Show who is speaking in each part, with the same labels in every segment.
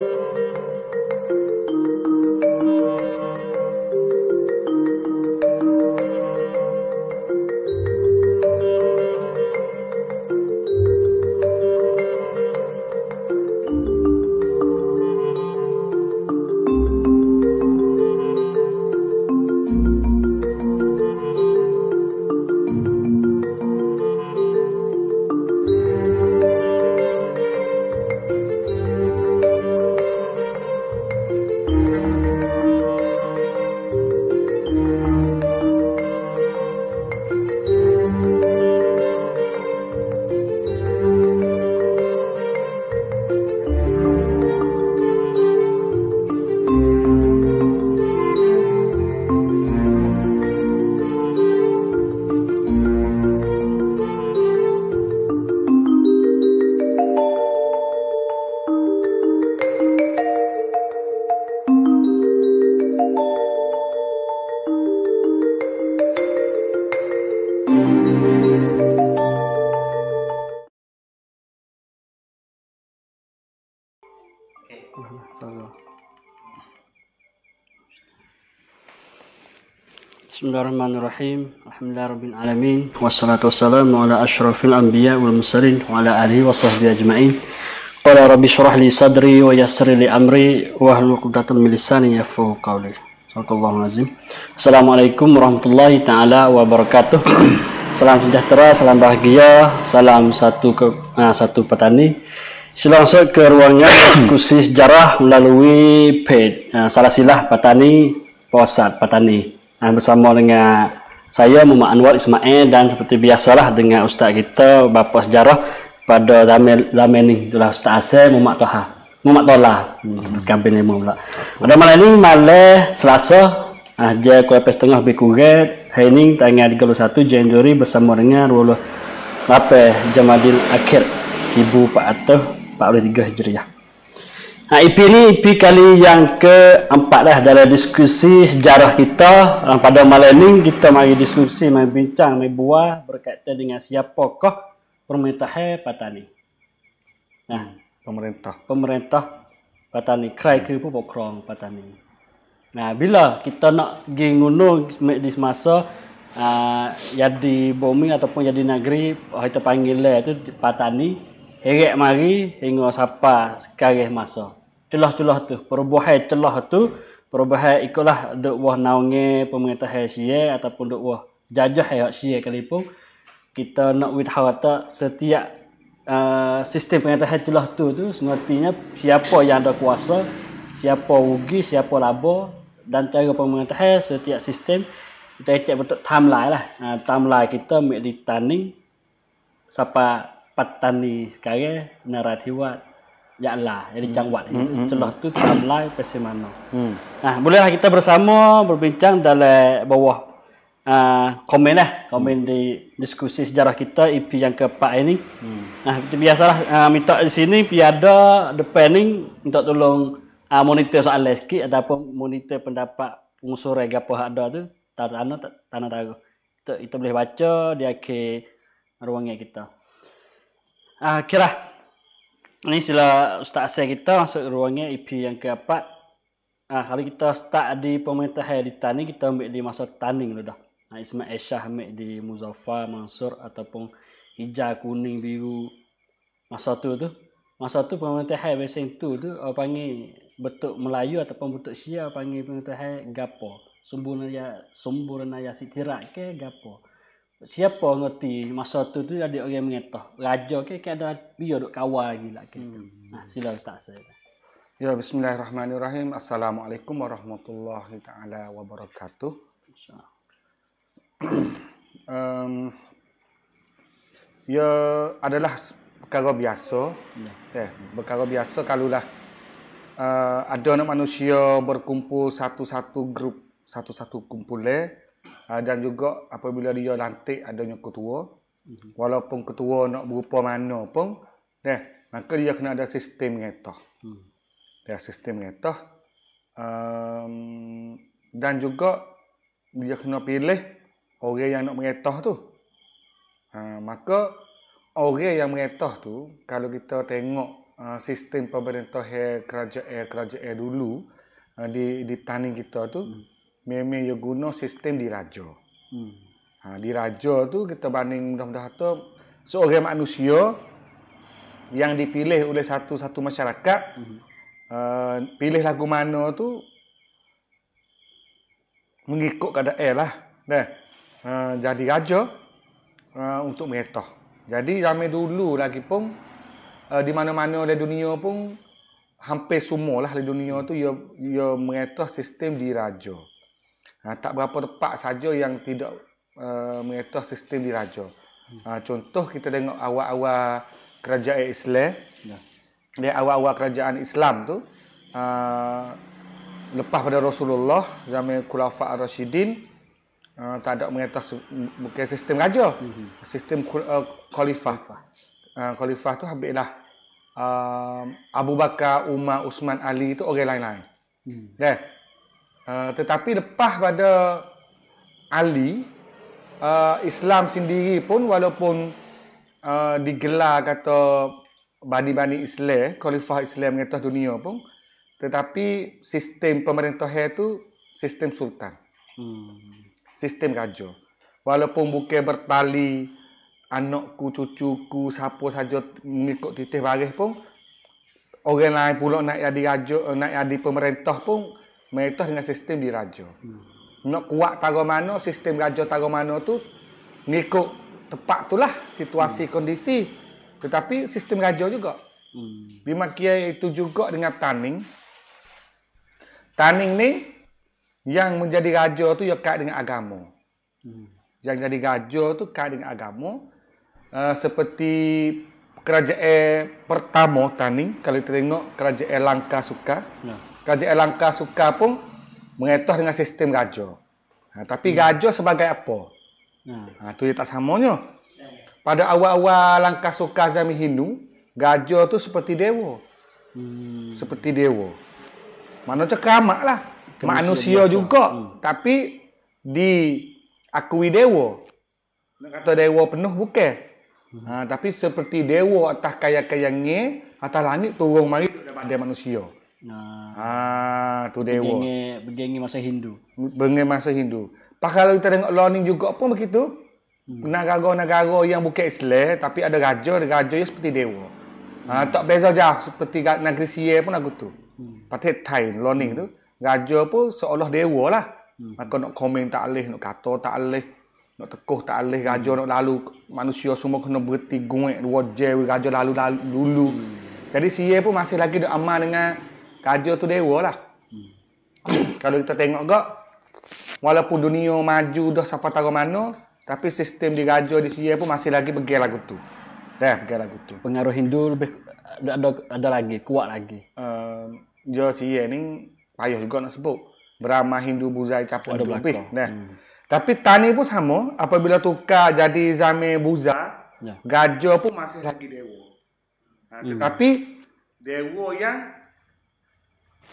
Speaker 1: Thank you.
Speaker 2: Bismillahirrahmanirrahim. Alhamdulillahirrahmanirrahim. Wassalatu wassalamu ala ashrafil anbiya wal mursalin wa ala alihi wa sahbihi ajma'in. Qala rabbi syurah li sadri wa yassir li amri wa hlu qudatul milisani yafu qawli. Assalamualaikum azim. Assalamualaikum warahmatullahi ta'ala wabarakatuh. salam sejahtera, salam bahagia, salam satu ke, uh, satu petani. Silakan masuk ke ruangnya diskusi sejarah melalui page uh, salah silah petani pusat petani uh, bersama dengan saya Muhammad Anwar Ismail dan seperti biasalah dengan ustaz kita bapak sejarah pada zaman zaman ni itulah ustaz Asy Muhammad Toha Muhammad Tola kampen hmm. lima pada malam ni malam Selasa ah je kuepes tengah be kurang training tanggal 31 Januari bersama dengan Rulah Lape Jamadil Akhir 1443 Hijriah Ha, IP ni IP kali yang keempat lah dalam diskusi sejarah kita ha, pada malam ini kita mari diskusi, mari bincang, mari buah berkaitan dengan siapa siapakah pemerintah patani. Nah, ha, pemerintah. Pemerintah patani. Kerai ke pun pokrong patani. Nah, ha, bila kita nak pergi gunung di semasa jadi uh, ataupun jadi negeri, kita panggil lah itu patani. Erek mari tengok siapa sekarang masa telah-telah tu perubahan telah tu perubahan ikutlah wah naungi pemerintah Syia ataupun dakwah jajah ayat Syia kali pun kita nak with harata setiap uh, sistem pemerintah telah tu tu sebenarnya siapa yang ada kuasa siapa rugi siapa laba dan cara pemerintah setiap sistem kita cek betul timeline lah uh, timeline kita mesti tanding siapa sapa patani sekarang naratiwat Ya Allah, jadi jangwat. Hmm. hmm. Hmm. Celah hmm. tu kita mulai pasal mana. Hmm. Nah, bolehlah kita bersama berbincang dalam bawah uh, komen lah. Komen hmm. di diskusi sejarah kita IP e yang keempat ini. Hmm. Nah, kita biasalah uh, minta di sini piada depending minta tolong uh, monitor soalan sikit ataupun monitor pendapat pengusuran gapo hak ada tu. Tanda tanda tanda kita, kita boleh baca di akhir ruangnya kita. Ah, uh, lah. kira ini sila Ustaz Asyik kita masuk ke ruangnya EP yang keempat. Ah, ha, kalau kita start di pemerintah di ni, kita ambil di masa tanding dulu dah. Ha, Ismail Aisyah ambil di Muzaffar, Mansur ataupun hijau, kuning, biru. Masa tu tu. Masa tu pemerintah Hayal biasa itu tu, orang panggil betuk Melayu ataupun bentuk Syiah, panggil pemerintah Hayal Gapo. Sumbu Naya, Sumbu Naya Sitirak ke Gapo siapa ngerti masa tu tu ada orang mengetah raja ke okay, kada dia duk kawal lagi lah okay. Hmm. Ha, nah, sila ustaz saya ya
Speaker 3: bismillahirrahmanirrahim assalamualaikum warahmatullahi taala wabarakatuh um, ya adalah perkara biasa ya yeah. perkara biasa kalulah uh, ada anak manusia berkumpul satu-satu grup satu-satu kumpulan Ha, dan juga apabila dia lantik adanya ketua mhm. walaupun ketua nak berupa mana pun deh maka dia kena ada sistem ngeta hmm. dia sistem ngeta um, dan juga dia kena pilih orang yang nak mengetah tu uh, maka orang yang mengetah tu kalau kita tengok uh, sistem pemerintah eh, kerajaan kerajaan dulu di di tanah kita tu hmm memang dia guna sistem diraja. Hmm. Ha, diraja tu kita banding mudah-mudahan tu seorang manusia yang dipilih oleh satu-satu masyarakat hmm. uh, pilih lagu mana tu mengikut keadaan eh lah. Dah. Uh, ha, jadi raja uh, untuk meretah. Jadi ramai dulu lagi pun uh, di mana-mana di dunia pun hampir semua lah di dunia tu ia, ia meretah sistem diraja. Ha, tak berapa tempat saja yang tidak uh, eh, mengetah sistem diraja. Hmm. Ha, contoh kita tengok awal-awal kerajaan Islam. Ya. Dia awal-awal kerajaan Islam tu uh, lepas pada Rasulullah zaman Khulafa Ar-Rashidin uh, tak ada mengetah bukan sistem raja. Mm-hmm. Sistem uh, khalifah. Uh, khalifah tu habislah uh, Abu Bakar, Umar, Usman, Ali tu orang lain-lain. Hmm. Dah. Kan? Ah, tetapi lepas pada Ali uh, Islam sendiri pun walaupun uh, digelar kata bani-bani Islam, khalifah Islam di atas dunia pun tetapi sistem pemerintahan itu sistem sultan.
Speaker 1: Hmm.
Speaker 3: Sistem raja. Walaupun bukan bertali anakku, cucuku, siapa saja mengikut titik baris pun orang lain pula nak jadi raja, eh, nak jadi pemerintah pun mereka dengan sistem diraja. Hmm. Nak kuat tarah mana, sistem raja tarah mana tu, ngikut tepat tu lah situasi hmm. kondisi. Tetapi sistem raja juga. Hmm. Bima kiai itu juga dengan taning. Taning ni, yang menjadi raja tu ya kait dengan agama. Hmm. Yang jadi raja tu kait dengan agama. Uh, seperti kerajaan pertama taning, kalau kita tengok kerajaan langka suka. Ya kerajaan langkah suka pun mengetah dengan sistem raja. Ha, tapi hmm. raja sebagai apa? Hmm. Ha, tu dia tak samanya. Pada awal-awal langkah suka zaman Hindu, raja tu seperti dewa. Hmm. Seperti dewa. Manusia keramat lah. Manusia juga. Hmm. Tapi di akui dewa. Nak kata dewa penuh bukan. Hmm. Ha, tapi seperti dewa atas kaya-kaya atas langit turun mari pada manusia. Ah, ah tu dewa. Bengi, bengi masa Hindu. Bengi masa Hindu. Pak kalau kita tengok learning juga pun begitu. Hmm. Negara-negara yang bukan Islam tapi ada raja, ada raja yang seperti dewa. Ah, hmm. Ah, tak beza jah seperti negeri Sia pun aku tu. Hmm. Patih Thailand learning hmm. tu. Raja pun seolah dewa lah. Hmm. Maka nak komen tak alih, nak kata tak alih. Nak tekuh tak alih, raja hmm. nak lalu. Manusia semua kena berhenti, gungik, wajah, raja lalu-lalu. Hmm. Jadi siya pun masih lagi nak amal dengan Kerja tu dewa lah. Hmm. Kalau kita tengok gak, walaupun dunia maju dah sampai tahu mana, tapi sistem di gajo di sini pun masih lagi begel lagu tu. Dah, begel lagu tu. Pengaruh Hindu lebih ada, ada, ada lagi, kuat lagi. Um, jo sih ni payah juga nak sebut. Brahma Hindu Buzai Capu ada lebih. Dah. Hmm. Tapi tani pun sama, apabila tukar jadi zame buza, ya. gajo pun masih lagi dewa. Ha, hmm. tetapi hmm. dewa yang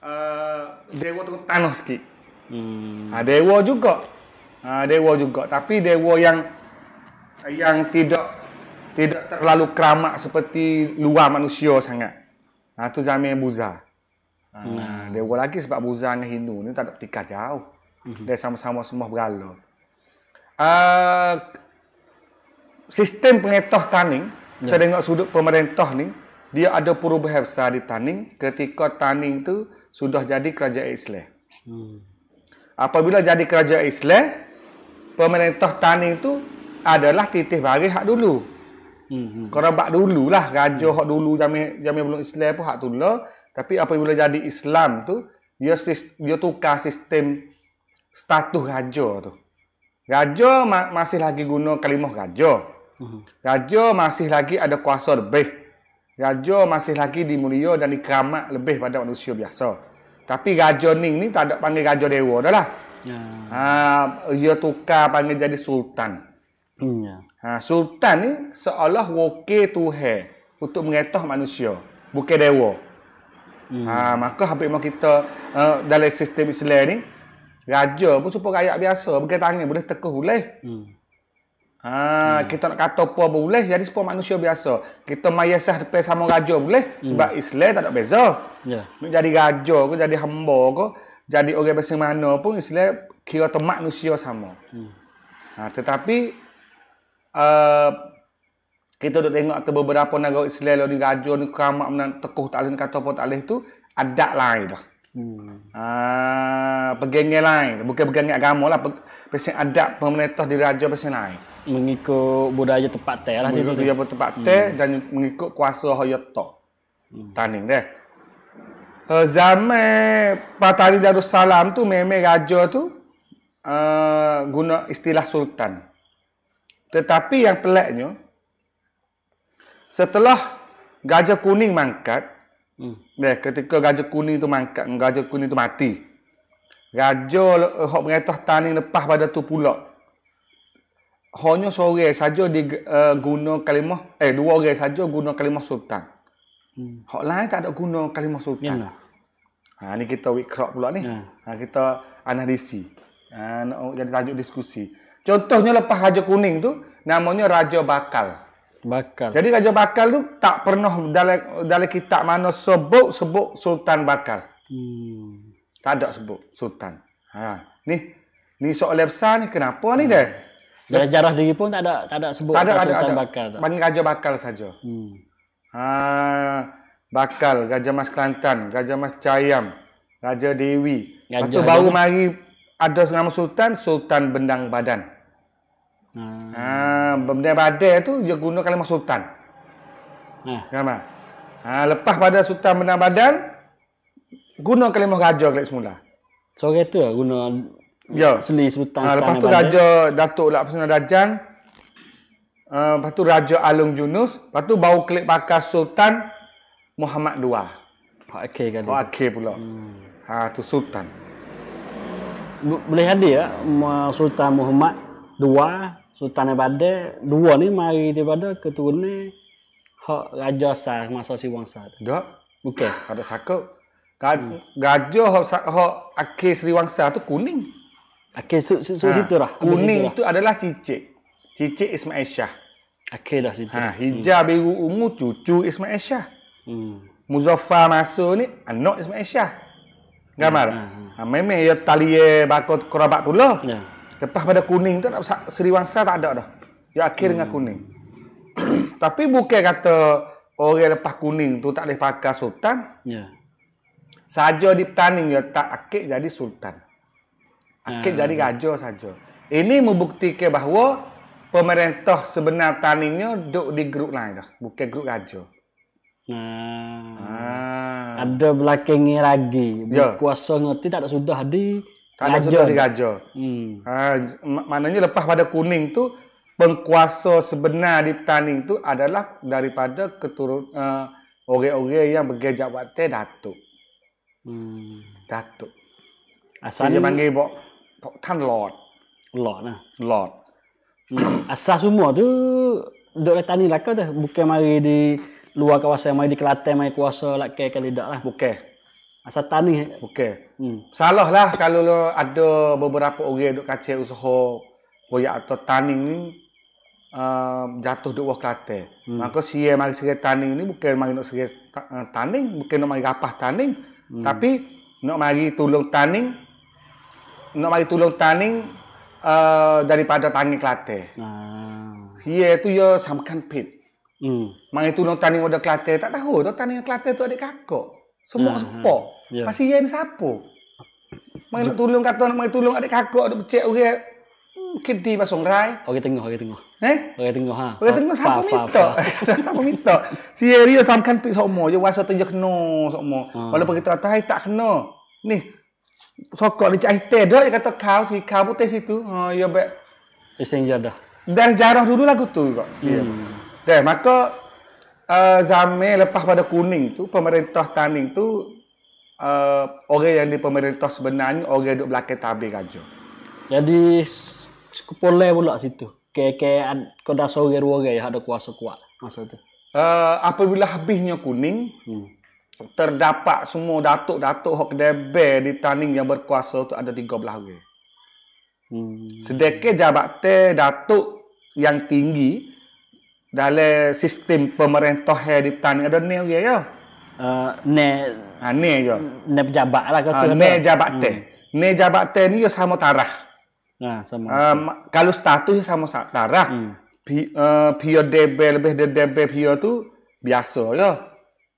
Speaker 3: uh, dewa tu tanah sikit. Hmm. Ha, dewa juga. Ha, dewa juga. Tapi dewa yang yang tidak tidak terlalu keramak seperti luar manusia sangat. Ha, tu zaman Buzha. Ha, hmm. Dewa lagi sebab Buzha dengan Hindu ni tak ada petika jauh. Hmm. Dia sama-sama semua berala. Uh, sistem pengetah taning, ya. kita tengok sudut pemerintah ni, dia ada perubahan besar di taning ketika taning tu sudah jadi kerajaan Islam. Hmm. Apabila jadi kerajaan Islam, pemerintah tani itu adalah titik bagi hak dulu. Hmm. hmm. Kalau bak dulu lah, raja hak dulu, jami, jami belum Islam pun hak dulu. Tapi apabila jadi Islam tu, dia, dia tukar sistem status raja tu. Raja ma masih lagi guna kalimah raja. Hmm. Raja masih lagi ada kuasa lebih. Hmm. Raja masih lagi di dimulia dan di dikeramat lebih pada manusia biasa. Tapi Raja Ning ni tak ada panggil Raja Dewa dah lah. Ya. Uh, ia tukar panggil jadi Sultan. Hmm, ya. Uh, Sultan ni seolah wakil tuhe untuk mengetah manusia. Bukan Dewa. Hmm. Ha, maka habis mau kita uh, dalam sistem Islam ni raja pun supaya rakyat biasa bukan tangan boleh tekuh boleh hmm. Ha, hmm. kita nak kata apa boleh jadi sepo manusia biasa. Kita mayah sah depan sama raja boleh hmm. sebab Islam tak ada beza. Ya. Yeah. Jadi raja ke jadi hamba ke jadi orang biasa mana pun Islam kira tu manusia sama. Hmm. Ha, tetapi uh, kita dah tengok ke beberapa negara Islam lo di raja ni keramat menan tekuh tak lain kata apa tak lain tu adat lain dah. Hmm. Ah, ha, pegangan lain, bukan pegangan agama lah, pesan adat pemerintah di raja pesan lain. Hmm mengikut budaya tempat teh lah. Mengikut budaya tempat teh hmm. dan mengikut kuasa Hoyoto. Hmm. Taning deh. Uh, zaman Patani Darussalam tu memang raja tu uh, guna istilah sultan. Tetapi yang peliknya setelah gajah kuning mangkat, hmm. deh, ketika gajah kuning tu mangkat, gajah kuning tu mati. Raja uh, hok mengetah lepas pada tu pulak hanya seorang saja di uh, guna kalimah eh dua orang saja guna kalimah sultan. Hmm. Hak lain tak ada guna kalimah sultan. Yalah. Ha ni kita wikrak pula ni. Ya. Ha kita analisis. Ha nak jadi tajuk diskusi. Contohnya lepas Raja Kuning tu namanya Raja Bakal. Bakal. Jadi Raja Bakal tu tak pernah dalam dalam kitab mana sebut-sebut Sultan Bakal. Hmm. Tak ada sebut Sultan. Ha ni ni soal besar ni kenapa ni hmm.
Speaker 2: Dalam sejarah diri pun tak ada tak ada sebut tak ada, ada, bakal
Speaker 3: tak. Panggil raja bakal saja. Hmm. Ha, bakal raja Mas Kelantan, raja Mas Cayam, raja Dewi. Raja, Lepas tu baru mari ada nama sultan, sultan bendang badan. Hmm. Ha, ha bendang badan tu dia guna kalimah sultan. Nah. Ha. Hmm. Ha, lepas pada sultan bendang badan lah guna kalimah raja kelak semula. Sore tu guna
Speaker 2: Ya. Seli sebutan.
Speaker 3: Ha, lepas tu Raja Datuk Laksana Dajang, Uh, ah, lepas tu Raja Alung Junus. Lepas tu bau klik pakar Sultan Muhammad II. Pak Akhir kan. Pak Akhir pula.
Speaker 2: Hmm. Ha, tu Sultan. Boleh ada ya Sultan Muhammad II, Sultan Abadir. Dua ni mari daripada keturunan hak Raja Sah masa si Wang Sah. Tak. Bukan. Okay. Ada sakup. Gajah hmm. hak hak akhir Sri Wangsa tu kuning. Okey, so, so, so ha. situ lah. Kuning situ lah. tu
Speaker 3: adalah cicik. Cicik Ismail Shah. Okey dah situ. Ha, hijab, hmm. biru, ungu, cucu Ismail Shah. Hmm. Muzaffar masuk ni, anak Ismail Shah. Gambar? Hmm, hmm, hmm. Ha, memang ia tali bakot kerabat tu lah. Ya. Lepas pada kuning tu, Sri Wangsa tak ada dah. Ya akhir hmm. dengan kuning. Tapi bukan kata orang lepas kuning tu tak boleh pakai sultan. Ya. Saja di petani dia tak akik jadi sultan. Akhir hmm. dari gajo saja. Ini membuktikan bahawa pemerintah sebenar taninya duduk di grup lain dah. Bukan grup gajo.
Speaker 2: Hmm. Ah. Hmm. Ah. Ada belakangnya lagi. Ya. Kuasa ngerti tak ada sudah di
Speaker 3: tak ada sudah di gajo. Hmm. Ah, maknanya lepas pada kuning tu pengkuasa sebenar di taning tu adalah daripada keturut uh, ah, orang-orang yang bergejak waktu datuk.
Speaker 2: Hmm. Datuk. Asalnya panggil bok ท่านหลอดหลอดนะหลอด kan lah. hmm, asas semua tu duk letak ni dah bukan mari di luar kawasan mari di Kelantan mari kuasa lah ke lah bukan asal tani bukan hmm. salah lah kalau lo ada beberapa orang duk kacau usaha
Speaker 3: atau tani ni um, jatuh duk wah kelate hmm. maka sia mari ni bukan mari nak sere eh, tani bukan nak mari hmm. tapi nak mari tolong tani nak mari tolong tani uh, eh, daripada tani kelate. Nah. Ye tu yo ya samkan pit. Hmm. Mari tolong tani udah klate tak tahu tu tani kelate tu adik kakak. Semua hmm. sepo. Hmm. Yeah. Pasti ye ni siapa? Mari nak tolong kata nak mari tolong adik kakak ada becek orang okay. Hmm, kiti pasong rai.
Speaker 2: Orang okay, tengah, orang tengah. Eh? Orang tengah ha. Orang tengah siapa minta?
Speaker 3: Siapa minta? Si Rio ya samkan pit semua je ya wasa tu je kena semua. Kalau pergi tu atas tak kena. Nih, sokok ni cai teh dah kata kau si kau putih situ ha oh, ya baik iseng jadah dan jarang dulu lagu tu juga hmm. Ya. dan maka uh, eh, zaman lepas pada kuning tu pemerintah taning tu uh,
Speaker 2: orang yang di pemerintah sebenarnya orang yang duduk belakang tabir raja jadi sekepoleh pula situ kekean kau dah sore ruang yang ada kuasa kuat masa tu uh, apabila habisnya kuning hmm terdapat semua datuk-datuk
Speaker 3: hok deber di taning yang berkuasa tu ada 13 orang.
Speaker 2: Hmm. Sedekah
Speaker 3: jabatan datuk yang tinggi dalam sistem pemerintah di taning ada ni orang ya. Uh, ne ha, ne jo. Ya. Hmm, ne pejabat lah ha, kata. ne jabatan. Hmm. Ne jabatan ni yo sama tarah.
Speaker 2: Ha, sama. Um,
Speaker 3: kalau status sama tarah. Hmm. Pi, uh, pio debel lebih debel pio tu biasa ya.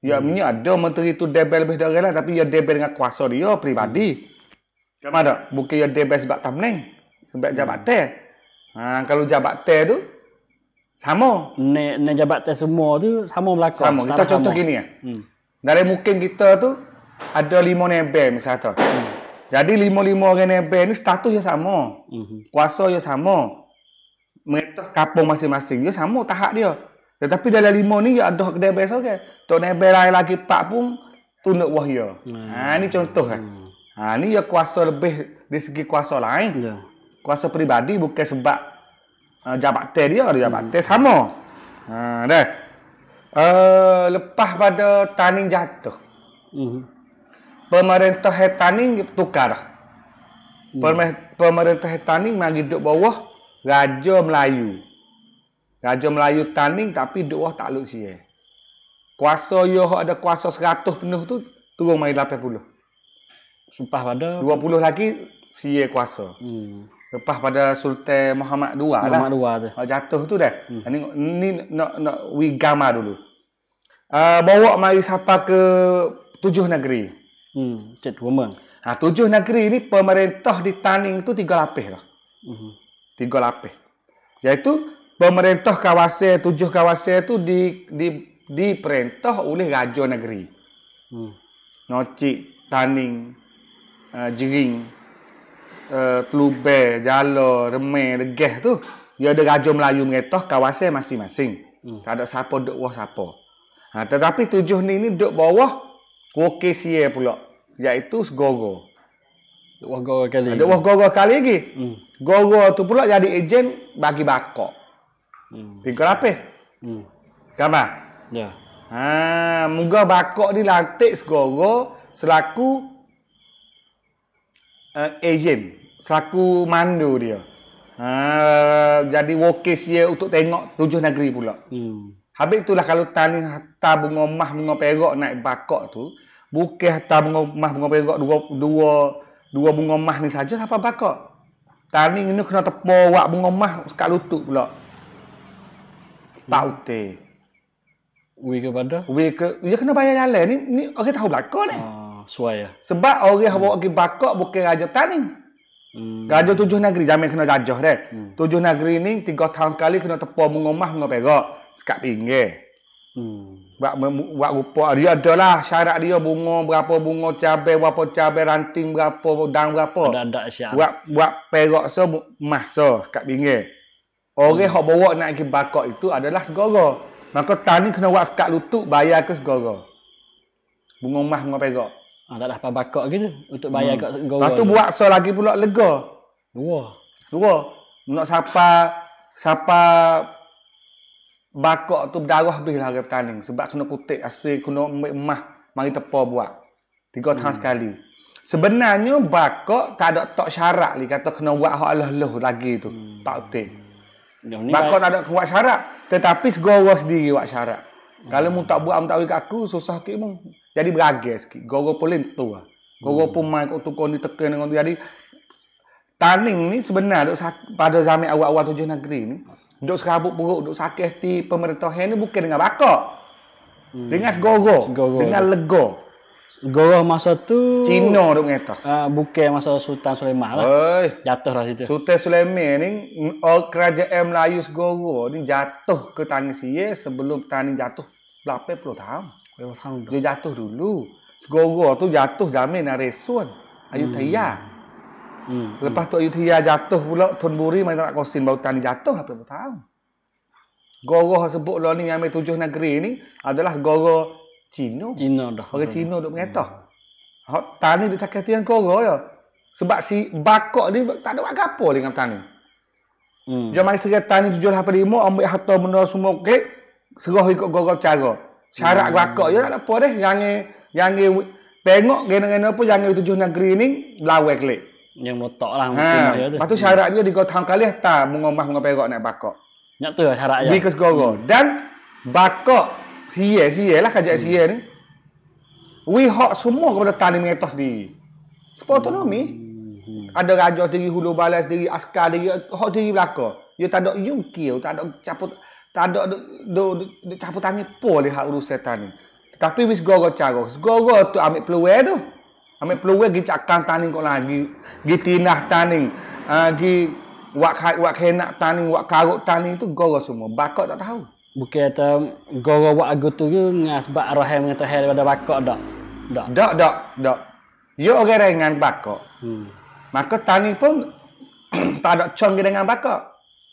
Speaker 3: Ya hmm. punya ada menteri tu debel lebih dari lah tapi ya debel dengan kuasa dia pribadi. Hmm. Macam Kamu ada bukan ya debel sebab tamneng sebab jabat
Speaker 2: Hmm. Ha, kalau jabatan tu sama. Ne ne jabatan semua tu sama belakang. Sama. Kita sama. contoh gini ya. Hmm. Dari mungkin kita tu ada lima
Speaker 3: nebel misalnya tu. Hmm. Jadi lima-lima orang nebel ni status yang sama. Hmm. Kuasa yang sama. Mereka kapung masing-masing. Dia sama tahap dia. Tetapi dalam lima ni ya ada kedai besar okay. Tok nebel lain lagi pak pun tunduk wahya. Hmm. Ha ni contoh kan. Hmm. Ha ni ya kuasa lebih di segi kuasa lain. Ya. Kuasa peribadi bukan sebab uh, eh, jabatan dia, jabatan hmm. sama. Ha dah. Uh, eh, lepas pada tani jatuh. Hmm. Pemerintah tani tukar. Hmm. Pemerintah tani mengiduk bawah Raja Melayu. Hmm. Raja Melayu taning tapi doa tak luk siye. Kuasa yo ada kuasa 100 penuh tu turun mai puluh. Sumpah pada dua puluh lagi siye kuasa. Hmm. Lepas pada Sultan Muhammad II Muhammad lah. Muhammad II tu. Oh, jatuh tu dah. Hmm. Ini, ini nak, nak wigama dulu. Uh, bawa mari siapa ke tujuh negeri. Hmm. Cik Tuan Ha, ah, tujuh negeri ni pemerintah di Taning tu tiga lapis lah. Hmm. Tiga lapis. Iaitu pemerintah kawasan tujuh kawasan tu di di diperintah oleh raja negeri. Hmm. Nocik, Taning, uh, Jering, uh, eh, Telube, Jalo, Reme, Legeh tu dia ada raja Melayu mengetah kawasan masing-masing. Hmm. Tak ada siapa duk bawah siapa. Ha, tetapi tujuh ni ni duk bawah Kuke Sia pula. Iaitu Segoro.
Speaker 2: Duk bawah Goro kali.
Speaker 3: Duk bawah Goro kali lagi. Hmm. Goro tu pula jadi ejen bagi bakok. Hmm. Pinggul apa? Hmm. Kamu? Ya. Yeah. Ha, muga bakok dilantik segoro selaku uh, agent, selaku mandu dia. Ha, jadi wokis dia untuk tengok tujuh negeri pula. Hmm. Habis itulah kalau tani hatta bunga mah bunga perak naik bakok tu, bukan hatta bunga mah bunga perak dua dua dua bunga mah ni saja siapa bakok. Tani ini kena tepuk wak bunga mah kat lutut pula. Pak hmm. Ute. Ui ke pada? Ui ke. Dia kena bayar jalan ni. Ni orang tahu belakang ni. Ah, suai ya. Sebab orang hmm. bawa bakok bukan raja tani. Hmm. Raja tujuh negeri. Jamin kena jajah dah. Hmm. Tujuh negeri ni tiga tahun kali kena tepuk mengumah dengan perak. Sekat pinggir. Hmm. Buat, buat rupa. Dia adalah syarat dia bunga berapa bunga cabai. Berapa cabai ranting berapa. Dan berapa. Ada-ada syarat. Buat, buat perak so masa sekat pinggir. Orang hmm. yang bawa nak pergi bakok itu adalah segoro. Maka tani kena buat sekat lutut bayar ke segoro. Bunga emas, bunga perak.
Speaker 2: Ha, tak ada apa bakok lagi tu. Untuk bayar hmm. ke segoro. Lepas tu buat
Speaker 3: so lagi pula lega. Dua. Dua. Nak siapa siapa bakok tu berdarah habis lah petani. Sebab kena kutik asli, kena ambil emas. Mari tepah buat. Tiga tahun hmm. sekali. Sebenarnya bakok tak ada tak syarat ni. Kata kena buat hak leluh lagi itu. Hmm. Tak penting. Hmm. Bakon ada kuat syarat. Tetapi segawa sendiri kuat syarat. Hmm. Kalau mu tak buat, mu tak aku, susah sikit mu. Jadi beragai sikit. Gogo pun tu lah. Gogo hmm. pun main kot tukang ni tekan dengan tu. Jadi, taning ni sebenar. sebenarnya pada zaman awal-awal tujuh negeri ni, duk serabut buruk, duk sakit hati pemerintahan ni bukan dengan bakok.
Speaker 2: Hmm. Dengan gogo, Dengan lego. Goroh masa tu Cina tu kata uh, ah, Bukan masa Sultan Sulaiman lah Oi. Jatuh lah situ Sultan Sulaiman ni
Speaker 3: oh, Kerajaan Melayu Segoro ni Jatuh ke tangan si Sebelum tangan jatuh 80 tahun Dia jatuh dulu Segoro tu jatuh zaman Naresun Ayu hmm. hmm. Lepas tu Ayu jatuh pula Tun main Mereka nak kosin Baru tangan jatuh 80 lah tahun Goroh sebut lah ni Yang ambil tujuh negeri ni Adalah Goroh Cina. Cina dah. Orang Cina duk mengatah. Hak tani duk cakap tiang koro ya. Sebab si bakok ni tak ada apa dengan tani. Hmm. Dia mari serta tani tujuh lapan lima ambil harta benda semua ke serah ikut gogo cara. Syarat hmm. bakok ya tak ada apa deh yang yang tengok gena-gena pun yang tujuh negeri ni lawe klik. Yang motok lah ha. mungkin. Ha. Ya, Lepas tu syaratnya di kota kali tak mengomah mengapa nak bakok.
Speaker 2: Nak tu lah syaratnya. Because gogo
Speaker 3: hmm. dan bakok Sia, siye lah kajak hmm. siye ni. We hak semua kepada tan ni mengetos diri. Sebab hmm. Hmm. Ada raja diri, hulu balas diri, askar diri, hot diri belaka. Dia tak ada yukil, tak ada caput, tak ada do, do, do, do, caput tangi pun hak urus setan ni. Tapi wis gogo cago, gogo tu ambil peluang tu. Ambil peluang gi cakang taning kok lagi, gi tinah taning, uh, ah, gi wak wak
Speaker 2: henak taning, wak karuk taning tu gogo semua. Bakok tak tahu bukan kata goro buat aku tu ke dengan sebab rahim dengan tuhan daripada bakok dak dak dak dak dak yo orang dengan bakok hmm. maka tani pun tak ada cong dengan bakok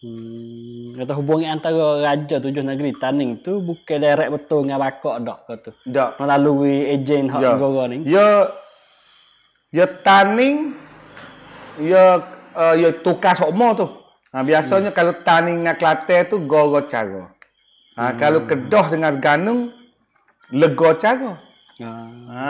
Speaker 2: hmm. kata hubungan antara raja tujuh negeri tani tu bukan direct betul dengan bakok dak kau dak melalui ejen hak goro ni yo yo tani yo eh, yo tukar sokmo tu
Speaker 3: Nah, ha, biasanya hmm. kalau tani dengan latte tu gogo cara. Ha, hmm. kalau kedoh dengan ganung lega cara. Ha, ha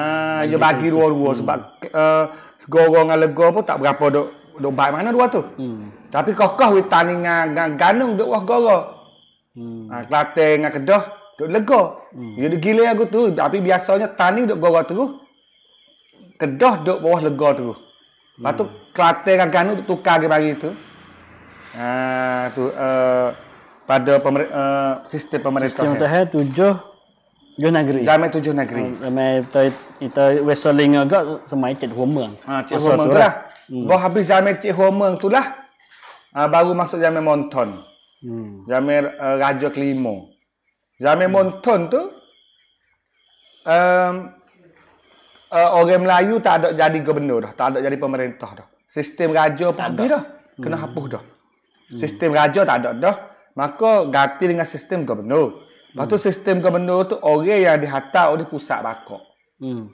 Speaker 3: dia bagi dua-dua hmm. sebab uh, eh, gogo dengan lega pun tak berapa dok dok baik mana dua tu. Hmm. Tapi kokoh we tani dengan ganung dok wah gogo. Hmm. Ha, Kelate dengan kedah dok lega. Hmm. Jadi gila aku tu tapi biasanya tani dok gogo tu. Kedoh dok bawah lega tu. Lepas tu hmm. Kelate dengan ganung tukar dia bagi tu.
Speaker 2: Ha tu uh, pada pemer, uh, sistem pemerintahan Sistem tu tujuh tujuh negeri. Zaman tujuh negeri. Zaman hmm, itu itu wesoling agak semai cik homer. Ah ha, cik tu lah. Boleh hmm. habis zaman cik homer tu lah. Uh, baru
Speaker 3: masuk zaman monton. Hmm. Zaman uh, eh, raja kelima. Zaman monton tu um, uh, orang Melayu tak ada jadi gubernur dah, tak ada jadi pemerintah dah. Sistem raja pun dah kena hmm. hapus dah. Sistem hmm. raja tak ada dah maka ganti dengan sistem gubernur. Lepas tu hmm. sistem gubernur tu orang yang dihantar oleh pusat bakok. Hmm.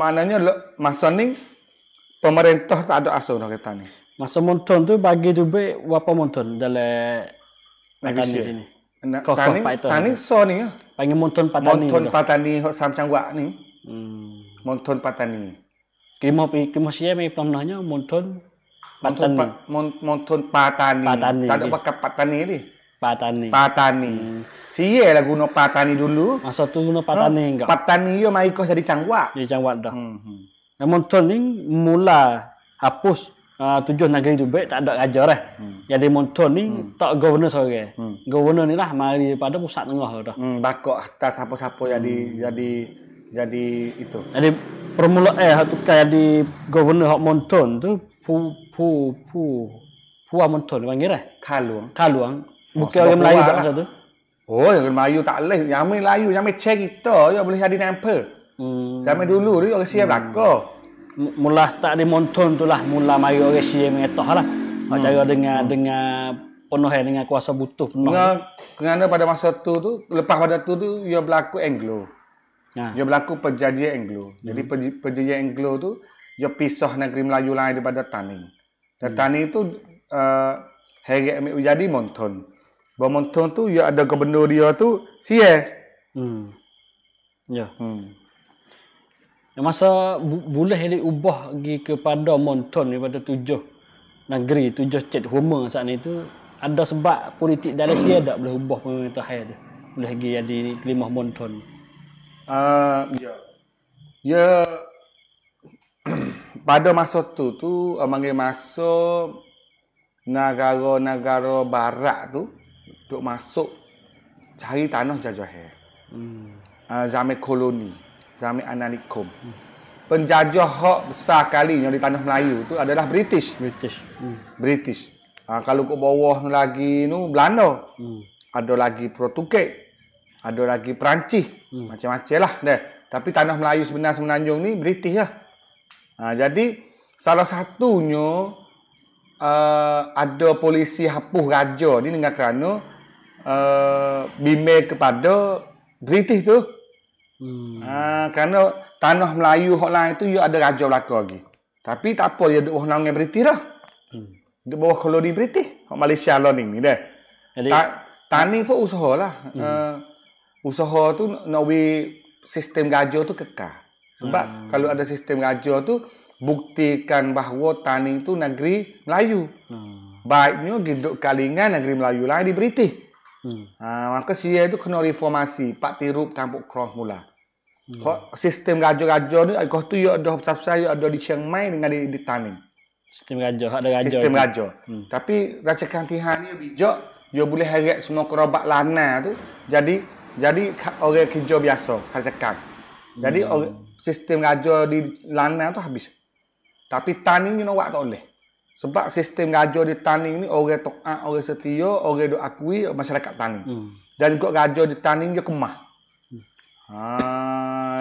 Speaker 3: maknanya masa ni pemerintah tak ada asal orang kata ni.
Speaker 2: Masa monton tu bagi tu
Speaker 3: berapa monton dalam negara sini? Nak tani, tani so ni ya. Panggil monton patani. Monton juga. patani hok samcang gua ni. Hmm. Monton patani. Kimo pi kimo monton Montoni. Monton Patani. Tak ada pakai Patani ni. Patani. Patani. Hmm. lah guna Patani
Speaker 2: dulu. Masa ah, tu guna Patani hmm. mai kau jadi cangwa. Jadi cangwa dah. Hmm. hmm. mula hapus ah, tujuh negeri tu baik tak ada raja hmm. Jadi Monton hmm. tak governor sore. Hmm. Governor ni lah mari pada pusat tengah dah. Hmm. Bakok atas apa jadi jadi jadi itu. Jadi permula eh satu di governor hok Monton tu ผู้ผู้ผู้ผู้ว่ามณฑลว่างี้ไรข้าหลวงข้าหลวง
Speaker 3: บุกเกลยังไรอยู่บ้างเถอะโอ้ยยังมาอยู่ตัดเลย
Speaker 2: ยังไม่ไรอยู่ยังไม่เช็คอีกต่อยังบริษัทดินแอมเพอร์ยังไม่ดูลู่หรือยังเสียหลักก็มูลาสตาดิมณฑลตุลามูลามายุเอเชียเมตโตฮาระมาจากดึงดึงปนเฮดึงกัวสบุตุปนเงานะ pada masa tu tu lepas pada
Speaker 3: tu tu ia berlaku Anglo. Ha. Ia berlaku perjanjian Anglo. Jadi perjanjian Anglo tu ya pisah negeri Melayu lain daripada tani. Dan hmm. tani itu uh, eh, hege ambil jadi monton. Ba monton tu ya ada gubernur dia tu si
Speaker 2: Hmm. Ya. Hmm. Ya, masa boleh ini ubah lagi kepada monton daripada tujuh negeri tujuh cet huma saat ni tu ada sebab politik dalam dia tak boleh ubah pemerintah hal tu. Boleh pergi jadi kelima monton.
Speaker 3: Ah uh, ya. Ya pada masa tu tu manggil masa negara-negara barat tu duk masuk cari tanah jajahan. Hmm. Uh, ah, zaman koloni, zaman analikum. Hmm. Penjajah hak besar kali yang di tanah Melayu tu adalah British. British. Hmm. British. Uh, kalau ke bawah lagi nu Belanda. Hmm. Ada lagi Portugal Ada lagi Perancis. Hmm. Macam-macam lah. Deh. Tapi tanah Melayu sebenar semenanjung ni British lah. Ha, jadi salah satunya uh, ada polisi hapuh raja ni dengan kerana uh, bimbing kepada British tu. Hmm. Ha, kerana tanah Melayu hak lain tu ia ya ada raja belaka lagi. Tapi tak apa dia duk bawah nama British dah. Hmm. Duk bawah koloni British hak Malaysia lah ni, ni dah. Jadi, Ta, tani pun usahalah. Hmm. Uh, usaha tu nak bagi sistem gajah tu kekal. Sebab hmm. kalau ada sistem raja tu buktikan bahawa tani itu negeri Melayu. Hmm. Baiknya hidup kalingan negeri Melayu lah di British. Hmm. Ha, maka sia itu kena reformasi, pak tirup tampuk cross mula. Hmm. sistem raja-raja ni aku tu yo ya ada besar-besar yo ya ada di Chiang Mai dengan di, di Tanin.
Speaker 2: Sistem raja, ada raja. Sistem ini. raja. Hmm.
Speaker 3: Tapi raja kantihan ni bijak, dia boleh heret semua kerobak lana tu. Jadi jadi orang kerja biasa, kerja hmm. Jadi orang sistem raja di lanang tu habis. Tapi tani ni nak tak boleh. Sebab sistem raja di tani ni orang tokak, orang setia, orang duk akui masyarakat tani. Hmm. Dan juga raja di tani dia kemah. Hmm. Ha,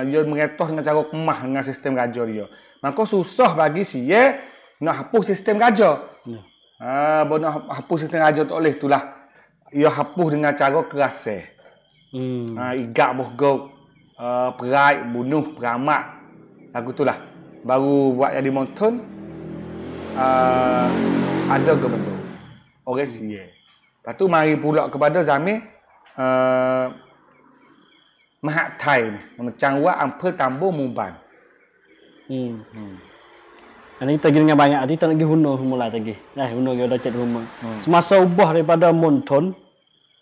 Speaker 3: dia mengetah dengan cara kemah dengan sistem raja dia. Maka susah bagi si ye nak hapus sistem raja. Hmm. Ya. Ha, nak hapus sistem raja tak boleh itulah. Dia hapus dengan cara kerasa. Hmm. Ha, igak bohgok uh, perai, bunuh, peramat. Lagu tu lah. Baru buat jadi monton, Uh, eh, ada ke benda? Orang sini. Lepas tu mari pula kepada Zamir. Uh,
Speaker 2: Mahat Thai ni. Memecang wak ampe tambah muban.
Speaker 3: Hmm.
Speaker 1: hmm.
Speaker 2: Ini kita dengan banyak. Kita lagi hunuh semula lagi. Nah, hunuh kita dah cek rumah. Hmm. Semasa ubah daripada monton,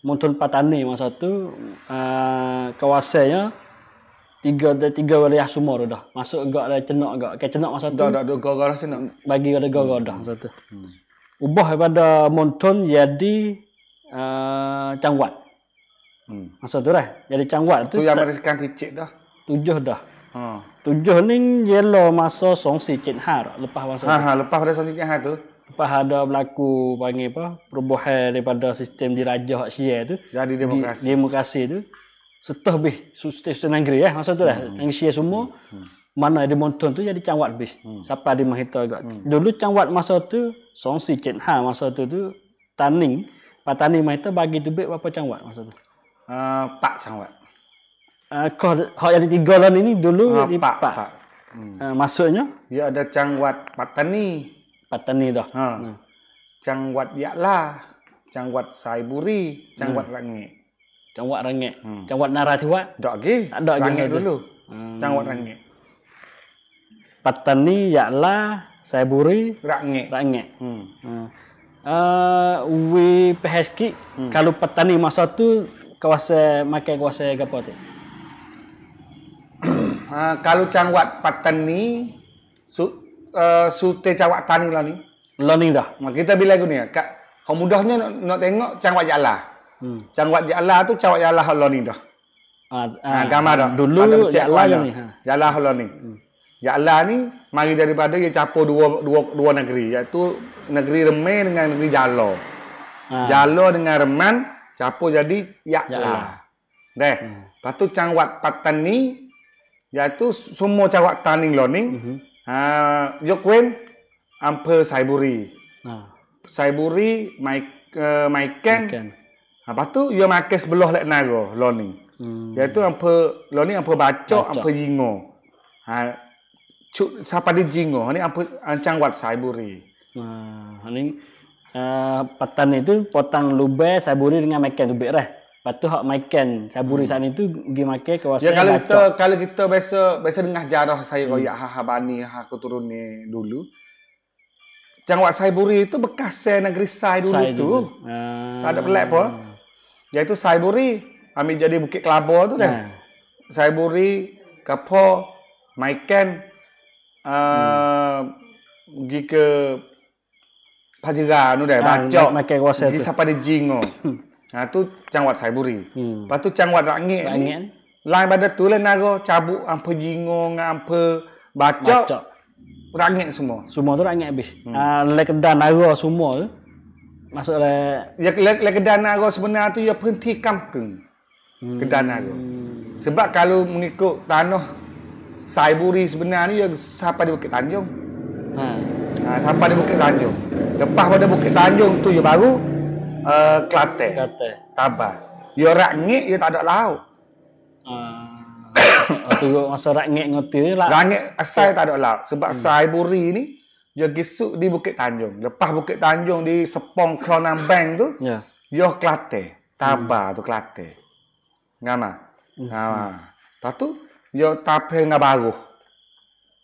Speaker 2: monton Patani masa tu. Uh, Kawasannya tiga ada tiga wilayah semua tu dah. Masuk agak ada cenok agak. Kan hmm. eh, cenok hmm. masa tu. Dah dah dua rasa nak bagi ada gara hmm. dah masa Hmm. Ubah kepada Monton jadi a uh, Changwat. Hmm. Masa tu lah. Jadi Changwat tu. Tu yang ada sekarang kecil dah. Tujuh dah. Ha. Tujuh ni jelo masa Songsi Cik Har lepas masa. Ha, ha lepas pada Songsi Cik Har tu. Lepas ada berlaku panggil apa? Perubahan daripada sistem diraja hak Syiah tu. Jadi demokrasi. demokrasi tu setah bih sustai negeri ya masa tu lah hmm. yang share semua hmm. hmm. mana ada monton tu jadi cawat bih hmm. siapa di Mahito? agak hmm. dulu cawat masa tu Songsi si ha masa tu tu taning pak taning Mahito bagi tu bih berapa cawat masa tu uh, pak cawat uh, eh, kau yang di lah ini dulu uh, ah, di pak, pak. pak. Hmm. Uh, maksudnya dia ada cawat pak tani pak tani dah ha. Hmm. cawat
Speaker 3: yaklah cawat saiburi cawat hmm. rangit
Speaker 2: Cangwat rangit. Hmm. Cangwat narah tiwat. Tak lagi. Tak ada lagi. Rangit dulu. Hmm. Cangwat rangit. Patani, Ya'la, Saiburi. Rangit. Rangit. Hmm. Hmm. Uh, eh, we pehaski hmm. kalau petani masa tu kawasa makai kawasa apa tu? uh, kalau cangwat petani
Speaker 3: su uh, sute cangwat tani lah ni. Lah ni dah. Kita bilang gini ya, kak, mudahnya nak, nak tengok cangwat jalan. Hmm. Cawat jalan tu cawak jalan Allah ni dah. Ah, ha, ah, ha, gambar dah. Dulu jalan ni. Ha. Jalan Allah ni. Hmm. Jalan ni mari daripada dia capo dua, dua, dua negeri. Iaitu negeri Remeh dengan negeri Jalo. Ah. Jalo dengan Reman capo jadi Ya'lah. Ya Deh. Hmm. Lepas tu cawat patan ni iaitu semua cawak taning lo ni. Mm -hmm. Uh, ha, Amper Saiburi. Ah. Saiburi, Mike, uh, eh, Mike Ken, Mike Ha, lepas tu, dia makan sebelah lak naga, lo Hmm. Dia tu apa, lo ni apa bacok, apa jingo. Ha, cuk, siapa
Speaker 2: di jingo, ha, ni apa, ancang wat saiburi.
Speaker 1: Nah,
Speaker 2: ha, ha, ini uh, petan itu potang lube saiburi dengan makan lube lah. Lepas tu, hak makan saiburi hmm. saat itu, pergi makan ke wasa ya, kalau kita,
Speaker 3: kalau kita biasa, biasa dengar jarah saya, hmm. kaya, ha, ha, bani, ha, aku turun ni dulu. Jangan wat saiburi itu bekas saya negeri saya dulu, tu. Uh, tak ada pelak pun yaitu Saiburi kami jadi Bukit Kelabu tu dah. Kan? Nah. Saiburi, Kapo, Maiken uh, hmm. ke Pajera tu dah bacok, Ma Maiken kuasa tu. Siapa dia jingo. ha tu Changwat Saiburi. Hmm. Lepas tu Changwat rangi. Lain pada tu lah naga cabuk ampe jingo ngan ampe bacok, rangi semua. Semua tu rangi habis. Hmm. Uh, ah, Lekedan naga semua tu. Maksudlah ya le le kedana go sebenarnya tu ya perhenti kampung. Hmm. Kedana go. Sebab kalau mengikut tanah Saiburi sebenarnya ya sampai di Bukit Tanjung. Ha. ha sampai di Bukit Tanjung. Lepas pada Bukit Tanjung tu ya baru uh, eh, Kelate. Kelate. Tabah. Ya rak ngik ya tak ada laut. Ha. Tu masa rak ngik ngoti lah. Rak ngik asal ya. tak ada laut sebab hmm. Saiburi ni Yo gesuk di Bukit Tanjung. Lepas Bukit Tanjung di Sepong Kelonan Bank tu. Ya. Yo Klate. taba hmm. tu Klate. Ngana? Ngana. Hmm. Lepas tu yo tape na baru.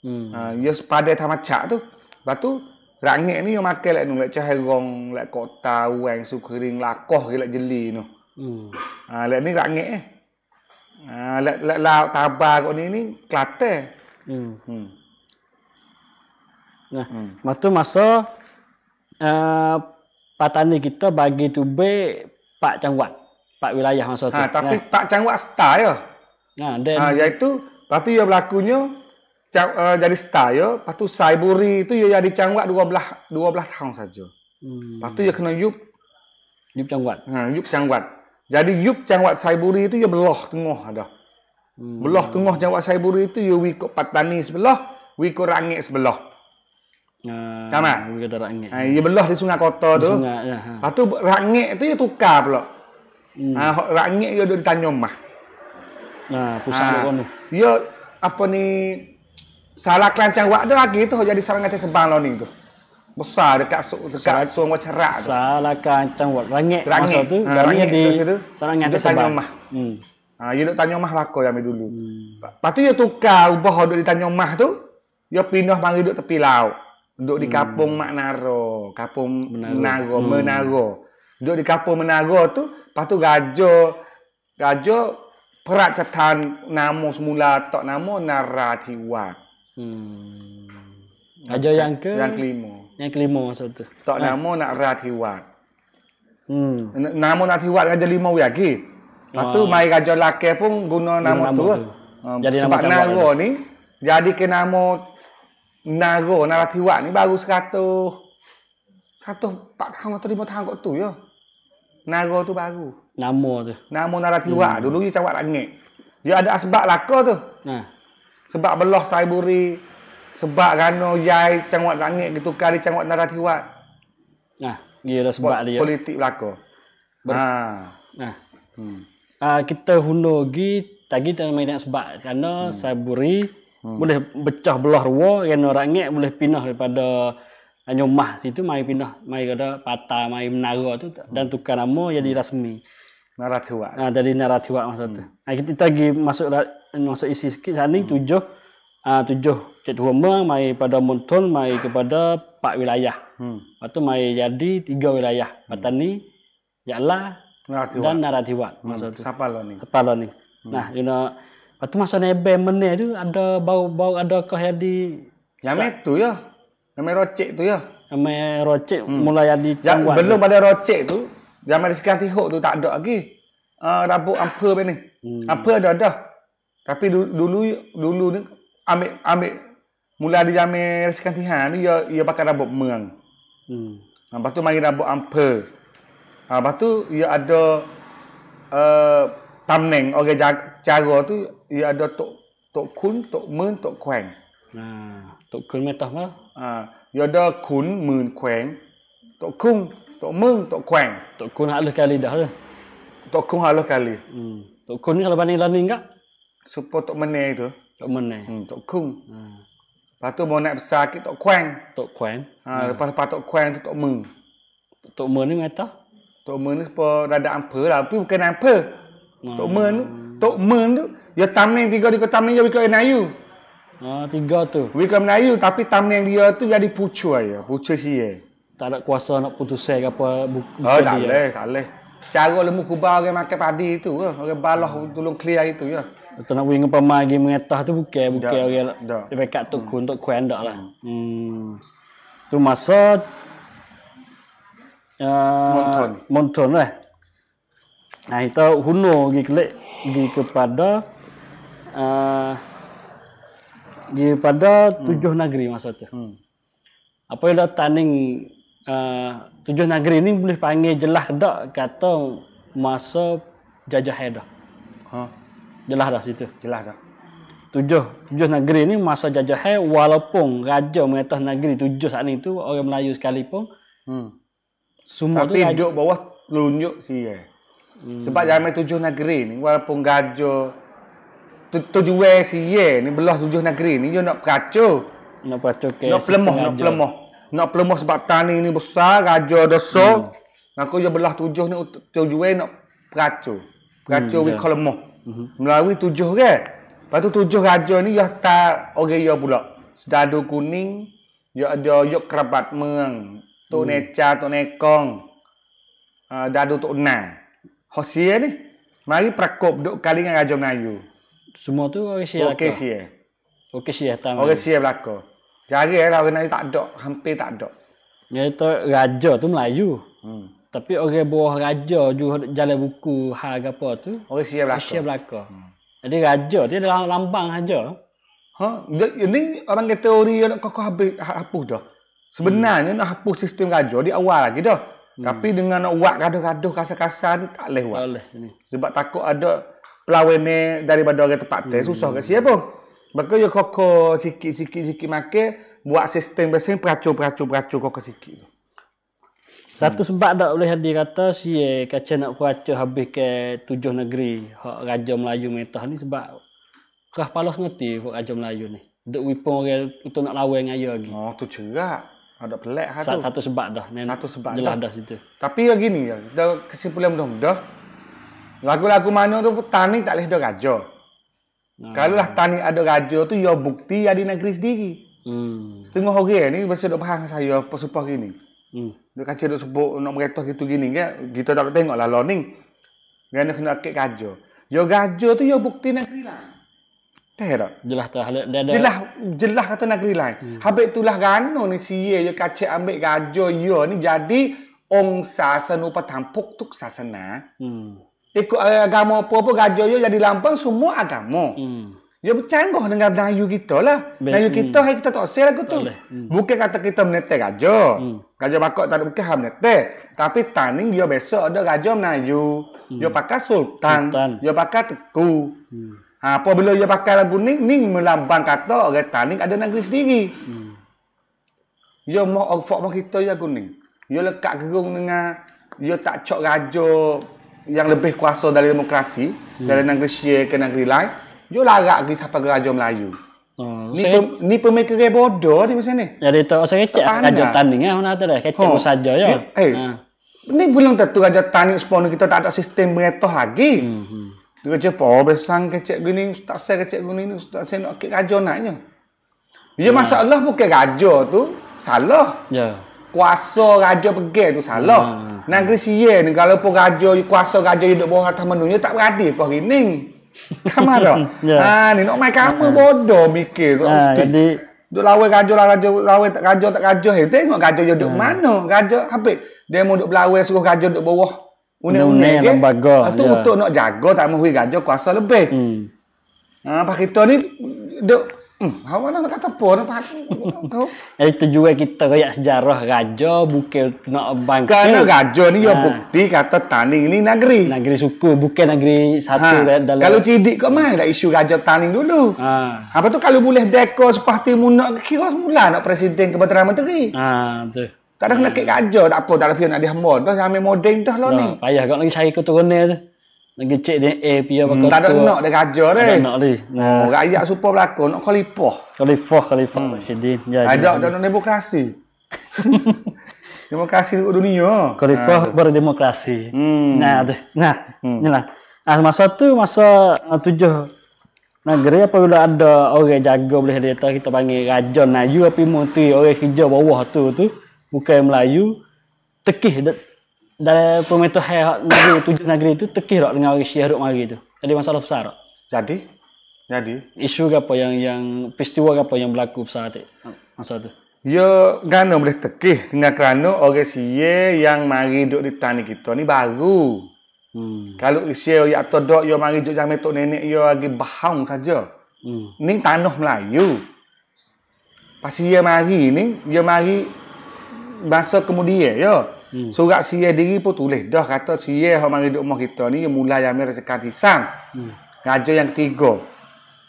Speaker 3: Hmm. Uh, yo pada tamat cak tu. Lepas tu rangik ni yo make lek nu lek cahegong lek kota uang sukering lakoh ke lek jeli nu. Hmm. Ah lek ni rangik eh. Ah uh, lek lek la tabah kok ni ni Klate. Hmm. hmm.
Speaker 2: Nah, hmm. waktu masa uh, eh, patani kita bagi tu be pak cangwat, pak wilayah masa tu. Ha, tapi nah. pak cangwat star ya? Nah, dan ha, iaitu patu ia berlakunya cak, uh, eh, jadi star ya,
Speaker 3: patu saiburi itu ya jadi cangwat 12 12 tahun saja. Hmm. Patu ia kena yup yup cangwat. Ha, yup cangwat. Jadi yup cangwat saiburi itu ia belah tengah ada. Hmm. Belah tengah cangwat saiburi itu ia wiko patani sebelah, wiko rangit sebelah. Sama.
Speaker 2: Ah, Kita rangik. Ha, ah,
Speaker 3: ya belah di sungai kota tu. Sungai, ya. Ha. Lepas tu rangik tu ya tukar pula. Hmm. Ha, ah, rangik ya duduk di Tanjung Mah. Ha, pusat ha. kono. Ya, apa ni... Salah kelancang waktu lagi tu jadi sarang atas sebang lah ni tu. Besar dekat su dekat sungai sungai cerak tu. Salah kelancang waktu. Rangik, rangik. masa tu. Ha, di, di sarang atas sebang. Mah. Hmm. Ha, ya duduk Tanjung Mah lah kau dulu. Hmm. Lepas tu ya tukar ubah duduk di Tanjung Mah tu. Ya pindah mari duduk tepi laut. Duduk di kampung hmm. Mak Naro. Kampung Menaro. Menaro. Hmm. Duduk di kampung Menaro tu. Lepas tu gajo. Gajo peracatan cetan nama semula. Tak nama Naratiwa. Hmm.
Speaker 2: Gajo yang ke? Yang kelima. Yang kelima masa tu. Tak ha. Eh. nama Naratiwa.
Speaker 3: Hmm. Nama Naratiwa gajo lima lagi. Lepas tu ah. mai gajo laki pun guna nama, nama tu. tu. Ah, jadi sebab nama Naro ni. Jadi ke nama Naga narasi wak ni baru 100 satu empat tahun atau lima tahun kot tu ya. Naga tu baru. Nama tu. Nama narasi hmm. wak. Dulu dia cawak langit. Dia ada sebab laka tu. Ha. Sebab belah saiburi. Sebab rana yai cawak langit gitu kari cawak narasi wak.
Speaker 2: Ha. Dia ada sebab dia. Politik laka. Ber- ha. Ha. Hmm. Uh, kita hundur lagi. Tadi kita main sebab. Kerana hmm. Saiburi hmm. boleh pecah belah rua kena rangit boleh pindah daripada anyumah situ mai pindah mai kada pata, mai menara tu hmm. dan tukar nama jadi rasmi naratiwa ah jadi naratiwa masa tu hmm. nah, kita lagi masuk masuk isi sikit sana hmm. tujuh ah uh, tujuh cik tua mai pada monton, mai kepada pak wilayah hmm. lepas mai jadi tiga wilayah hmm. patani yakla naratiwa. dan naratiwa masa hmm. tu sapalo ni sapalo ni hmm. nah you know Lepas ah, tu masa naik band mana tu ada bau bau ada kau yang di Yang tu ya. Nama rocek tu ya. Nama rocek hmm. mula yang di yang ya, Belum pada
Speaker 3: rocek tu zaman di sekian tihok tu tak ada lagi. uh, ah, rabu ampa ben ni. Hmm. Apa ada dah. Tapi dulu dulu ni ambil ambil mula di zaman sekian tihan ni ya ya pakai rabu meng. Hmm. Ah, lepas tu mari rabu ampa. Ha, lepas tu ia ada uh, tamneng orang cara tu dia ada tok tok kun, tok men, tok kuang.
Speaker 2: Ha, tok kun metah ke? Ha, dia ada kun, men, kuang, tok kun, tok men, tok kuang. Tok kun hak kali dah tu. Tok kun hak kali. Hmm. Tok kun kalau banding landing ke? Supo tok menai tu. Tok menai. Hmm, tok kun. Ha. Lepas tu mau naik
Speaker 3: besar ke tok kuang. Tok kuang. Ha, hmm. lepas lepas tok kuang tu tok men. Tok men ni metah? Tok men ni supo rada ampe lah. Tapi bukan ampe. Tok men ni. Tok Men tu dia tamen tiga dia tamen dia wika Melayu. Ha tiga tu. Wika Melayu tapi tamen dia tu jadi pucu aja, pucu si dia. Tak ada kuasa nak putusai ke apa buku oh, dia. Tak leh, tak
Speaker 2: leh. Cara lemu kubah orang makan padi itu, ke, ya. orang balah hmm. tolong clear itu ya. Kita nak wing pemain game mengetah tu bukan bukan orang. Dia pekat tu kun tok kuan lah. Hmm. hmm. Tu masa Uh, Monton. Ah, Monton lah. Nah kita huno gi klik gi kepada uh, eh, gi pada hmm. tujuh hmm. negeri masa tu. Hmm. Apa yang dah tanding uh, tujuh negeri ini boleh panggil jelah dah kata masa jajah heda. Ha. Jelah dah situ. jelah dah. Tujuh tujuh negeri ini masa jajah hai walaupun raja mengatas negeri tujuh saat itu orang Melayu sekalipun. Hmm. Semua Tapi tu raja...
Speaker 3: bawah lunjuk sih eh. Hmm. Sebab jamai
Speaker 2: tujuh negeri ni walaupun gajo
Speaker 3: tu, tujuh we si ye ni belah tujuh negeri ni yo nak kacau. Nak kacau ke. Nak pelemah, nak pelemah. Nak pelemah sebab tanah ni besar, gajo doso. Hmm. Aku yo belah tujuh ni tujuh we nak kacau. Kacau hmm, we yeah. lemah. mm Melalui tujuh ke. Lepas tu tujuh gajo ni yo ta ore yo pula. Sedadu kuning, yo ada yo kerabat meng. Tu hmm. neca, tu nekong. Uh, dadu tu nang. Hosia ni. Mari prakop dok kali dengan Raja Melayu.
Speaker 2: Semua tu orang Syiah. Okey Syiah. Okey Syiah tang. Orang Syiah
Speaker 3: belako. Jari
Speaker 2: lah orang Melayu tak ada, hampir tak ada. Ya tu raja tu Melayu. Hmm. Tapi orang bawah raja juga jalan buku hal apa tu. Orang Syiah belako. Syiah belako. Hmm. Jadi raja dia adalah lambang saja. Ha, ini orang kata teori nak kau
Speaker 3: habis ha, hapus dah. Sebenarnya hmm. nak hapus sistem raja di awal lagi dah. Hmm. Tapi dengan uak gaduh-gaduh kasar-kasar tak leh uak. Sebab takut ada pelawin daripada orang tempat tu hmm. susah ke siapa. Maka yo koko sikit-sikit-sikit make buat sistem besing peracu-peracu-peracu koko sikit tu.
Speaker 2: Satu hmm. sebab tak boleh hadir kata si eh, kaca nak peracu habis ke tujuh negeri hak raja Melayu mentah ni sebab kah palos ngerti hak raja Melayu ni. Dek wipong orang itu nak lawan dengan lagi. Oh tu cerak ada pelik ha, satu, satu sebab dah memang satu sebab dah. dah situ tapi ya
Speaker 3: gini ya dah kesimpulan dah, mudah lagu-lagu mana tu petani tak boleh ada raja hmm. kalau lah tani ada raja tu ya bukti ya di negeri sendiri hmm. setengah orang ni mesti duk faham saya pasupah gini hmm. duk kacau duk sebut nak meretoh gitu gini kan kita tak tengok lah learning kena kena akik raja ya raja tu ya bukti negeri lah Eh tak?
Speaker 2: Jelah tu. Dia ada... Jelah,
Speaker 3: jelah kata negeri lain. Eh. Hmm. Habis tu gano lah oh, ni siye yo kacik ambil gajah yo, ni jadi ong sasana upatang puktuk sasana. Hmm. Ikut uh, agama apa-apa gajah ya jadi lampang semua agama. Hmm. Ya bercanggah dengan Melayu kita lah. Melayu kita hmm. kita tak usir aku tu. Hmm. Bukan kata kita menetek gajah. Hmm. Gajah bakok tak ada bukan ham menetek. Tapi taning dia besok ada gajah Melayu. Hmm. Dia pakai sultan. sultan. Dia pakai teku. Hmm. Ha, apabila dia pakai lagu ni, ni melambang kata kereta ni ada negeri sendiri. Hmm. Dia mau orfok mak kita dia kuning. Dia lekat gerung dengan dia tak cok raja yang lebih kuasa dari demokrasi hmm. dari negeri Syia ke negeri lain. Dia larak ke siapa raja Melayu. Hmm. Ni, saya, pem, ni pemikiran bodoh di masa ni.
Speaker 2: Ya, dia tahu. Saya kecil raja tanding. Ya, mana tu dah. Kecil oh. saja. Ya. Eh, ha.
Speaker 3: ni belum tentu raja tanding sepuluh kita tak ada sistem beretoh lagi. Hmm. hmm kerja apa? Besang kecek gini, tak saya kecek gini, tak saya nak kek gajah naknya. Dia ya, yeah. masalah bukan gajah tu, salah. Ya. Yeah. Kuasa raja pergi tu salah. Yeah. Negeri siye ni, kalau pun raja, kuasa raja hidup bawah atas menunya, tak berhati apa gini. Kamu tak? Ya. Yeah. Ha, ni nak main kamu yeah. bodoh mikir tu. Ha, yeah, jadi... Duk lawa gajah lah gajah, lawa tak gajah tak gajah. Eh, tengok gajah dia duduk yeah. mana. Gajah, habis. Dia mau duduk belawa, suruh gajah duduk bawah.
Speaker 2: Unik-unik ke? lembaga. Ah, itu ya. untuk
Speaker 3: nak jaga tak mahu gajah kuasa lebih. Hmm. Ha, ah, apa kita
Speaker 2: ni duk
Speaker 3: Hmm, nak kata apa nak pasal tu?
Speaker 2: itu juga kita kayak sejarah raja bukan nak bangkit. Karena raja ni ha. ya bukti kata taning ni negeri. Negeri suku bukan negeri satu ha. dalam. Kalau cidik
Speaker 3: kau mai lah isu raja taning dulu. Ha. Apa tu kalau boleh dekor sepatu munak kira semula nak presiden ke menteri. Ha, betul. Tak ada nak kerja, tak apa, tak ada pihak nak dihemba. Dah ambil modeng
Speaker 2: dah lah ni. Payah kau lagi cari keturunan tu. Nak cek dia A, eh, P, apa hmm, kau tu. Tak ada nak dia kerja ni. Tak ada nak ni. Nah. Oh, rakyat super berlaku, nak kalipah. Kalipah, kalipah. Hmm. Syedin. Ya, ada nak demokrasi. demokrasi di dunia. Kalipah ah. berdemokrasi. Hmm. Nah, ada. Nah, hmm. ni lah. Nah, masa tu, masa ah, tujuh negeri apabila ada orang jaga boleh dia tahu kita panggil raja naju apa mu tu orang kerja bawah tu tu bukan Melayu tekih dari pemerintah hai negeri tujuh negeri itu tekih rak dengan orang Syiah rak mari itu. Jadi masalah besar. Jadi jadi isu apa yang yang peristiwa apa yang berlaku besar tu masa tu. yo ya, gana boleh
Speaker 3: tekih dengan kerana orang siye yang mari duduk di tani kita ni baru. Hmm. Kalau siye yang ya atau dok yo ya mari duduk jamet nenek yo lagi bahang saja. Hmm. Ini tanah Melayu. Pasti dia mari ni, dia mari masa kemudian yo, Hmm. Surat siye diri pun tulis dah kata siye hok mari duk rumah kita ni yang mula yang merasakan hisam. Hmm. Raja yang ketiga.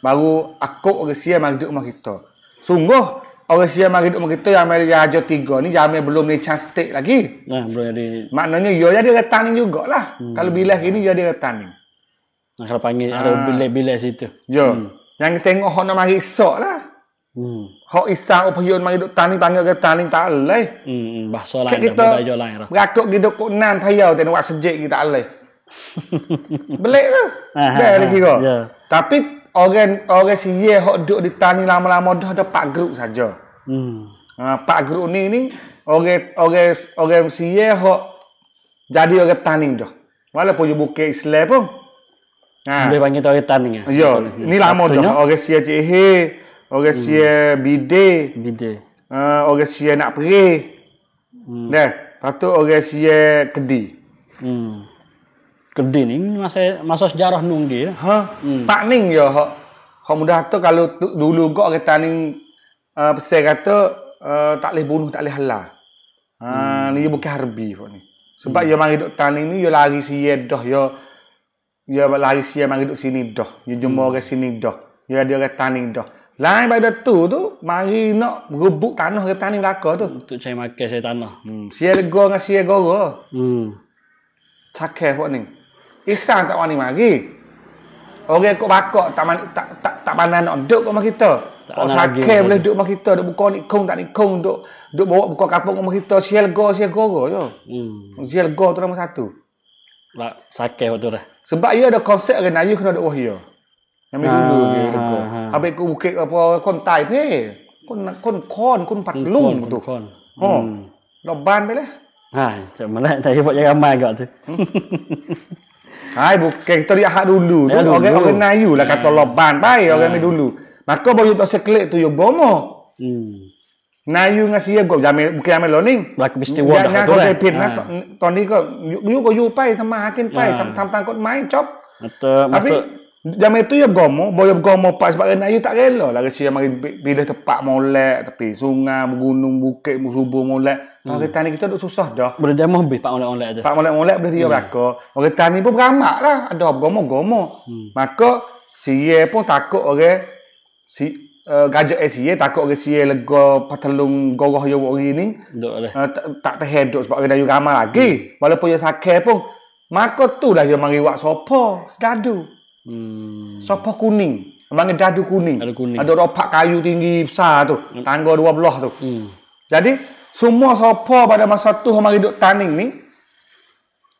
Speaker 3: Baru aku orang siye mari duk rumah kita. Sungguh orang siye mari duk rumah kita yang mari raja tiga ni jamin belum ni cantik lagi. Nah, ya, belum jadi. Maknanya yo jadi retan jugalah. Hmm. Kalau bilah gini jadi retan ni.
Speaker 2: Nah, kalau panggil ada ah. bilah-bilah situ. Yo. Hmm.
Speaker 3: Yang tengok hok nak mari esok lah. Hmm. Hak isah upayun mari duk taning tangga ke taning tak alai. Hmm, hmm bahasa lain kita belajar lain lah. Berakut gitu ko nan payau tu nak sejik kita alai. Belik ke? Ha ha. Ya. Tapi orang orang si ye hak duk di taning lama-lama dah ada pak grup saja. Hmm. Ha pak grup ni ni orang orang orang si ye hak jadi orang taning dah. Walaupun you buka Islam pun.
Speaker 2: Ha. Dia panggil tu orang ya? taning ya. ni lama dah. Orang si ye Orang hmm. siya bide. Bide.
Speaker 3: Uh, ah, orang siya nak pergi. Hmm. Dah. Lepas tu orang siya kedi.
Speaker 2: Hmm. Kedi ni masa, masa sejarah nung dia. Ha? Hmm. Tak
Speaker 3: ning ya. Ha? Kau mudah tu kalau dulu kau ah, kata ni uh, ah, pesan kata uh, tak boleh bunuh, tak boleh halal. Uh, hmm. Ni bukan harbi. ni. Sebab hmm. yang mari duk tanding ni, yang lari siya dah. Yang ya lari siya mari duk sini dah. Yang jumpa hmm. orang sini dah. Yang ada orang tanding dah. Lain pada tu tu mari nak rebut tanah ke ni Melaka tu. Untuk
Speaker 2: cari makan saya tanah. Hmm.
Speaker 3: Sial go dengan sial goro. Hmm. Cakai buat ni. Isang tak wani mari. Orang kok bakok tak man, tak tak tak pandai nak duduk kat kita. Oh sakit boleh duduk rumah kita, Duk buka nikung tak nikung, Duk duduk bawa buka kapung rumah kita, sial go sial go go yo. Hmm. Sial go tu nombor satu.
Speaker 2: Lah sakit waktu dah.
Speaker 3: Sebab dia ada konsep kena ayu kena duduk wahya. Yang dulu ah, dia tegur. เอาไปกูเกะเอคนตายเพ่ คนคนค้อนค
Speaker 2: นผัดลุ่มตุกอ๋อ
Speaker 3: เราบานไปเลย
Speaker 2: หายจะมาแล้วแต่ที่พผมยังมาก่อนสิหายบุกเกะตอนนี้หาดูดูตอเอาเกะเอาเงินนายอยู่แล้ว
Speaker 3: ก็ตลอบบานไปเอาเงินไปดูดูมันก็บอกอยู่ตัวเสกเละตัวอยู่บ่มอ Nayu nga siya ko j a ยา kaya m a ม loning. Black Beast a w a r นะตัวเลยผิดนะตอนนี้ก็ยุบก็ยุบไปทำมาหากินไปทำทำตามกฎหมายจบอ่ะพี่ Jam itu ya bergomo, boleh bergomo pas sebab kena ya tak rela lah kasi mari pindah tempat molek tapi sungai, bergunung, bukit, musubu molek. Hmm. Orang tani kita duk susah dah. Berdemo habis pak molek-molek aja. Pak molek-molek boleh dia belaka. Hmm. Orang tani pun beramak lah, ada bergomo-gomo. Hmm. Maka siye pun takut orang si uh, eh, gajak eh, siye takut orang siye lega patelung gorah yo orang ini. Duk uh, eh, tak terhidup sebab orang dayu ramai lagi. Hmm. Walaupun dia sakit pun maka tu dah dia mari wak sapa? Sedadu. Hmm. Sopo kuning. Memang dadu kuning. Dadu kuning. Ada ropak kayu tinggi besar tu. Hmm. Tangga dua belah tu. Hmm. Jadi, semua sopo pada masa tu mari duduk taning ni.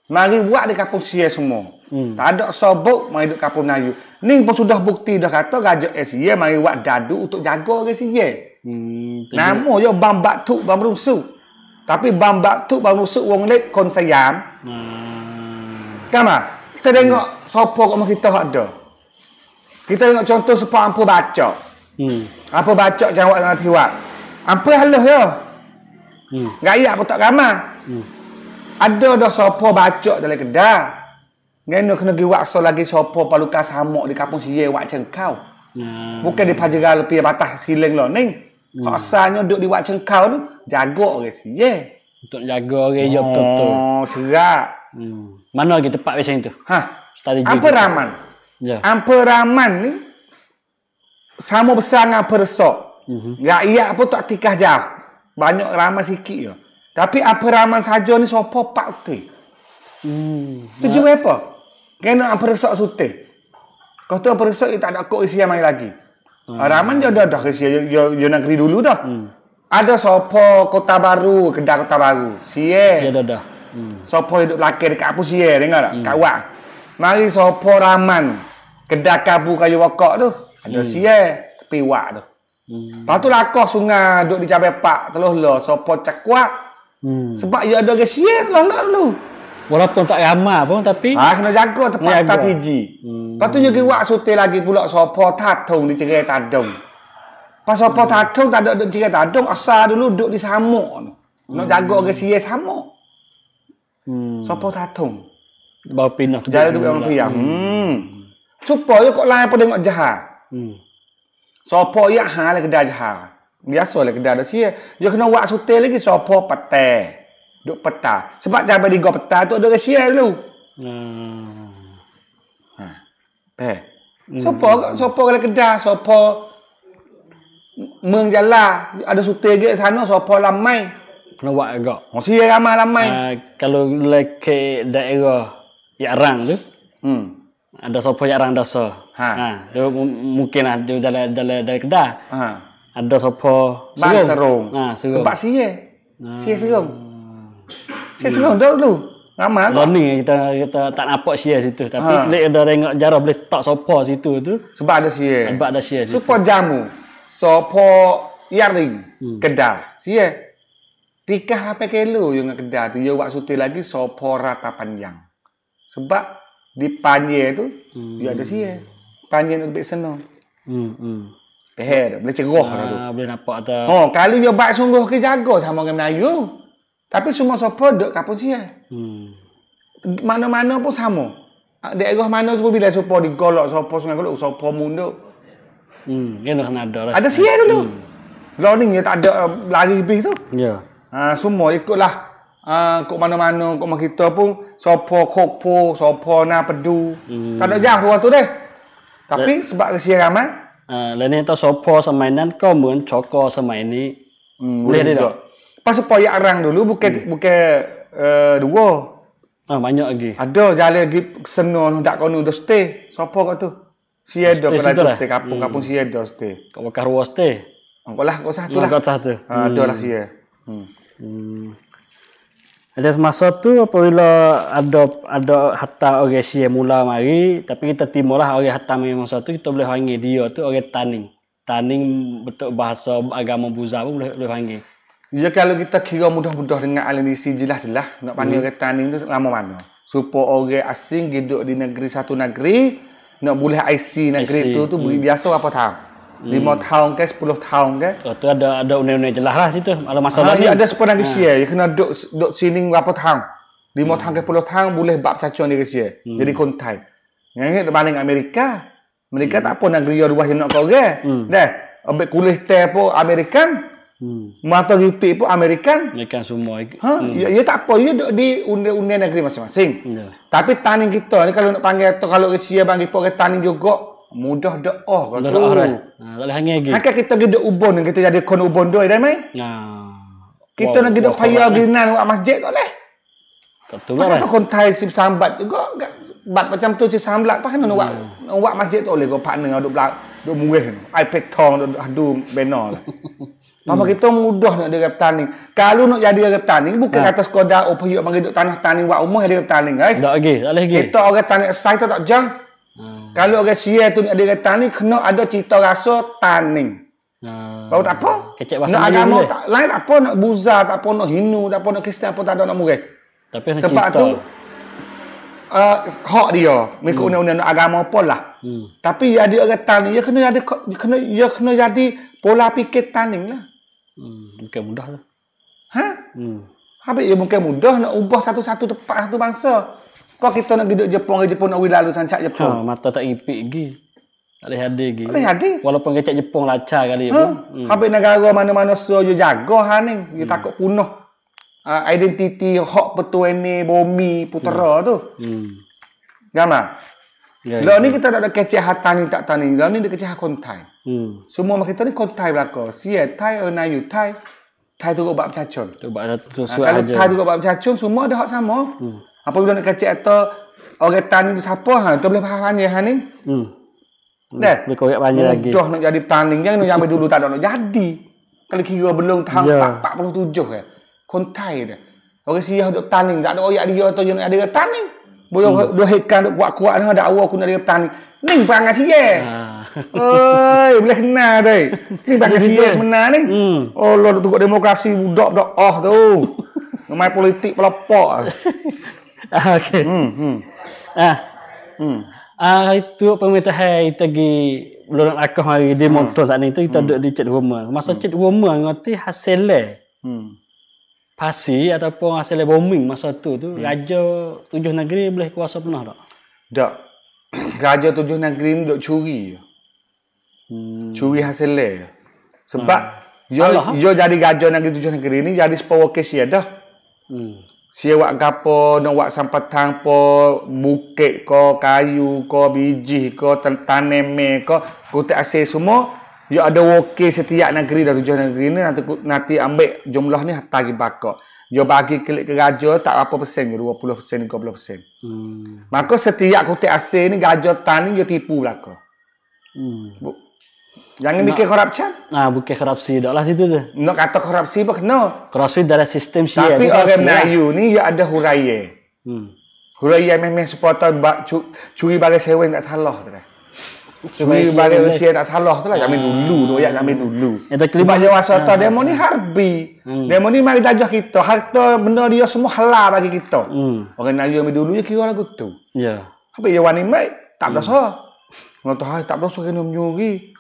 Speaker 3: Mari buat di kapur siya semua. Hmm. Tak ada sobok mari duduk kapung nayu. Ni pun sudah bukti dah kata gajak eh, siya mari buat dadu untuk jaga ke siya. Hmm, Nama je bang batuk bang rusuk. Tapi bang tu bang rusuk orang lek kon sayam. Hmm. Kamah? kita tengok hmm. siapa kat rumah kita ada. Kita tengok contoh siapa ampu baca. Hmm. Apa baca jawab dengan hati wak. Apa halus ya? Hmm. Gaya pun tak ramah. Hmm. Ada dah siapa baca dalam kedah. Ngena kena gi waksa lagi siapa paluka sama di kampung siye wak cengkau. Hmm. Bukan di pajera lebih batas siling lah ni. Hmm. Asalnya duduk di wak cengkau tu jaga orang siye.
Speaker 2: Untuk jaga orang ya, oh, yang betul Oh,
Speaker 3: cerak. Hmm. Mana lagi tempat macam
Speaker 2: itu? Ha. Strategi Apa itu. Rahman?
Speaker 3: Ya. Apa Rahman ni sama besar dengan Persok. Uh-huh. Mhm. Rakyat pun tak tikah jauh. Banyak Rahman sikit je. Tapi apa Rahman saja ni sopo pak uti. Hmm. Tuju ya. apa? Kena apa Persok sute. Kau tu apa Persok tak ada kok isi yang lagi. Hmm. Ah, Rahman dia dah dah isi dia nak dulu dah. Hmm. Ada sopo kota baru, kedai kota baru. Sie. Sie dah dah. Hmm. Sopo hidup lakir dekat apa siya, dengar tak? Hmm. Kat wak. Mari sopo raman. Kedah kabu kayu wakak tu. Ada hmm. siya. Tapi wak tu. Hmm. Lepas tu lakoh sungai duduk di cabai pak. Teluh lo. Sopo cakwak. Hmm. Sebab dia ada ke siya. Teluh lo dulu. Walaupun tak ramah pun tapi. Ha, kena jaga tepat. ya, strategi. Hmm. Lepas tu juga wak sutil lagi pula. Sopo tatung di cerai tadung. Pas sopo hmm. tatung tak ada di cerai tadung. Asal dulu duduk di samuk. Nak hmm. jaga ke siya samuk. Hmm. sapa tatung
Speaker 2: bau pinah tu jare tu memang tiang hmm,
Speaker 3: hmm. supo yo kok lain pada ngok jahat. hmm sapa ya ha le kedai jaha biasa le lah kedai dak sia yo kena wak sutel lagi sapa pate duk peta sebab dah bagi go peta tu ada rahsia dulu hmm ha eh sapa sapa le kedai sapa Mengjala ada sutege sana sapa lamai kena buat juga.
Speaker 2: Mesti oh, ramai-ramai. Uh, kalau like daerah Yarang tu. Hmm. Ada sopo Yarang dosa. Ha. Ha. Mungkin ada dalam dalam dalam dalam kedai. Ha. Ada sopo Bang Serong. Ha, Serong. Ah, Sebab si dia. Si Serong. Si Serong dah dulu. Ramai. Learning kita kita tak nampak si situ tapi ha. lek ada tengok jarah boleh tak sopo situ tu. Sebab ada si Sebab ada si dia. Sopo jamu. Sopo yaring Hmm. Kedai.
Speaker 3: Si Tikah apa kelo yang kerja tu, dia buat sutil lagi sopo rata panjang. Sebab di panje tu, hmm. dia ada siapa, Panje lebih senang.
Speaker 2: Hmm.
Speaker 3: Eh, boleh cegoh ah, lah tu.
Speaker 2: Boleh nampak ada. Oh, kalau
Speaker 3: yang buat sungguh ke jago sama dengan Melayu. Tapi semua sopor, duduk kapun siya. Hmm. Mana-mana pun sama. Ah, di arah mana tu bila sopo digolok, sopor sungguh golok, sopo munduk. Hmm, ini ada lah. Ada siya dulu. Hmm. Learning dia tak ada eh, lagi lebih tu. Ya. Yeah. Ha, semua ikutlah. Ha, kok mana-mana, kok mana kita pun. Sopo kokpo, sopo na pedu. Hmm. Tak ada
Speaker 2: jah waktu deh. Tapi Le, sebab kesian ramai. Ha, uh, Lain sopo semain nan, kau mungkin coko sama ini
Speaker 1: Hmm.
Speaker 3: Boleh tak?
Speaker 2: Pas sepoh yang arang dulu, bukan hmm. bukan uh, dua.
Speaker 3: Ah, banyak lagi. Ada jalan lagi senon tak kono dah stay. Sopo kat tu? Si ada ah, kena tu lah. stay kampung, hmm. kampung si
Speaker 2: ada stay. Kau bakar ruas stay. lah, kau satu lah. Engkau satu. Ha, ah, ada lah hmm. si Hmm. Hmm. Ada semasa tu apabila ada ada hatta orang Syiah mula mari tapi kita timulah orang hatta mari masa tu kita boleh panggil dia tu orang taning. Taning betul bahasa agama Buzha pun boleh, boleh panggil. Ya kalau kita kira mudah-mudah dengan ahli isi jelas-jelas nak panggil hmm. orang taning tu lama mana?
Speaker 3: Supaya orang asing hidup di negeri satu negeri nak boleh IC negeri IC. tu tu hmm.
Speaker 2: biasa apa tahu? lima hmm. tahun ke sepuluh tahun ke oh, tu ada ada undang-undang jelah lah situ ada masalah ha, ni ada sepenuh negeri ha.
Speaker 3: dia kena duduk duduk sini berapa tahun lima hmm. tahun ke sepuluh tahun boleh bab cacuan di Sia hmm. jadi kontai yang ini berbanding Amerika mereka hmm. tak pun negeri yang luas yang nak korang hmm. dah ambil kulit teh pun Amerikan hmm. mata ripik pun Amerikan Amerika semua ha? Hmm. Ya, ya, tak apa dia ya duduk di undang-undang negeri masing-masing yeah. tapi tanin kita ni kalau nak panggil atau kalau Sia bagi pun tanin juga mudah
Speaker 2: doa ke tu. Ha, tak boleh hangi lagi. Hakak
Speaker 3: kita gede ubon kita jadi kon ubon doa dah mai.
Speaker 2: Ha. Kita nak gede paya
Speaker 3: ginan wak masjid tak leh.
Speaker 2: Lah, eh. tu lah. Kita kon
Speaker 3: tai sip sambat juga bat macam tu si samlak pak kena wak hmm. wak masjid tu kau ko partner duk belak duk murih. iPad tong duk adu benol. lah. Hmm. kita mudah nak dia petani. Kalau nak jadi orang petani bukan ha. atas kodak oh, upaya bagi duk tanah tani wak umur dia petani guys. Tak lagi, tak lagi. Kita orang tani sai tak jang. Kalau orang Syiah tu ada kata ni kena ada cita rasa taning.
Speaker 2: Hmm. Ah. Baru tak apa. Kecek bahasa nak agama tak,
Speaker 3: lain tak apa nak buza tak apa nak hindu tak apa nak kristian apa tak ada nak murid.
Speaker 2: Tapi sebab tu
Speaker 3: uh, hak dia mengikut hmm. undang-undang agama apalah. Hmm. Tapi ya dia orang tani ya kena ada ya kena ya kena jadi pola fikir taning lah.
Speaker 2: Hmm. Bukan mudah tu. Ha? Hmm.
Speaker 3: Habis ya bukan mudah nak ubah satu-satu tempat satu bangsa. Kau kita nak duduk Jepun ke Jepun nak pergi lalu sancak Jepun. Ha, mata tak ipik lagi. Tak boleh
Speaker 2: hadir lagi. Tak hadir. Walaupun kita Jepun lacar kali ha? pun. Hmm. Habis
Speaker 3: negara mana-mana so you jaga hmm. ha ni. You hmm. takut punah. Uh, identiti hak petua ni, bumi, putera hmm. tu. Hmm. Gama? Ya, ya, ni kita tak ada kecek hata ni, tak tani. Lalu ni ada kecek hak kontai. Hmm. Semua makita ni kontai belakang. Sia, tai, enayu, Thai. Thai tu kau buat pecacun. Tu buat ha, pecacun. Kalau Thai tu kau buat pecacun, semua ada hak sama. Hmm. Apa Apabila nak kacik atau orang tani tu siapa ha? Tu boleh faham panjang ha ni. Hmm.
Speaker 2: hmm. Dah, boleh koyak panjang lagi. Dah
Speaker 3: nak jadi petani yang nak sampai dulu tak ada nak jadi. Kalau kira belum tahun yeah. 47 ke. Kontai dah. Orang siah duk tani, tak ada oyak dia atau nak ada tani. Boleh hmm. dua hekan duk kuat-kuat nak ha, dakwa aku nak ada tani. Ning perang asyik. Ha. Oi, boleh kena dai. Ning perang asyik mena ni. Hmm. Allah oh,
Speaker 2: demokrasi budak-budak ah oh, tu. Memang politik pelopok. Ah, okay. Hmm, hmm. Ah. Hmm. Ah itu pemerintahan kita pergi belorang akah hari di hmm. sana itu kita hmm. duduk di cet rumah. Masa hmm. cet ngerti hasil Hmm. Pasi ataupun hasil bombing masa tu tu hmm. raja tujuh negeri boleh kuasa penuh tak? Tak. raja tujuh negeri ni duk curi.
Speaker 3: Hmm. Curi hasil Sebab hmm. yo Alah. Ha? yo jadi raja negeri tujuh negeri ni jadi power case ya dah. Hmm. Si awak gapo nak no, awak sampai tangpo bukit ko kayu ko biji ko tanam me ko kutak ase semua yo ada wokey setiap negeri dan tujuh negeri ni nanti nanti ambil jumlah ni hatta ki bako. Yo bagi klik ke raja tak apa persen 20 persen 30 persen.
Speaker 1: Hmm.
Speaker 3: Maka setiap kutak ase ni gajah tani yo tipu belaka. Hmm. Jangan mikir ah, korupsi. Nah, bukan lah korupsi dak situ tu. No kata korupsi bukan no.
Speaker 2: Korupsi dari sistem
Speaker 3: sih. Tapi orang Melayu ni ya ada huraiye. Hmm. Huraie memang supporter cu curi barang sewa tak salah tu lah. Curi barang Rusia tak salah tu lah. Kami ah. dulu no ya kami
Speaker 2: dulu. Itu kelima jawa soto dia ah.
Speaker 3: demo harbi. Hmm. Demo ni mari tajah kita. Harta benar dia semua halal bagi kita. Hmm. Orang Melayu kami dulu ya kira lagu tu. Ya. Yeah. Apa jawa ni mai? Tak hmm. berasa. Ngotoh tak berasa kena menyuri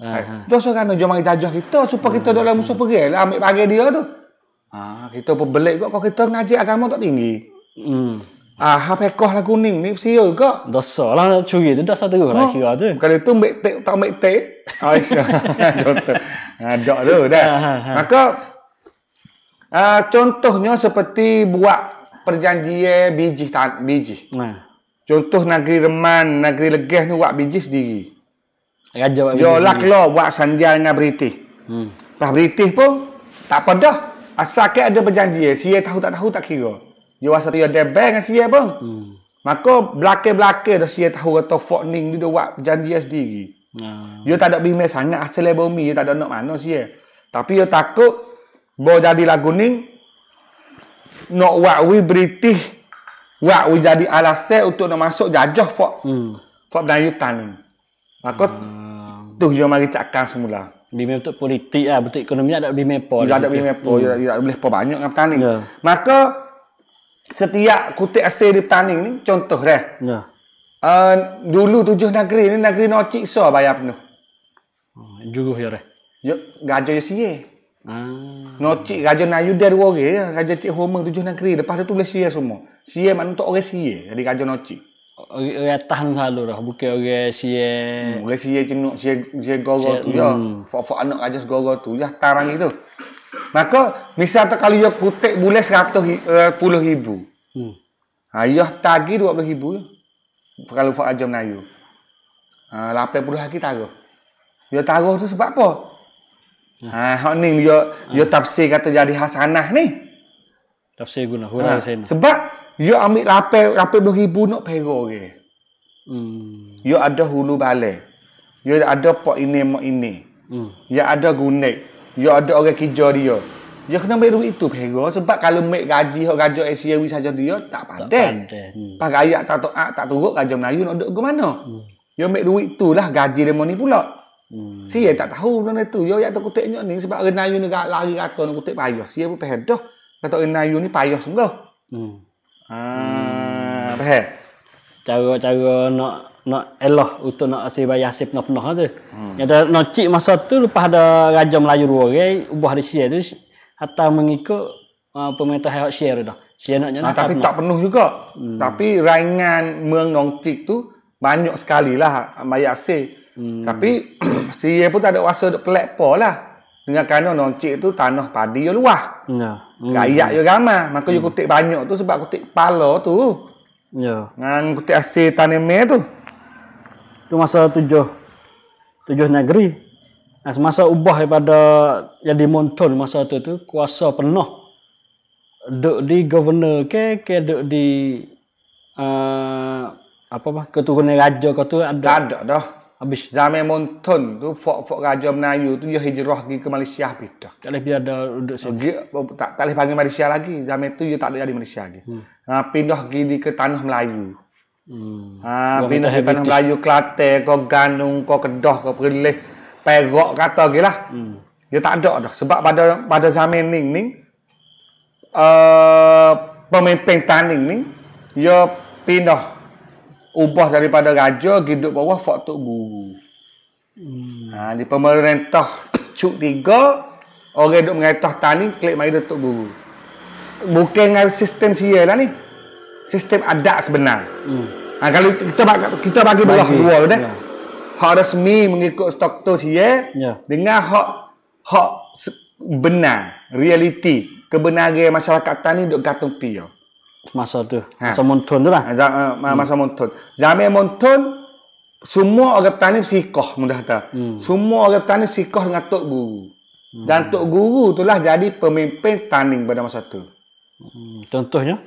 Speaker 3: uh ah, Dosa ah. kan dia mari jajah kita supaya kita uh dalam musuh pergi, lah, ambil pagi dia tu. Ha, kita pun belik kok kita ngaji agama tak tinggi. Hmm. Ah, ha pekoh lah kuning ni sia ke? Dosa lah nak curi tu dosa teruk nak kira tu. Kalau tu ambil tak ambil teh. Aisyah. Contoh. Ada tu dah. Maka uh, contohnya seperti buat perjanjian biji tan biji. Nah. Contoh negeri Reman, negeri Legah ni buat biji sendiri. Raja buat Yo lah keluar buat sandia dengan beritih. Hmm. Lah beritih pun tak pedah. Asal ke ada berjanji. Eh, siya tahu tak tahu tak kira. Dia rasa dia ada bank dengan sia pun. Hmm. Maka belakang-belakang dah sia tahu atau Fortning dia buat berjanji sendiri. Hmm. Dia tak ada bimbing sangat asal bumi. Dia tak ada nak mana siya, Tapi dia takut boleh jadi lagu ni nak buat we beritih buat we jadi alasan untuk nak masuk jajah Fort. Hmm. Fort Dayutan ni. Maka hmm. Tu hidup mari cakar semula. Bimbing untuk politik lah. betul ekonomi lah, ada beli mepo. Ya, ada beli mepo. Ya, ya, boleh apa banyak dengan petani. Yeah. Maka, setiap kutip asir di petani ni, contoh dah. Ya. Yeah. Uh, dulu tujuh negeri ni, negeri Nocik so bayar penuh. Oh, juga ya, Reh. Ya, gajah yang siya. Ah. Nocik, gajah Nayu dia dua orang. Gajah ya. Cik Homer tujuh negeri. Lepas tu, boleh siya semua. Siya maknanya untuk orang siya. Jadi, gajah Nocik
Speaker 2: orang atas selalu dah bukan orang sia hmm,
Speaker 3: orang sia cenuk sia gogo tu ya hmm. fak-fak anak aja gogo tu ya tarang itu maka misal tak kalau dia kutik boleh 110000 eh, puluh hmm. ha iya tagi dua 20000 ya. kalau fak aja nayu, ha puluh lagi taruh dia taruh tu sebab apa ya. ha hak ni dia ha. dia tafsir kata jadi hasanah ni tafsir guna ha, sebab Yo ambil lape lape beribu nak pegoh ye. Hmm. Yo ada hulu bale. Yo ada pok ini mo ini. Hmm. Yo ada gunek. Yo ada orang kerja dia. Yo kena ambil duit itu pegoh sebab kalau mek gaji hok gajo Asia wis saja dia tak pandai. Hmm. Pak gaya tak tok ak ah, tak turuk gajo Melayu nak duk ke mana? Hmm. Yo ambil duit itulah gaji dia ni pula. Hmm. Si tak tahu benda itu. Yo yak tak kutiknya ni sebab renayu ni lari kata nak kutik payah. Si pun pedah. Kata renayu ni payoh sungguh. Ah,
Speaker 2: apa hmm. hal? Cara-cara nak nak elah untuk nak si bayar sip nak penuh tu. Hmm. Yang nak cik masa tu lepas ada raja Melayu dua orang ubah di share tu hatta mengikut uh, pemerintah hak share dah. Share nak nah, tapi tak penuh juga.
Speaker 3: Hmm. Tapi raingan meng nong cik tu banyak sekali lah ah, bayar sip. Hmm. Tapi si pun tak ada kuasa duk pelak polah. Dengan kerana noncik tu tanah padi yang luah. Ya. Yeah. Mm. yang ramah. Maka mm. kutip banyak tu sebab kutip pala tu.
Speaker 2: Ya. Yeah. Dengan kutip hasil tanah tu. Tu masa tujuh. Tujuh negeri. Nah, masa ubah daripada yang dimontol masa tu tu kuasa penuh duk di governor ke ke duk di uh, apa bah keturunan raja ke tu ada tak ada dah Habis
Speaker 3: zaman monton tu fok-fok raja Melayu tu dia hijrah pergi ke Malaysia pita. Tak boleh ada duduk sini. tak tak boleh panggil Malaysia lagi. Zaman tu dia tak ada di Malaysia lagi. Hmm. Ha, pindah pergi ke tanah Melayu. Hmm. Ha, pindah ke tanah Melayu Kelate, ke ganung, ke Kedah, ke Perlis, Perak kata gilah. Hmm. Dia tak ada dah sebab pada pada zaman ning ning uh, eh, pemimpin tanding ning dia pindah ubah daripada raja hidup bawah faktor guru. Hmm. Ha, di pemerintah cuk tiga orang duk mengaitah tani klik mai datuk guru. Bukan dengan sistem sialah ni. Sistem adat sebenar. Hmm. Ha, kalau kita bagi, kita bagi belah dua dah. Ya. Hak resmi mengikut struktur sial ya. dengan hak hak benar, realiti, kebenaran masyarakat tani duk gantung pia. Hmm. Masa tu. Ha. Masa monton tu lah. Ja, ha, uh, ha, masa hmm. montun. Zaman monton semua orang tanim sikoh, mudah kata. Hmm. Semua orang tanim sikoh dengan Tok Guru. Hmm. Dan Tok Guru itulah jadi pemimpin tanim pada masa tu.
Speaker 2: Hmm. Contohnya?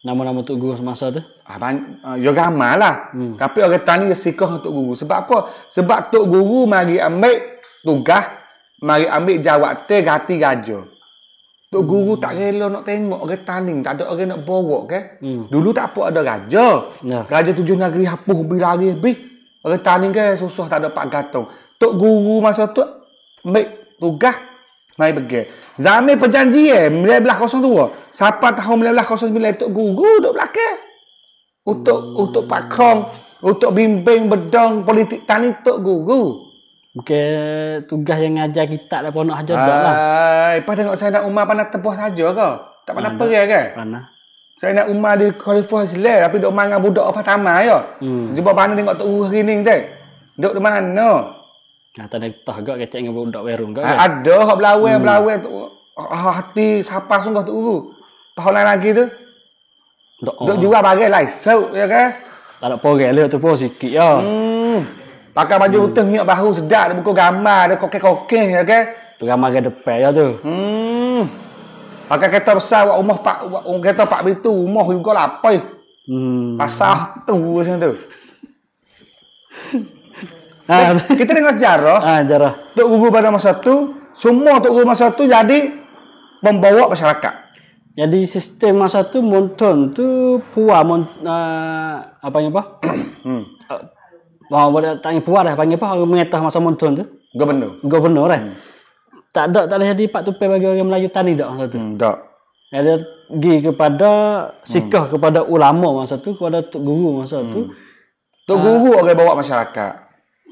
Speaker 3: Nama-nama Tok Guru semasa tu? Ah, ban, ah, ya ramah lah. Hmm. Tapi orang tanim sikoh dengan Tok Guru. Sebab apa? Sebab Tok Guru mari ambil tugas, mari ambil jawatan ganti gajah. Tok hmm. tak rela nak tengok orang tanding, tak ada orang nak bawa ke. Hmm. Dulu tak apa ada raja. Nah. Raja tujuh negeri hapuh bi lari bi. Orang tanding ke susah tak ada pak gatung. Tok guru masa tu baik tugas mai bege. Zame perjanji eh 1902. Siapa tahun 1909 tok guru duk belakang. Untuk hmm. untuk pak krong, untuk bimbing bedong politik
Speaker 2: tani tok guru. Mungkin tugas yang ngajar kita lah pun nak ajar lah.
Speaker 3: Hai, pada tengok saya nak umar panah tebus saja ke? Tak panah apa ya
Speaker 2: kan? Panah. Saya nak umar
Speaker 3: di California Slay tapi dok mangan budak apa tama ya. Hmm. Jumpa mana tengok tu rining tu.
Speaker 2: Dok di mana? Nah, tak ada tah gak kecek dengan budak Werung. gak. Ha, kan? Ada hak belawai hmm. belawai tu.
Speaker 3: Ah, hati sapa sungguh tu uru. Tahun lain lagi tu. Dok, oh. jual bagai lain, so ya ke? Kan? Tak ada pore
Speaker 2: le lah tu pore sikit ya.
Speaker 3: Hmm. Pakai baju hmm. utang minyak bahu sedap dia buku gambar dia kokek-kokek ya okay? Tu gambar ke depan ya tu. Hmm. Pakai kereta besar buat rumah pak buat kereta pak bitu rumah juga lapai. Lah, hmm. Pasah tu sini tu.
Speaker 2: ha, kita dengar sejarah. Ha, sejarah. Tok guru pada masa tu, semua tok guru masa tu jadi pembawa masyarakat. Jadi sistem masa tu monton tu puah mon, uh, apa nyapa? hmm. Wah, oh, boleh tanya puan dah panggil apa? Mengetah masa monton tu. Gubernur. Gubernur eh. Hmm. Tak ada tak ada jadi pak tupai bagi orang Melayu tani dak masa tu. Hmm, tak. Ada pergi kepada sikah hmm. kepada ulama masa tu, kepada tok guru masa hmm. tu. Tok guru uh, orang bawa masyarakat.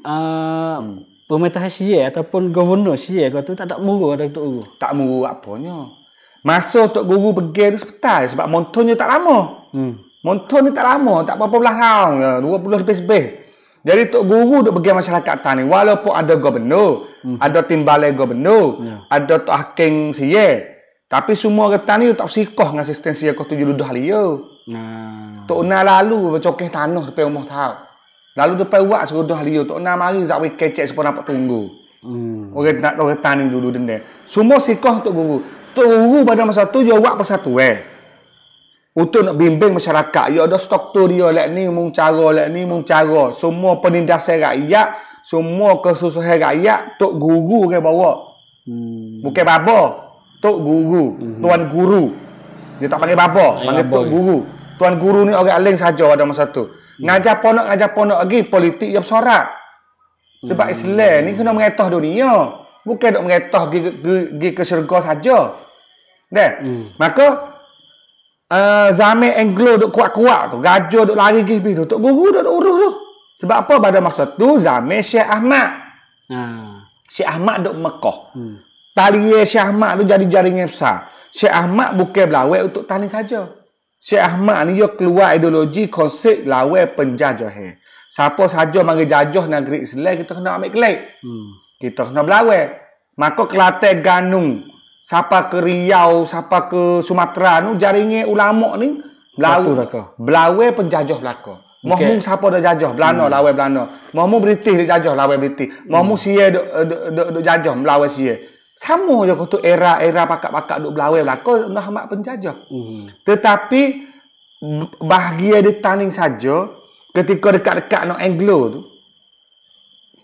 Speaker 2: Uh, hmm. Pemerintah Syiah ataupun gubernur Syiah kau tu tak ada muru ada tok guru.
Speaker 3: Tak muru apanya. Masa tok guru pergi tu sepetai sebab montonnya tak lama. Hmm. Montonnya tak lama, tak berapa belah tahun, 20 lebih-lebih. Jadi tok guru duk bagi masyarakat ni walaupun ada gubernur, hmm. ada timbalan gubernur, yeah. ada tok hakim siye. Tapi semua kata ni tak sikoh dengan sistem siya kau tujuh duduk halia. Nah. Tok nak lalu bercokeh tanah depan rumah tau. Lalu depan wak seruduh halia. Tok nak mari tak boleh kecek sepon nampak tunggu. Hmm. Orang nak orang tani dulu dendam. Semua sikoh tok guru. Tok guru pada masa tu jawab pasal eh. Untuk nak bimbing masyarakat. Ya ada struktur dia. Lek ni mung cara. Lek ni mung cara. Semua penindasan rakyat. Semua kesusahan rakyat. Tok guru ke bawa. Hmm. Bukan apa Tok guru. Hmm. Tuan guru. Dia tak panggil apa Panggil tok guru. Tuan guru ni orang lain saja pada masa tu. Hmm. Ngajar ponok, ngajar ponok lagi. Politik yang bersorak. Sebab hmm. Islam ni kena mengetah dunia. Bukan nak mengetah pergi ke, syurga saja. Dah. Kan? Hmm. Maka Eh, zamir Anglo duk kuat-kuat tu. Gajah duk lari ke tu. Tok Guru duk, urus tu. Sebab apa pada masa tu zamir Syekh Ahmad. Ha. Syekh Ahmad duk Mekah. Hmm. Tali Syekh Ahmad tu jadi jaringan besar. Syekh Ahmad bukan belawai untuk tani saja. Syekh Ahmad ni dia keluar ideologi konsep lawai penjajah. Siapa saja mangga jajah negeri Islam kita kena ambil kelek. Hmm. Kita kena belawai. Maka Kelate Ganung, siapa ke Riau, siapa ke Sumatera nu jaringe ulama ni belau belawe penjajah belaka. Okay. Mohmu siapa dah jajah Belanda hmm. lawan Belanda. Mohmu British dah jajah lawan beriti. Mohmu hmm. sie dok dok jajah melawan sie. Sama je tu era-era pakak-pakak duk belawai belaka nah mak penjajah. Hmm. Tetapi bahagia di taning saja ketika dekat-dekat nak Anglo tu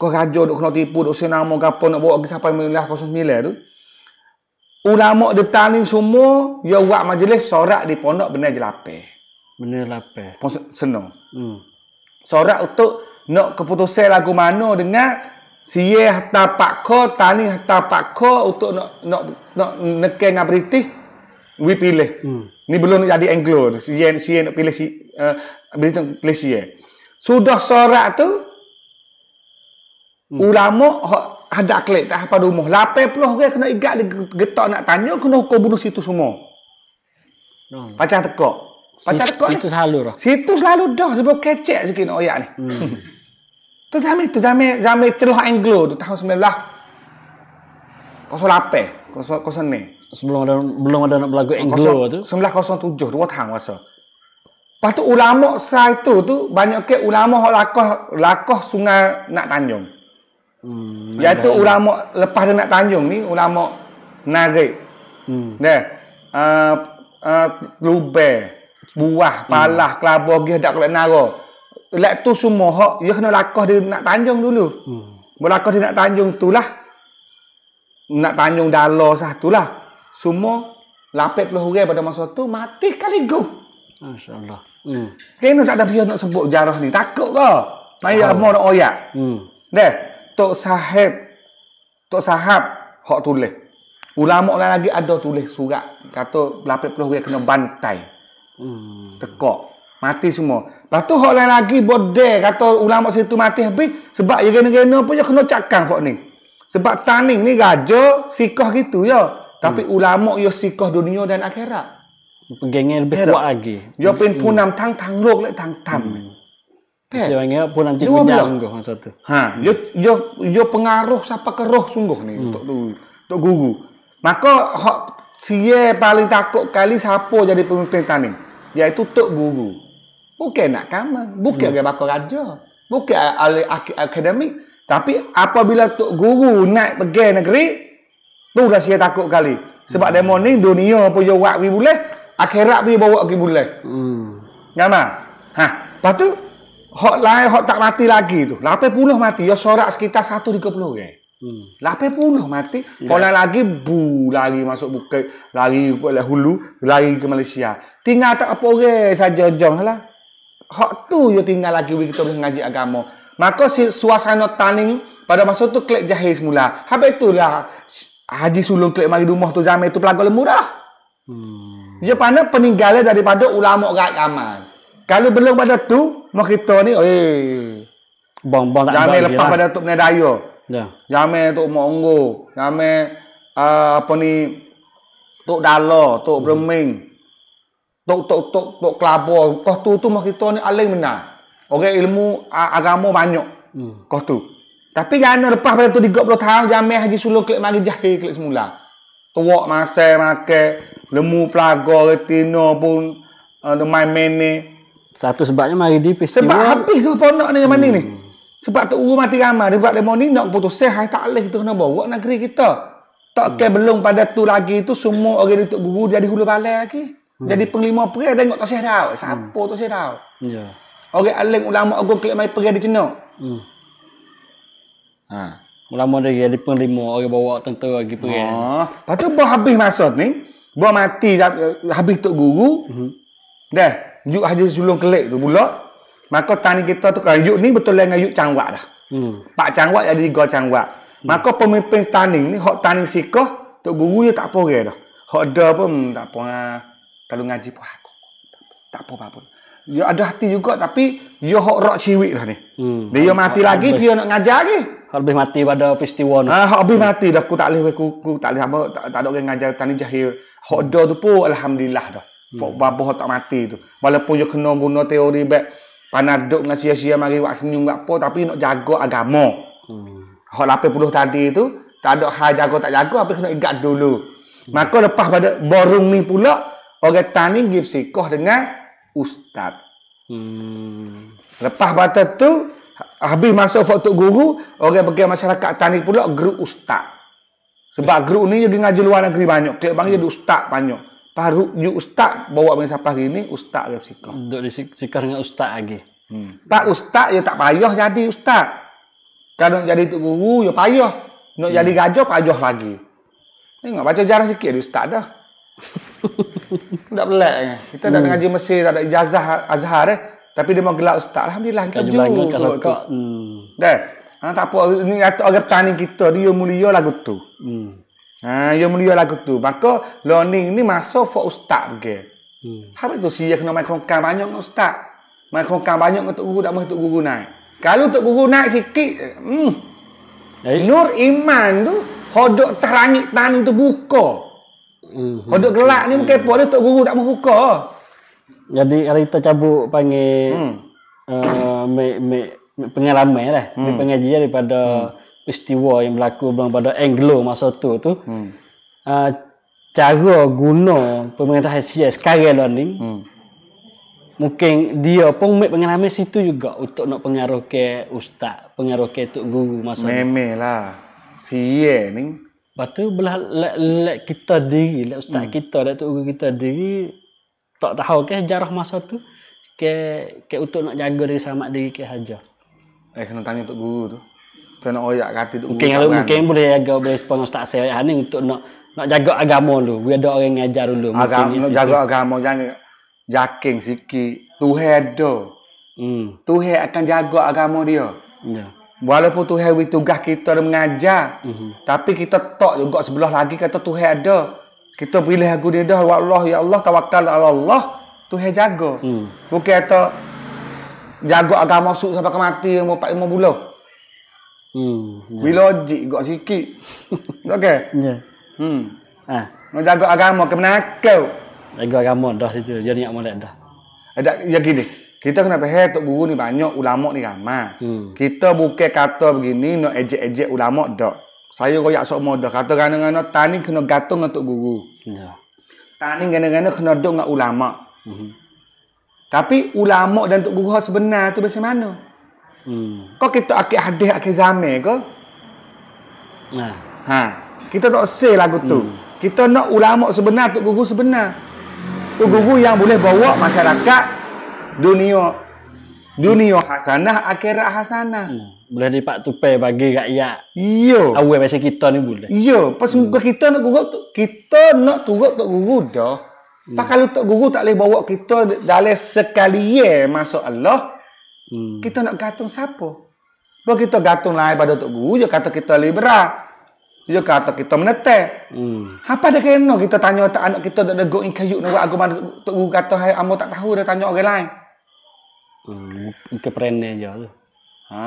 Speaker 3: kau raja dok kena tipu dok senama ke apa nak bawa ke siapa milah 09 tu. Ulama detang ni semua ya buat majlis sorak di pondok benar jelape. Benar lape. Senang. Hmm. Sorak untuk nak keputusan lagu mana dengan siye hatta pak ko tani hatta pak ko untuk nak nak nak nak nak British we pilih. Hmm. Ni belum jadi Anglo. Siye siye nak pilih si uh, eh, British pilih siye. Sudah sorak tu hmm. ulama ada klik tak apa rumah. Lapan puluh orang kena igat getok nak tanya kena hukum bunuh situ semua. No. Hmm. Pacar tekok. Pacar tekok situ, selalu dah. Situ selalu dah. Sebab kecek sikit nak oyak ni. Hmm. tu zamir tu zamir zamir celah Anglo tu tahun 19. Kosol ape? Kosol kosol ni. Sebelum ada belum ada nak berlagu Anglo tu. kosong, tu. 1907 dua tahun masa. Lepas tu ulama saya tu tu banyak ke ulama hok lakah lakah sungai nak tanjung.
Speaker 1: Hmm, iaitu nah, ulama
Speaker 3: nah. lepas nak Tanjung ni ulama nagai, Hmm. Dah. Uh, uh, buah, hmm. palah, hmm. kelabu, gih dak kelak nara. Lek tu semua hak dia kena lakah di nak Tanjung dulu. Hmm. Berlakah di nak Tanjung tulah. Nak Tanjung dalo sah tulah. Semua lapet puluh orang pada masa tu mati kali go. Masya-Allah. Hmm. Kenapa tak ada pihak nak sebut jarah ni? Takut ke? Mai ah. amor oyak. Hmm. Dah. Tok sahab, Tok Sahab Hak tulis Ulama lain lagi ada tulis surat Kata 80 orang kena bantai hmm. Tekok Mati semua Lepas tu hak lain lagi bodeh Kata ulama situ mati habis Sebab yang kena-kena pun Dia kena cakang fok ni Sebab taning ni raja Sikah gitu ya
Speaker 2: Tapi hmm. ulama
Speaker 3: dia sikah dunia dan akhirat
Speaker 2: Gengen lebih kuat lagi Dia pun hmm. punam
Speaker 3: tang-tang Rok lek tang-tang hmm.
Speaker 2: Saya panggil pun nanti menjangguh orang satu. Ha,
Speaker 3: yo yo yo pengaruh siapa ke roh sungguh ni untuk hmm. untuk guru. Maka hak sie paling takut kali siapa jadi pemimpin tani, yaitu tok guru. Bukan nak kamu, bukan hmm. bapa raja, bukan ahli ak- akademik, tapi apabila tok guru naik pergi negeri, tu dah sie takut kali. Sebab hmm. demo ni dunia pun jawab wi boleh, akhirat pun bawa ke boleh. Hmm. Ngama. Ha, patu Hok lain hok tak mati lagi tu. Lape puluh mati. Yo ya sorak sekitar satu tiga puluh ye. Hmm. Lape puluh mati. Kalau yeah. lagi bu lagi masuk bukit, lagi ke hulu, lagi ke Malaysia. Tinggal tak apa ye saja jom lah. Hok tu yo tinggal lagi kita mengaji agama. Maka si suasana taning pada masa tu klik jahil semula. Habis itulah Haji Sulung klik mari rumah tu zaman tu pelagak lemurah. Hmm. Dia pandang peninggalan daripada ulama rakyat kamar. Kalau belum pada tu, Mak kita ni eh bang bang tak Jamil lepas lah. pada Datuk Menai Daya. Ya. Jamil Tok Mak Onggo, Jamil ah, apa ni Tok dalo, Tok hmm. Bremeng. Tok tok tok tok kelabu. Kau tu tu mak kita ni aling benar. Orang ilmu ah, agama banyak. Hmm. Kau tu. Tapi jangan lepas pada tu 30 tahun Jamil Haji Sulung klik mari jahil klik semula. Tuak masa makan lemu pelaga retina pun uh, ah, main-main ni. Satu sebabnya mari di pesti. Sebab wang. habis tu pondok ni mana hmm. ni? Sebab tu uru mati ramai. Dia buat demo ni nak putus sehat. Tak boleh kita kena bawa negeri kita. Tak hmm. kaya belum pada tu lagi tu semua orang di Tuk Guru jadi hulu balai lagi. Hmm. Jadi penglima perai tengok tak sehat tau. Siapa hmm. tak sehat tau.
Speaker 2: Yeah. Ya.
Speaker 3: Orang aling ulama agung kelihatan mari perai di Cina.
Speaker 1: Hmm.
Speaker 2: Ha. Ulama dia jadi penglima orang bawa tentera lagi perai. Oh. Lepas tu habis masa ni.
Speaker 3: Buat mati habis Tuk Guru. Hmm.
Speaker 2: Dah yuk
Speaker 3: haji sulung kelik tu pula maka tani kita tu kan yuk ni betul dengan yuk cangwak dah hmm. pak cangwak jadi tiga cangwak hmm. maka hmm. pemimpin tani ni hok tani sikah tok guru dia tak apa dah hok ada pun hmm, tak apa ha. kalau ngaji pun aku tak apa apa dia ada hati juga tapi dia hok rok ciwik dah ni hmm. dia mati hmm. lagi dia nak ngajar lagi lebih mati pada peristiwa ni. Ah, lebih mati dah aku tak leh aku, aku tak leh apa tak, tak ada orang ngajar tani jahil. Hok hmm. tu pun alhamdulillah dah. Fok babah tak mati tu. Walaupun dia kena guna teori baik. Panaduk dengan sia-sia mari wak senyum tak apa. Tapi nak jaga agama. Hmm. Hak 80 tadi tu. Tak ada hal jaga tak jaga. Tapi kena igat dulu. Hmm. Maka lepas pada borong ni pula. Orang tani pergi psikoh dengan ustaz. Hmm. Lepas batas tu. Habis masa waktu guru. Orang pergi masyarakat tani pula. Grup ustaz. Sebab grup ni dia ngaji luar negeri banyak. Klik bang dia ustaz banyak. Paru ju ustaz bawa main sapah ni ustaz ke sikah. Duduk di sikah dengan ustaz lagi. Hmm. Tak ustaz, ya tak payah jadi ustaz. Kalau nak jadi tu guru, ya payah. Nak hmm. jadi gajah, payah lagi. Tengok, baca jarang sikit ada ustaz dah. tak pelak. Eh. Ya. Kita hmm. tak mengaji Mesir, tak ada ijazah azhar. Eh. Tapi dia mau gelap ustaz. Alhamdulillah, kita juga.
Speaker 1: Hmm.
Speaker 3: Dah. Ha, tak apa. Ini orang petani kita, dia mulia lagu tu. Hmm. Ha ya mulia lagu tu. Maka learning ni masa for ustaz ke. Hmm. Habis tu si dia kena main kongkar banyak dengan ustaz. Main kongkar banyak dengan tok guru dak mahu tok guru naik. Kalau tok guru naik sikit, hmm. Eh? Nur iman tu hodok terangit tan tu buka.
Speaker 2: Hmm. Hodok gelak ni mungkin
Speaker 3: apa dia tok guru tak mahu
Speaker 2: buka. Jadi hari tu cabut panggil hmm. uh, me, me, me pengalaman lah. Hmm. pengajian daripada hmm peristiwa yang berlaku pada Anglo masa tu tu hmm. uh, cara guna pemerintah Asia sekarang lah ni hmm. mungkin dia pun ambil pengalaman situ juga untuk nak pengaruh ke ustaz pengaruh ke tok guru masa memang lah si ye ni lepas belah lek, lek kita diri lek ustaz hmm. kita lek tok guru kita diri tak tahu ke sejarah masa tu ke ke untuk nak jaga diri sama diri ke haja eh kena tanya tok guru tu kena oyak kata tu mungkin kalau mungkin boleh jaga boleh sponsor tak saya ha, ni untuk nak nak jaga agama dulu biar ada orang ngajar dulu agama nak jaga agama jangan yakin siki
Speaker 3: Tuhan ada hmm Tuhan akan jaga agama dia ya yeah. Walaupun Tuhan beri tugas kita ada mengajar, mhm. tapi kita tak juga sebelah lagi kata Tuhan ada. Kita pilih aku dia dah, ya Allah, ya Allah, tawakal Allah, Tuhan jaga. Hmm. Bukan kata, jaga agama masuk sampai ke mati, mau 4-5 bulan. Hmm. Yeah. logik juga sikit. Okey. Ya. Yeah. Hmm. Ah, Nak jaga agama ke Kau. Jaga agama dah situ. Jadi nak molek dah. Ada eh, ya gini. Kita kena faham tok guru ni banyak ulama ni ramai. Hmm. Kita bukan kata begini nak ejek-ejek ulama dah. Saya koyak sok moda kata gana-gana tani kena gatung dengan tok guru. Ya. Yeah. Tani gana-gana kena dok dengan ulama. Hmm. Tapi ulama dan tok guru sebenar tu biasa mana? Hmm. Kau kita akhir hadis akhir zaman ke? Nah. Ha. ha. Kita tak say lagu tu. Hmm. Kita nak ulama sebenar, tu, guru sebenar. Tu guru yang boleh bawa masyarakat dunia dunia hasanah akhirat hasanah. Hmm. Boleh dipak tupai bagi rakyat. Yo. Awal macam kita ni boleh. Yo, pas hmm. kita nak guru tu, kita nak turut tok guru dah. Hmm. Pak kalau tok guru tak boleh bawa kita dalam sekali ye masuk Allah, Hmm. Kita nak gantung siapa? Bukan kita gantung lain pada Tok Guru. Dia kata kita liberal. Dia kata kita menetek. Hmm. Apa dia kena kita tanya tak anak kita tak degok in kayu nak buat agama Tok Guru kata hai amo tak tahu dia tanya orang lain.
Speaker 2: Hmm, ke perenai je tu. Lah. Ha.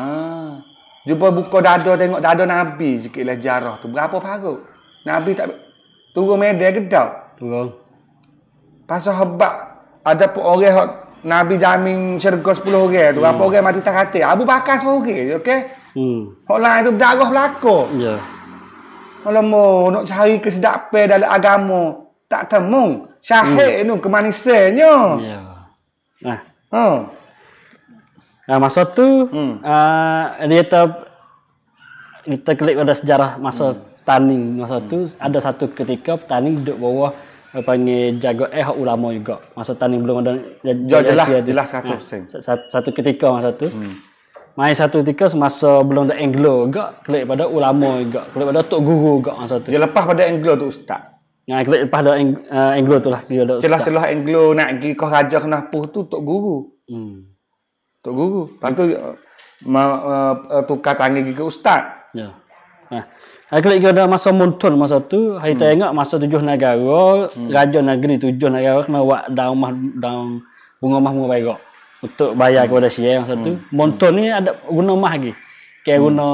Speaker 3: Jumpa buka dada tengok dada Nabi sikit lah jarah tu. Berapa parut? Nabi tak turun medan gedak. Turun. Pasal hebat ada pun orang Nabi jamin syurga 10 orang tu. Hmm. Berapa hmm. orang mati tak kata. Abu Bakar 10 orang. okay? Hmm. Orang lain tu berdarah berlaku. Ya. Yeah. Kalau mau nak cari kesedapan dalam agama. Tak temu. Syahid hmm. tu kemanisannya.
Speaker 2: Ya. Yeah. Nah. Hmm. Nah, masa tu. Hmm. Uh, dia tu. Kita klik pada sejarah masa hmm. tanning. Masa hmm. tu ada satu ketika petani duduk bawah apa ni jago eh ulama juga masa tanding belum ada jelas jelas satu ha, satu ketika masa tu hmm. mai satu ketika semasa belum ada anglo juga klik pada ulama juga klik pada tok guru juga masa tu dia lepas pada anglo tu ustaz Nah, ha, kita lepas dah ha, Anglo tu lah. Celah-celah Anglo nak pergi kau raja kena puh tu Tok Guru. Hmm. Tok Guru. Lepas tu, ma, ma, tukar tangan pergi ke Ustaz. Yeah. Aku lagi ada masa monton masa tu. Hari hmm. ingat masa tujuh negara. Hmm. Raja negeri tujuh negara. Kena buat daun rumah. Daun bunga rumah bunga baik. Untuk bayar hmm. kepada siya masa tu. Hmm. Muntun hmm. ni ada guna rumah lagi. Kayak hmm. guna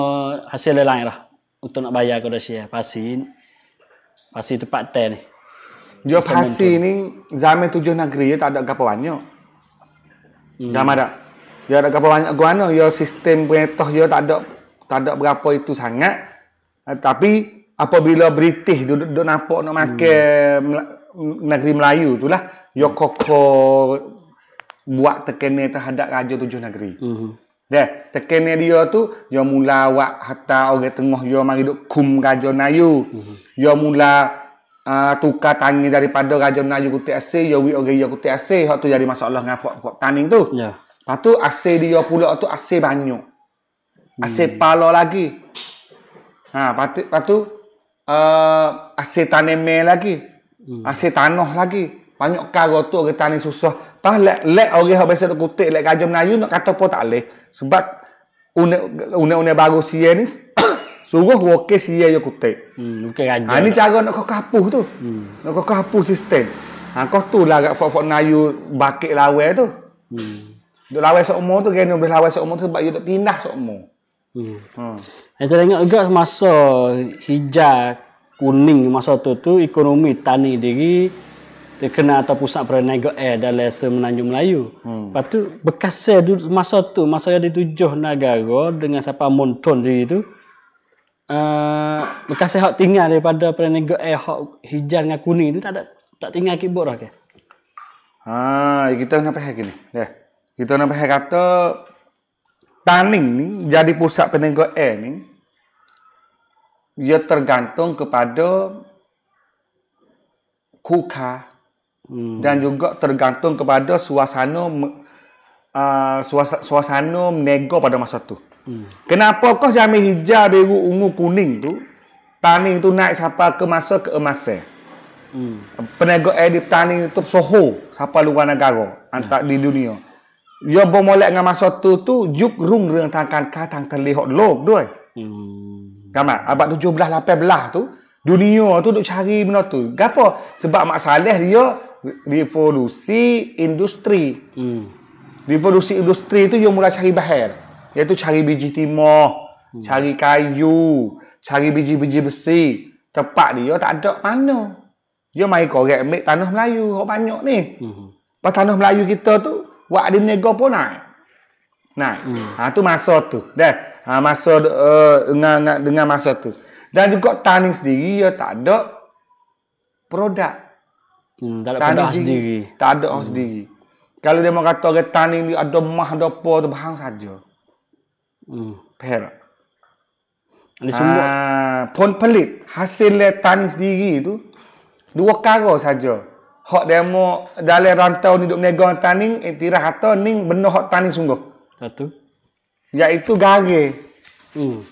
Speaker 2: hasil lain lah. Untuk nak bayar kepada siya. Pasir. Pasir tepat teh ni.
Speaker 3: Jo pasir ni zaman tujuh negeri ya, tak ada apa banyak. Hmm. Dah ada. Ya ada apa banyak guna. Ya sistem perintah ya tak ada. Tak ada berapa itu sangat. Eh, tapi apabila British duduk duduk nampak nak makan hmm. negeri Melayu tu lah yo hmm. koko buat terkena terhadap raja tujuh negeri. Hmm. Dah, terkena dia tu yo mula wak hatta orang tengah yo mari duk kum raja Melayu. Hmm. Yo mula uh, tukar tangi daripada raja Melayu kutik asih yo wi orang yo kutik asih hak tu jadi masalah ngapo kok taning tu. Ya. Yeah. Patu asih dia pula tu asih banyak. Asih hmm. pala lagi. Ha, pat, patu tu uh, asir tanah me lagi. Hmm. Asir tanah lagi. Banyak karo tu orang tani susah. Pas lek lek orang habis biasa kutik lek gajah Melayu nak kata apa tak leh. Sebab unek-unek baru sia ni suruh wokek sia yo kutik. Hmm, okay, gajah. Ha cara nak kau kapuh tu. Hmm. Nak kau kapuh sistem. Ha kau tu lah gak fok-fok Melayu bakik lawe tu. Hmm. Duk lawe sok umur tu geno belawe sok umur tu sebab yo tak tindah sok umur.
Speaker 2: Hmm. Ha. Yang saya tengok juga masa hijau kuning masa tu tu ekonomi tani diri terkena atau pusat perniagaan dalam Menanjung Melayu. Hmm. Lepas tu bekas masa tu masa yang ditujuh negara dengan siapa Monton diri tu uh, bekas hak tinggal daripada perniagaan hak hijau dengan kuning tu tak ada tak tinggal kibuk dah ke.
Speaker 3: Ha, kita nak pergi gini. Ya. Kita nak pergi kata Taning ni jadi pusat perniagaan ni ia tergantung kepada kuka hmm. dan juga tergantung kepada suasana uh, suasana, suasana nego pada masa tu. Hmm. Kenapa kos jami hijau biru ungu kuning tu Tani itu naik sampai ke masa ke emasnya? Hmm. Penegak edit tani itu soho Siapa luar negara antak di dunia. Ia boleh dengan masa tu tu juk rung rung tangkan ka tang terlihat log duit. Hmm. Gambar, abad 17, 18 tu, dunia tu duk cari benda tu. Kenapa? Sebab Mak Saleh dia revolusi industri. Hmm. Revolusi industri tu dia mula cari bahan. Dia tu cari biji timah, hmm. cari kayu, cari biji-biji besi. Tempat dia tak ada mana. Dia mai korek ambil tanah Melayu. Kau banyak ni. Hmm. Pas tanah Melayu kita tu, buat di nego pun naik. Naik. Hmm. Ha, tu masa tu. Dah ha, masa uh, dengan dengan masa tu dan juga tani sendiri ya tak ada produk hmm, tak ada produk sendiri tak ada hmm. sendiri kalau dia mau kata orang tani ni ada mah ada apa tu bahang saja hmm per ini semua ha, pun pelit hasilnya tani sendiri tu dua kara saja hak demo dalam rantau ni duk menegang tani eh, entirah atau ning benar hak tani sungguh satu Yaitu gare. Hmm.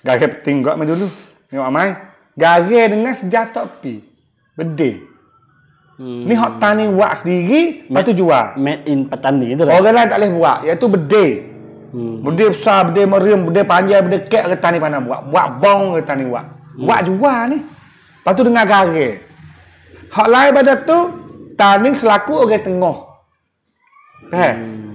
Speaker 3: Gare penting kot macam dulu. Tengok amai. Gare dengan sejata api. Bede. Hmm. Ni hak tani buat sendiri, lepas tu jual. Made in petani tu lah. Orang tak boleh buat. Yaitu bede. Hmm. Bede besar, bede merim, bede panjang, bede kek ke tani panah buat. Buat bong ke tani buat. Hmm. Buat jual ni. Lepas tu dengar gare. Hak lain pada tu, tani selaku orang tengah. Eh. Hmm.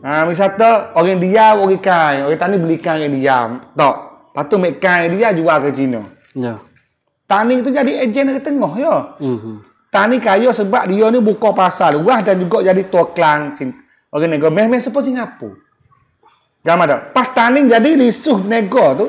Speaker 3: Ha, misal tu, orang dia orang ikan. Orang tani beli ikan yang dia. Tak. Lepas tu, ikan dia jual ke Cina. Ya. Tani tu jadi ejen dari tengah, ya. mm Tani kaya sebab dia ni buka pasar luah dan juga jadi tua klang. Orang negara. Meh-meh sepuluh Singapura. Gama tak? Pas tani jadi lisuh nego tu.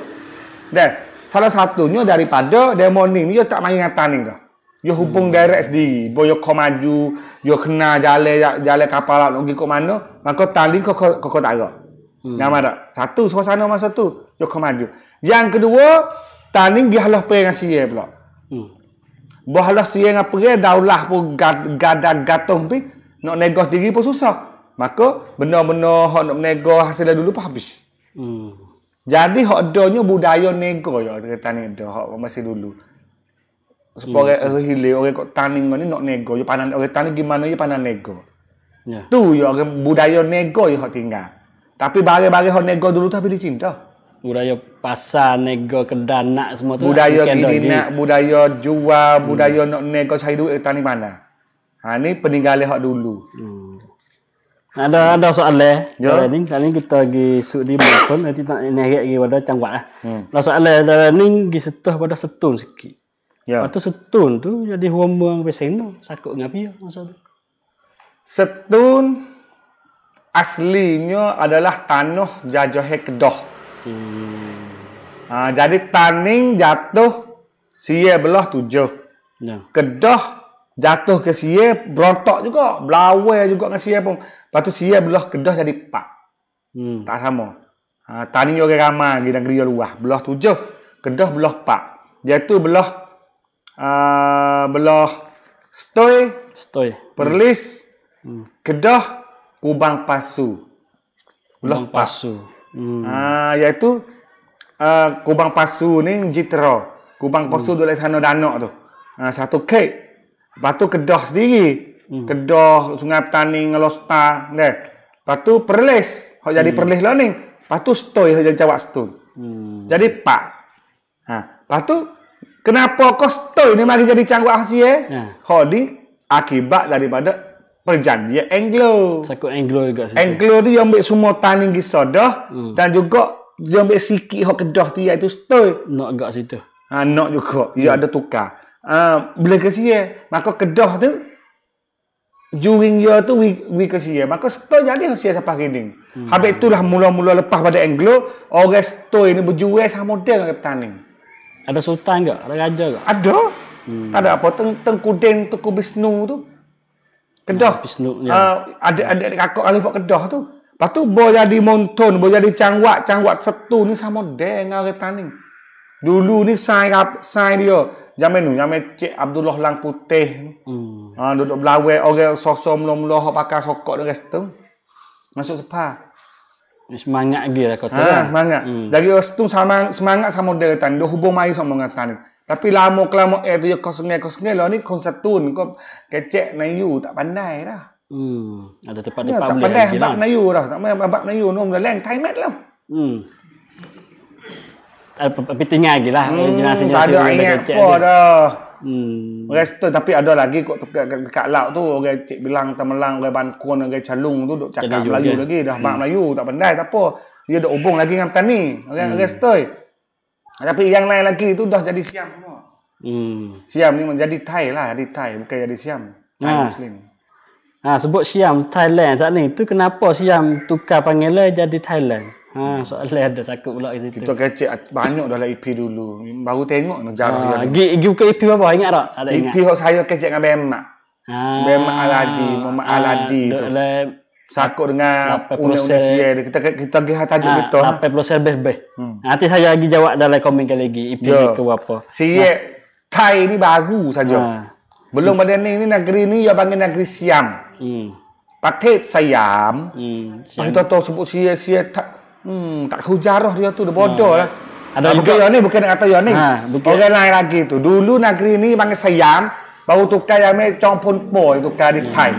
Speaker 3: Dan, salah satunya daripada demoni ni, dia tak main dengan tani dah. Yo hubung hmm. direct di, bo yo kau maju, yo kena jale jale kapal lah, nunggu kau mana, maka tali kau kau kau hmm. tak agak. Hmm. Nama ada Satu suasana masa tu, yo kau maju. Yang kedua, tali dia halah pergi dengan siye pula. Hmm. Buah halah siye dengan pergi, daulah pun gada gatung pi, nak negos tinggi pun susah. Maka benda-benda hok nak nego hasil dulu pun habis. Hmm. Jadi hok adanya budaya nego yo kita ni hok masih dulu sebagai hmm. orang hilir, orang kok tanin ni nak nego, yo ya, panan orang tanin gimana yo ya panan nego. Yeah. Tu yo ya, orang budaya nego yo tinggal. Tapi bare-bare hok nego dulu tapi dicinta.
Speaker 2: Budaya pasar nego kedanak semua tu. Budaya gini nak, budaya jual, hmm. budaya nak nego cari duit tanin mana. Ha ni peninggalan hok dulu. Hmm. Ada ada soal le. Kali kali kita pergi suk di Bukon nanti nak nerek lagi pada cangwak ah. Eh. Hmm. Lah, soal ni pergi setuh pada setun sikit. Ya. Yeah. Atau setun tu jadi huang-huang sampai sana. Sakut dengan pihak masa tu. Setun
Speaker 3: aslinya adalah tanah jajah kedah. Hmm. Ha, jadi taning jatuh siya belah tujuh. Ya. Kedah jatuh ke siya berontak juga. Belawai juga dengan siya pun. Lepas tu siya belah kedoh jadi pak. Hmm. Tak sama. Ha, taning juga ramai di negeri luar. Belah tujuh. kedoh belah pak. Dia tu belah Ah, belah Stoy, Stoy. Perlis, hmm. Kedah, Kubang Pasu. Kubang Pak. Pasu. Hmm. Ah, iaitu uh, Kubang Pasu ni Jitra. Kubang hmm. Pasu dulu sana danak tu. Ah, satu ke. batu tu Kedah sendiri. Hmm. Kedah, Sungai Petani, Ngelosta. Dah. batu tu Perlis. Hak jadi hmm. Perlis lah ni. Batu Stoy, hak jadi cawak Stoy. Hmm. Jadi Pak. Ha. Ah, batu Kenapa kosto ini mari jadi canggung ahsi ya? Eh? Ya. Holi akibat daripada perjanjian Anglo. Saku Anglo juga sih. Anglo tu yang ambil semua tani gi sodo hmm. dan juga yang ambil sikit hok kedah itu iaitu stoi. Nak gak situ. Ha nak juga. Ya hmm. ada tukar. Ha uh, bila ke sie, maka kedah tu juring dia tu wi wi ke sie. Maka stoi jadi hok sie sampai gini. Hmm. Habis itulah mula-mula lepas pada Anglo, orang stoi ini berjual sama dengan petani. Hmm. Ada
Speaker 2: sultan ke? Ada raja ke? Ada. Hmm. ada apa. Teng
Speaker 3: Tengku Den, Tengku Bisnu tu. Kedah. Hmm, Uh, ada ada kakak kakak Alif Kedah tu. Lepas tu boleh jadi Monton, boleh jadi cangwak. Cangwak setu ni sama dengan orang tani. Dulu ni sai sai dia. Zaman ni, zaman Cik Abdullah Lang Putih. Hmm. Uh, duduk belawai orang sosok melom-loh pakai sokok dengan setu. Masuk sepah.
Speaker 2: Semangat lagi lah kata. Ha, semangat. Hmm. Dari
Speaker 3: restu sama semangat sama dia kata. Dia hubung mari sama orang kata. Tapi lama-kelama eh tu je kau sengai, kau sengai lah ni kau setun. Kau kecek na you. Tak pandai lah.
Speaker 2: Hmm. Ada tempat-tempat ya, Tak pandai abak na
Speaker 3: you dah. Tak pandai abak na you. Nombor lain. Time lah.
Speaker 2: Hmm. Tapi tinggal lagi lah. Hmm. Tak ada ingat apa dah. Hmm.
Speaker 3: Resto tapi ada lagi kok dekat, dekat laut tu orang cik bilang temelang orang bankun orang calung tu duk cakap Jadi Melayu juga. lagi dah hmm. bahasa Melayu tak pandai tak apa. Dia dok hubung lagi dengan petani. Orang hmm. resto. Tapi yang lain lagi tu dah jadi Siam semua. Hmm. Siam ni menjadi Thai lah, jadi Thai bukan jadi Siam.
Speaker 2: Thai ha. Muslim. ha, sebut Siam Thailand saat ni tu kenapa Siam tukar panggilan jadi Thailand? Ha, soalan ada sakut pula kat situ. Kita kacik
Speaker 3: banyak dah dalam EP dulu. Baru tengok nak jarum ha, dia. Ha, bukan EP apa? Ingat tak? Ada EP ingat. saya kacik dengan Bemak. Ha, ah, Bemak Aladi. Bemak ha, ah, Aladi tu. Le- sakut
Speaker 2: dengan Unia dia. Kita kita pergi hati ha, ah, betul. Ha, lapan puluh serbes hmm. Nanti saya lagi jawab dalam komen kali lagi. EP yeah. ke apa. Siap. Ha. Thai ni baru saja. Ha. Belum hmm.
Speaker 3: pada ni, ni negeri ni yang panggil negeri Siam. Hmm. Patet Siam. Hmm. Pakai tu sebut siya-siya tak. Hmm, tak sejarah dia tu, dia bodoh hmm. lah. Ada nah, juga. Bukan ni, bukan kata yang ni. Ha, bukan. Orang lain lagi tu. Dulu negeri ni panggil Siam, baru tukar yang ni campur boy, tukar di hmm. Thai.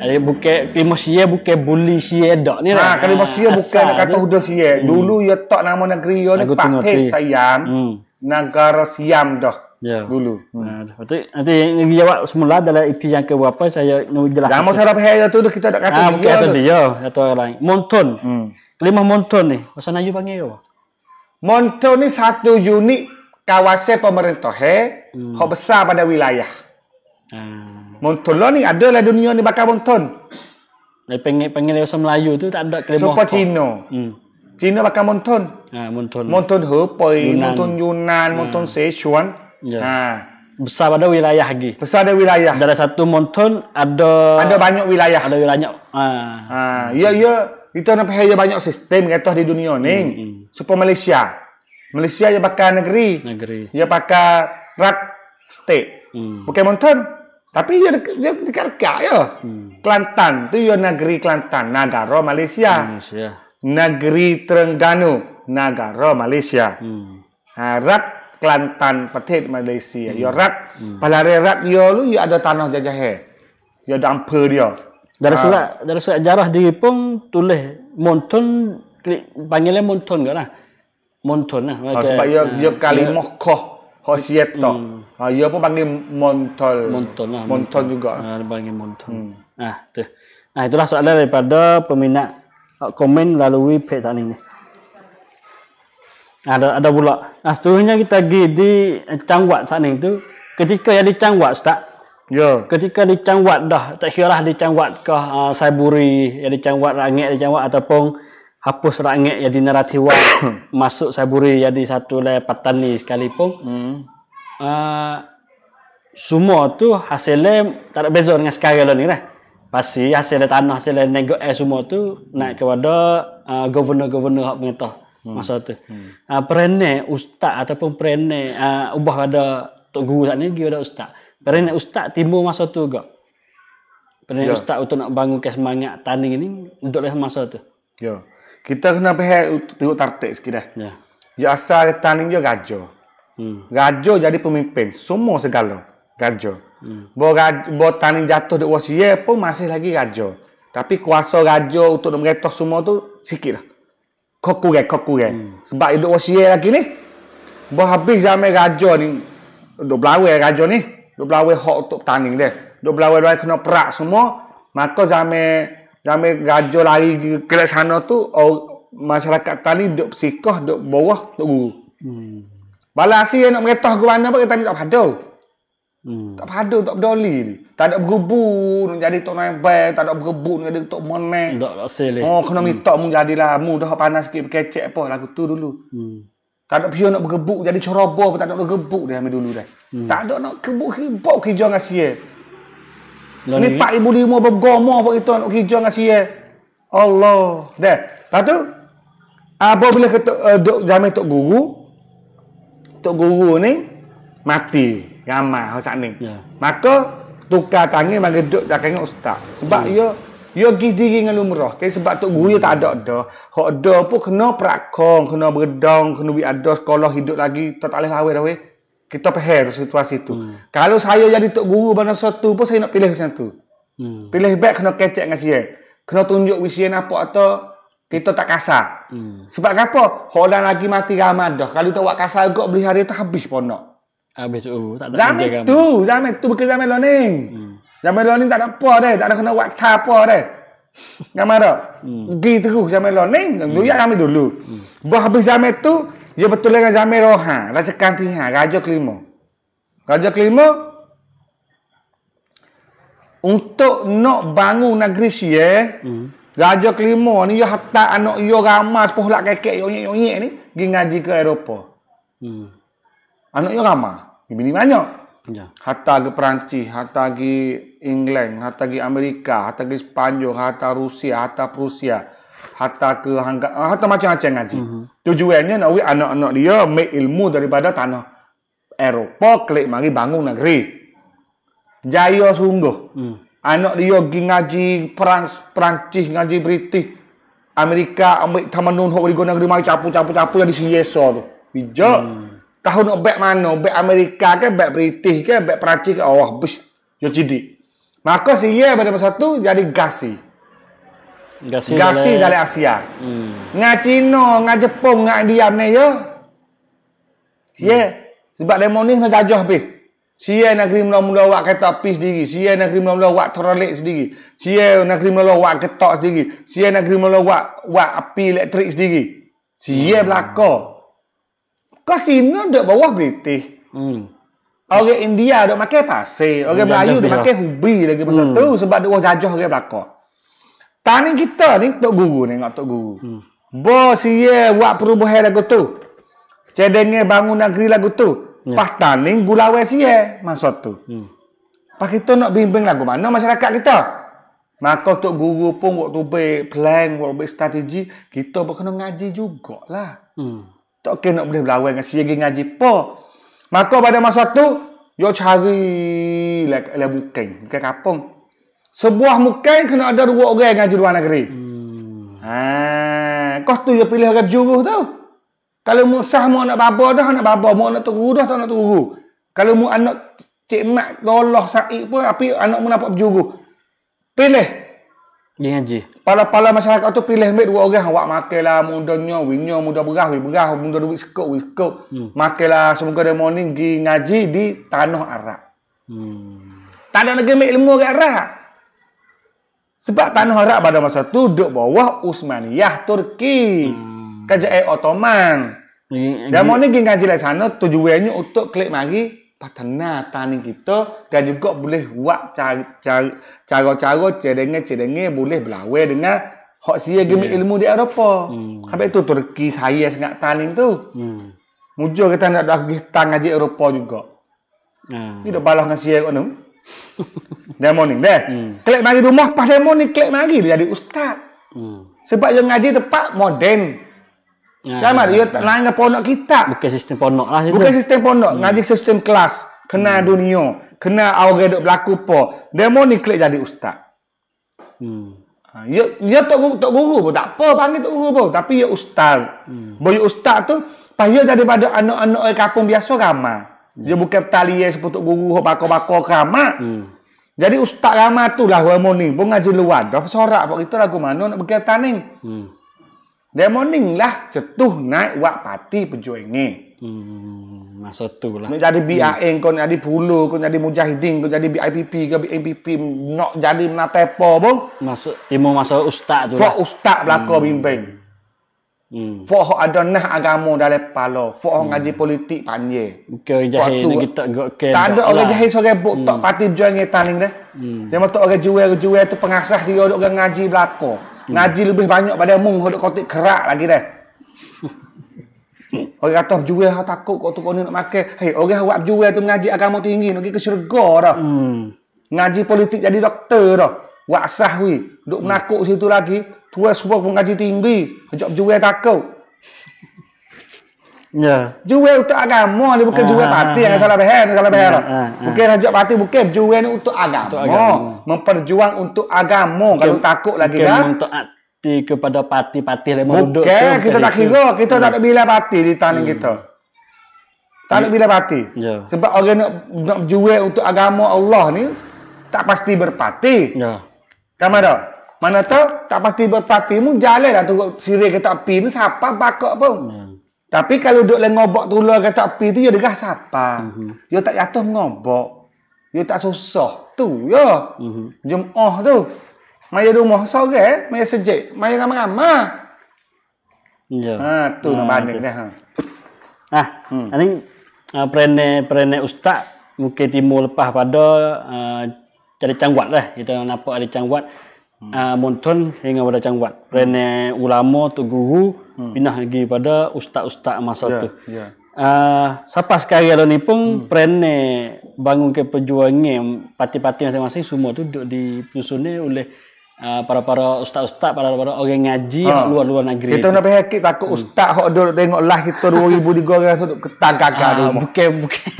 Speaker 3: Ada buka timur sia buka buli sia dak ni ha, lah. Ha, kalau sia bukan nak kata huda sia. Hmm. Dulu dia ya tak nama negeri yo ya ni Pakte Siam. Hmm. Negara Siam dah.
Speaker 2: Ya. Dulu. Hmm. Nah, ha, nanti nanti jawab semula adalah itu yang ke berapa saya nak jelaskan. Nama saya dah tu kita tak kata ha, dia. Ah, bukan dia atau orang lain. Monton. Hmm lima monton nih bahasa Melayu panggil apa monton
Speaker 3: ni satu unit kawasan pemerintah he hmm. Kau besar pada wilayah
Speaker 2: hmm.
Speaker 3: monton lo ni adalah dunia ni bakal monton
Speaker 2: dari pengen pengen bahasa Melayu tu tak ada kelima super
Speaker 3: Cina hmm. Cina bakal monton
Speaker 2: ha, monton monton poi monton Yunan monton hmm. Sichuan yeah. ha. besar pada wilayah lagi
Speaker 3: besar pada wilayah Dalam satu monton ada ada banyak wilayah ada wilayah ha. ha. ya ya kita nak percaya banyak sistem kata di dunia ni. Mm, mm. Super Malaysia. Malaysia dia pakai negeri. Negeri. Dia pakai rat state. Mm. Bukan mountain. Tapi dia dia dekat dekat ya. Mm. Kelantan tu dia negeri Kelantan, negara Malaysia. Malaysia. Negeri Terengganu, negara Malaysia. Mm. Ha, rat Kelantan, Petit Malaysia. Mm. Yo hmm. rat, mm. palare rat dia
Speaker 2: lu ada tanah jajah. Dia ada
Speaker 3: dia. Dari ha. Ah. surat
Speaker 2: dari surat jarah diri pun tulis montun panggilan montun lah. monton lah. Montun lah. Okay. Ha, sebab ia, ha. Ah, ia kalimah ha. koh. Hosiet Hmm. Ha, ah, ia pun panggil montol. Montol lah. Montol, montol juga. Ha, panggil montol. Hmm. Ah, ha, tu. Nah, itulah soalan daripada peminat komen lalui pesan ini. ni. Ada ada pula. Nah, seterusnya kita pergi di Changwat sana itu. Ketika yang di Changwat tak? Ya, Ketika dicangwat dah, tak kira lah dicangwat ke uh, ah, Saiburi, yang dicangwat rangit, dicangwat ataupun hapus rangit yang dinaratiwat masuk Saiburi yang di satu le ni sekalipun. Hmm. Uh, semua tu hasilnya tak ada beza dengan sekarang lah ni lah. Pasti hasil tanah, hasil nego eh semua tu naik kepada uh, governor-governor hak pengetah hmm. masa tu. Hmm. Uh, perenai ustaz ataupun perenai uh, ubah pada Tok Guru saat ni, pergi pada ustaz. Kerana ustaz timbul masa tu juga. Kerana yeah. ustaz untuk nak bangunkan semangat tanding ini untuk masa tu. Ya. Kita kena pihak tengok tartik sikit dah. Ya. ya dia
Speaker 3: asal tanding dia gajo. Hmm. Gajo jadi pemimpin. Semua segala. Gajo. Hmm. Bawa, bawa tanding jatuh di wasiya pun masih lagi gajo. Tapi kuasa gajo untuk meretas semua tu sikit lah. Kau kurek, kau kurek. Hmm. Sebab hidup wasiya lagi ni. Bawa habis zaman gajo ni. Duk belawai gajo ni. 12 hak untuk petani dia. 12 orang kena perak semua, maka zaman zaman gajah lari ke sana tu masyarakat tani duk sikah duk bawah duk guru. Hmm. Balasi yang nak meretah ke mana pun tani tak padau. Hmm. Tak padau tak peduli. Tak ada berebu nak jadi tok naibai, tak ada berebu nak jadi tok menang. Tak tak sel. Oh, kena hmm. minta hmm. mu jadilah mu dah panas sikit kecek apa lagu tu dulu. Hmm. Tak ada pio nak bergebuk jadi coroboh pun tak ada nak bergebuk dia ambil dulu dah. Hmm. Tak ada nak gebuk hibau kerja dengan sia. Ni 4005 bergomo apa kita nak kerja dengan sia. Allah. Dah. Lepas tu apa bila kata uh, eh, dok zaman tok guru tok guru ni mati ramai hal sat ni. Yeah. Maka tukar tangan bagi dok tak kan ustaz. Sebab dia hmm. ya, yeah. Ya gis diri dengan lumrah. Okay? Sebab tu guru tak ada dah. Hak ada pun kena prakong, kena berdang, kena buat ada sekolah hidup lagi. Tak boleh lawan dah weh. Kita peher situasi tu. Hmm. Kalau saya jadi tok guru benda satu pun saya nak pilih satu, Hmm. Pilih baik kena kecek dengan siya. Kena tunjuk bisa apa atau kita tak kasar. Hmm. Sebab apa? Holan lagi mati ramad dah. Kalau tak buat kasar kok beli hari itu habis pun nak.
Speaker 2: Habis tu. Uh, oh, tak ada zaman itu,
Speaker 3: Zaman itu bukan zaman learning. Hmm. Zaman ni tak ada apa dah. Tak ada kena buat tak apa dah. Zaman lo. Hmm. Gi tu zaman ni. Hmm. Dulu ya kami dulu. Hmm. habis zaman tu. Dia betul dengan zaman rohan. Raja kantihan. Raja kelima. Raja kelima. Untuk nak bangun negeri si eh. Hmm. Raja kelima ni. Dia hantar anak dia ramah. Sepuluh lak kekek. Yonyek-yonyek ni. Gi ngaji ke Eropah. Hmm. Anak dia ramah. Bini banyak. Ya. Hatta ke Perancis, hatta ke England, hatta ke Amerika, hatta ke Spanyol, hatta Rusia, hatta Prusia, hatta ke Hangga, ah, hatta macam-macam ngaji. Kan, mm -hmm. Tujuannya nak we anak-anak dia make ilmu daripada tanah Eropa, klik mari bangun negeri. Jaya sungguh. Mm. Anak dia pergi ngaji Perancis, Perancis ngaji British. Amerika ambil tamanun hok di gunung negeri mari capu-capu-capu yang di Yeso tu. Bijak. Mm. Tahu nak beg mana? Beg Amerika ke? Beg British ke? Beg Perancis ke? Oh, bish. yo cidi. Maka si ia pada masa tu jadi gasi.
Speaker 2: Gasi, gasi dari, Asia. Hmm.
Speaker 3: Nga Cina, nga Jepun, nga India ni ya. Si ia. Hmm. Sebab dia ni nak jajah bih. Si ia nak kirim mula-mula buat kereta api sendiri. Si ia nak kirim mula-mula buat trolik sendiri. Si ia nak kirim mula-mula buat ketok sendiri. Si ia nak kirim mula-mula buat, api elektrik sendiri. Si ia hmm. belakang kau Cina dak bawah British. Hmm. Orang India dak makan pasir, orang hmm, Melayu dak lah. makan hubi lagi pasal hmm. tu sebab dak jajah orang belaka. Tani kita ni tok guru ni, tok guru. Hmm. Bos ye buat perubahan lagu tu. Cedengnya bangun negeri lagu tu. Yeah. Pas tani gula wes ye masa tu. Hmm. Pas kita nak bimbing lagu mana masyarakat kita? Maka tok guru pun waktu be plan, waktu be strategi, kita berkena ngaji jugaklah. Hmm. Tak kena nak boleh berlawan dengan sihir ngaji apa. Maka pada masa tu, yo cari lah la bukan. Bukan kapong. Sebuah mukain kena ada dua orang ngaji luar negeri. Hmm. Ha, kau tu yo pilih orang juruh tau. Kalau mu sah mu anak babo dah, anak babo, mu anak tu dah, tak nak tu Kalau mu anak cik mak, Allah sa'i pun, tapi anak mu nampak berjuruh. Pilih
Speaker 2: dia ngaji.
Speaker 3: Pala-pala masyarakat tu pilih ambil dua orang. Awak makailah mudanya, winyo, muda berah, wi berah, muda duit sekok, wi sekok. Hmm. Makailah semoga dia morning pergi ngaji di tanah Arab.
Speaker 1: Hmm.
Speaker 3: Tak ada negeri ilmu orang Arab. Sebab tanah Arab pada masa tu duduk bawah Utsmaniyah Turki. Hmm. Kajak eh, Ottoman. Hmm. Dia morning pergi ngaji di sana tujuannya untuk klik mari pakana tani kita dan juga boleh buat cara-cara cerengnya-cerengnya boleh berlawan dengan hak sia gemi yeah. ilmu di Eropah. Hmm. Habis tu Turki saya sangat tani tu. Hmm. Mujur kita nak dah pergi tang aja Eropah juga. Hmm. Ni dah balah dengan sia kot ni. demo ni Hmm. Klik mari rumah pas demo ni klik mari jadi ustaz. Hmm. Sebab yang ngaji tepat modern. Hmm.
Speaker 1: Jamar, ya, ya, ya.
Speaker 3: lain apa nak kita? Bukan sistem pondok lah. Itu. Bukan sistem pondok. Hmm. Ngaji sistem kelas. Kena hmm. dunia. Kena orang yang berlaku apa. Dia mau ni klik jadi ustaz. Hmm. Ha, ya, ya tok guru, guru pun. Tak apa panggil tok guru pun. Tapi ya ustaz. Hmm. Boleh ustaz tu. Pahaya daripada anak-anak yang kapung biasa ramah. Hmm. Dia bukan tali yang sebut tok guru. Bako-bako ramah. Hmm. Jadi ustaz ramah tu lah. Wemoni. Pun ngaji luar. Dah sorak. Pokok itu lagu mana nak berkaitan ni. Hmm. Dia morning lah jatuh naik wak Pati pejuang ni.
Speaker 2: Hmm, masa tu lah. Nak jadi BIA
Speaker 3: hmm. kau jadi bulu, kau jadi mujahidin, kau jadi BIPP ke BMPP, nak jadi tepo, pun.
Speaker 2: Masuk mau masuk ustaz tu. Fok
Speaker 3: lah. ustaz belaka hmm. bimbing. Hmm. Fok hmm. ada nah agama dalam palo, fok hmm. ngaji politik panje. Bukan okay, jahil tu, kita gok ke. Tak ada orang lah. jahil sebagai buk hmm. tok hmm. parti jual ngetaning deh. Hmm. Dia mesti orang jual-jual tu pengasah dia orang ngaji belaka. Ngaji lebih banyak pada mung mu kalau kotik kerak lagi dah. Orang kata berjual ha, takut kau tu kau nak makan. Hei, orang awak berjual tu mengaji agama tinggi nak pergi ke syurga dah. Hmm. Ngaji politik jadi doktor dah. Wak sah weh. Duk menakut situ lagi. Tua semua pun ngaji tinggi. Ajak berjual takut. Ya. Jual untuk agama ni bukan ah, jual ah, parti ah, yang salah behar, yang salah ya, behar. Ah, bukan ah, rajuk parti, bukan jual ni untuk agama. Untuk Memperjuang untuk agama kalau takut lagi okay. Ya. dah. Untuk hati
Speaker 2: kepada parti-parti lain mau Bukan, kita, tak kira,
Speaker 3: kita tak nak bila parti di tanah hmm. kita. Tak nak ya. bila parti. Sebab orang nak, jual untuk agama Allah ni tak pasti berparti. Ya. Kamu ada? Mana tahu tak pasti berparti mu jalanlah tu sirih kita pin siapa bakok pun. Tapi kalau duduk lain ngobok tu luar kata api tu, dia degah siapa? Mhm. Yo tak jatuh ngobok. yo tak susah. Tu, ya. Mm Jum'ah tu. Maya rumah sore, eh? maya sejek, Maya ramah-ramah.
Speaker 2: Ya. Ha, tu ah, nak banding dia. Ha. Ah, hmm. ini uh, ah, prene perene ustaz mungkin timur lepas pada uh, cari cangguat lah kita nampak ada cangguat hmm. uh, montun hingga pada cangguat Prene hmm. ulama tu guru hmm. pindah lagi pada ustaz-ustaz masa yeah. tu. Yeah. Ya. Uh, siapa sekarang ni pun hmm. perannya bangun ke perjuangan parti-parti masing-masing semua tu duduk dipusun oleh uh, para-para ustaz-ustaz, para-para orang ngaji ha. luar-luar negeri. Kita nak
Speaker 3: pergi takut hmm. ustaz hak duduk tengok lah kita 2003 tu duduk ketagak-gagak uh, ah, dulu. Bukan, bukan.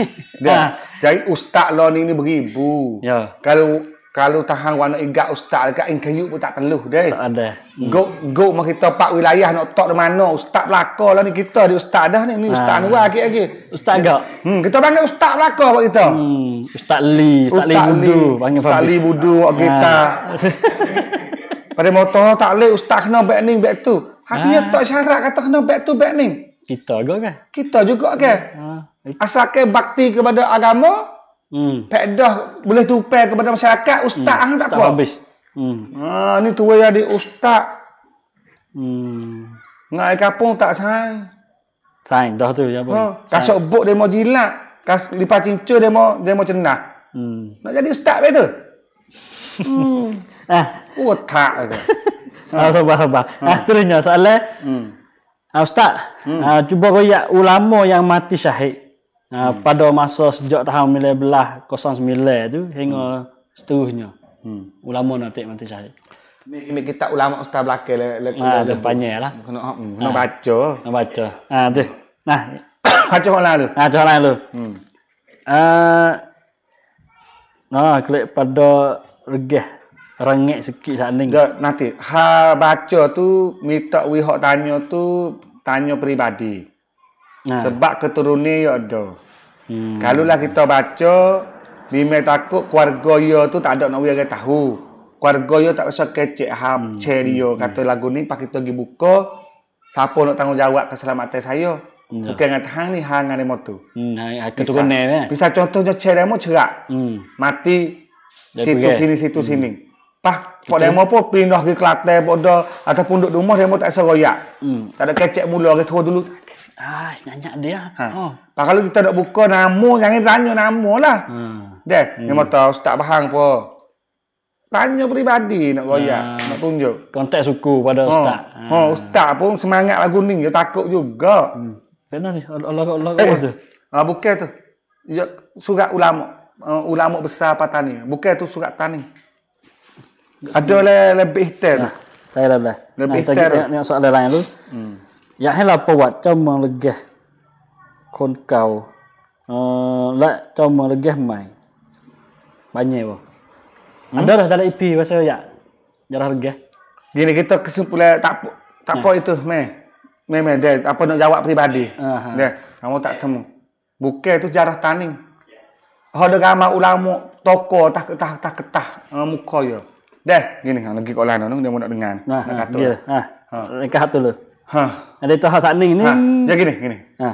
Speaker 3: Ya. Ah. Jadi ustaz lah ni, ni beribu. Ya. Kalau kalau tahan warna Ingat ustaz dekat inkayu pun tak teluh deh. Tak ada. Hmm. Go go mak kita pak wilayah nak tok de mana ustaz belaka lah ni kita di ustaz dah ni ni ha. ustaz ha. anwar akhir lagi. Ustaz gak. Hmm kita panggil ustaz belaka buat kita. Hmm ustaz
Speaker 2: Li, ustaz, ustaz Li Budu panggil Ustaz Li Budu buat ha. kita. Ha.
Speaker 3: Pada motor tak leh ustaz kena back ni back tu. Hatinya ha. tak syarat kata kena back tu back ni. Kita juga kan. Kita juga kan. Ha. Asalkan bakti kepada agama, Hmm. Pedah boleh tupai kepada masyarakat ustaz hmm. ah tak apa. Habis. Hmm. Ah ni tu ya di ustaz. Hmm. Ngai kapung tak sai.
Speaker 2: Sai dah tu ya boleh. Ha.
Speaker 3: Kasuk buk demo jilat, kas lipat cincu demo demo cenah. Hmm. Nak jadi
Speaker 2: ustaz betul. Hmm. ah, otak tu. Ah, sabar sabar. Ah, seterusnya soalan. Hmm. Ah, ustaz, hmm. ah, cuba kau ya ulama yang mati syahid. Uh, hmm. pada masa sejak tahun 1909 tu hingga hmm. seterusnya. Hmm. Ulama nak tak mati saya. Ini kita ulama ustaz belaka le le kena ah, ha, panjang lah. Kena hmm, kena ah. baca. Kena baca. Ah tu. Nah. baca orang lalu. Ha orang lalu. Hmm. Ah. Uh, nah, klik pada regeh. Rengek sikit saat ni. Nanti. Ha baca
Speaker 3: tu minta wihak tanya tu tanya peribadi. Nah. Ha. Sebab keturunan ya ada.
Speaker 1: Hmm. Kalau lah
Speaker 3: kita baca, lima takut keluarga ya tu tak ada nak wira tahu. Keluarga ya tak bisa kecek ham, hmm. ceri ya. Hmm. Kata lagu ni, pak kita pergi buka, siapa nak tanggungjawab keselamatan saya. Hmm. Bukan dengan hang ni, hang dengan hmm.
Speaker 2: Bisa, ni, ni.
Speaker 3: bisa contohnya ceri mu cerak. Hmm. Mati, Jadi situ pergi. sini, situ hmm. sini. Pak, pak dia pun pindah ke Kelantan, bodoh, ataupun duduk rumah, dia tak bisa royak. Hmm. Tak ada kecek mula, dia turun dulu,
Speaker 2: Ah, nanya dia. Ha. Oh.
Speaker 3: Pak ah, kalau kita nak buka nama, jangan tanya nama lah. Hmm. Dek, hmm. ni mata ustaz bahang apa. Tanya peribadi nak royak, hmm. nak tunjuk. Kontak suku pada ha. ustaz. Oh. Hmm. oh, ustaz pun semangat lagu ni, dia takut juga. Hmm. Kenapa ni? Allah Allah Allah tu. Ah, bukan tu. Ya, surat ulama. Uh, ulama besar patani.
Speaker 2: Bukan tu surat tani. Ada lebih hmm. le, le, le, le, le, le, le, le, le, le, le, อยากให้เราประวัติเจ้าเมืองละเกะคนเก่าและเจ้าเมืองละเกะใหม่บานเยบอันเดอร์แต่ละอีพีว่าเสียอยากอยากละเกะกินี่ก็คือสุด
Speaker 3: เลยทัพทัพพ่ออีทุ่มแม่แม่แม่เดี๋ยวอ่ะพอนึกจาวาพิบัติเดี๋ยวเราไม่ตัดทั้งบุกเก้ตุ้ยจาระตานิงฮอดกามาอุลามุตโกตักตักตักตักมุคอยเดี๋ยวกินี่ฮะลูกกี่คนแล้วน้องเดี๋ยวมันต้องดึงงานนะครับตัวนะครับตัวเลย Ha. Ada tahu sak ning ni. Ha. Ya gini, gini. Ha.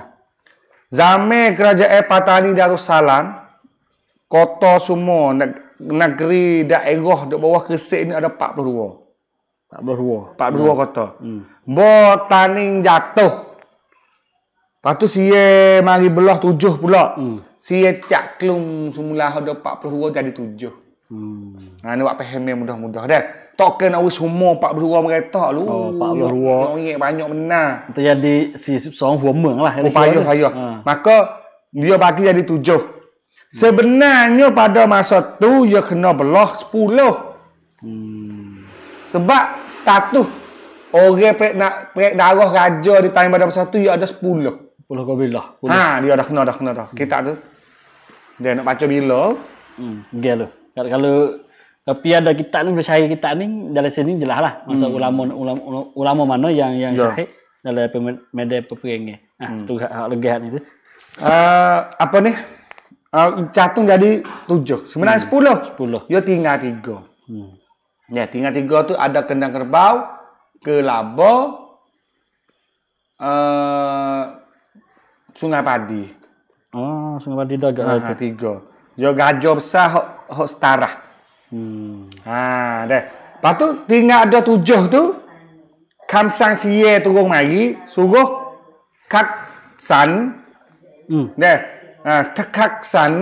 Speaker 3: Zame kerajaan Patani Darussalam kota semua neg negeri daerah di bawah kesik ni ada 42. 42. 42 hmm. kota. Hmm. Bo taning jatuh. Patu sie mari belah tujuh pula. Hmm. Sie cak klung semula ada 42 jadi tujuh. Hmm. Nah ha, ni wak pahamnya mudah-mudah dah token awak semua pak beruang meretak lu. Oh, pak beruang. Orang ingat banyak benar. Itu jadi si seorang
Speaker 2: huamang lah. Oh, payuh, payuh. Ah. Ha.
Speaker 3: Maka, dia bagi jadi tujuh. Sebenarnya pada masa tu dia kena belah sepuluh. Hmm. Sebab status orang pek nak pek darah raja di tangan pada masa tu dia ada sepuluh. Puluh, kabilah.
Speaker 2: Ha, dia dah kena dah kena dah. Hmm. Kita tu. Dia nak baca bila? Hmm. Gelo. Kalau tapi ada kitab ni bersyai kita ni dalam sini jelah lah masa hmm. ulama, ulama ulama mana yang yang yeah. syahid dalam medan peperangan ah hmm. tu hak legahan itu uh, ah, apa ni ah, uh, catung jadi
Speaker 3: tujuh sebenarnya hmm. sepuluh sepuluh yo ya, tinggal tiga hmm. ya tinggal tiga tu ada kendang kerbau kelabu uh, ah, sungai padi oh sungai padi dah agak tiga yo ya, gajah besar hok hok setarah hmm. Hmm. Ha d e h p a tu tinggal ada tujuh tu Kamsang siye t u g o n g mari s u g o kak san hmm. dah. Ha kak san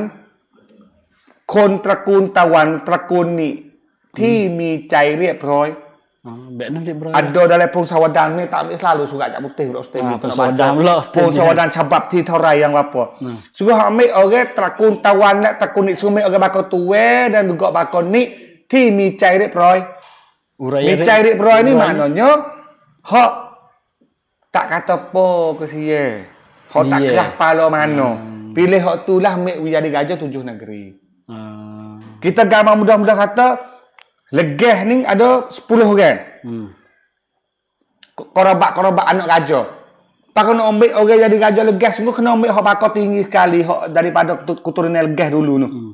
Speaker 3: คนตระกูลตะวัน ตระกูลนี้ที่มีใจเรียบร้อย Ah, Ada dalam pung sawadan ni tak ambil selalu suka cak putih bro stem ah, itu. Sawadan
Speaker 2: lo stem. Pung sawadan cabap ti
Speaker 3: thorai yang apa. Hmm. Suka ambil oge terakun tawan nak terakun itu ambil oge bakal tuwe dan juga bakal ni ti mi cairik proy.
Speaker 2: Mi cairik proy ni mana
Speaker 3: nyo? Ho tak kata po ke siye. Ho tak kerah palo mana. Hmm. Pilih ho tulah mek ambil wajah di gajah tujuh negeri. Ah. Kita gamang mudah-mudah kata, Legah ni ada 10 orang. Hmm. Korobak-korobak anak raja. Pak kena ambil orang jadi raja legah semua kena ambil hak tinggi sekali hak daripada keturunan legah dulu tu. Hmm.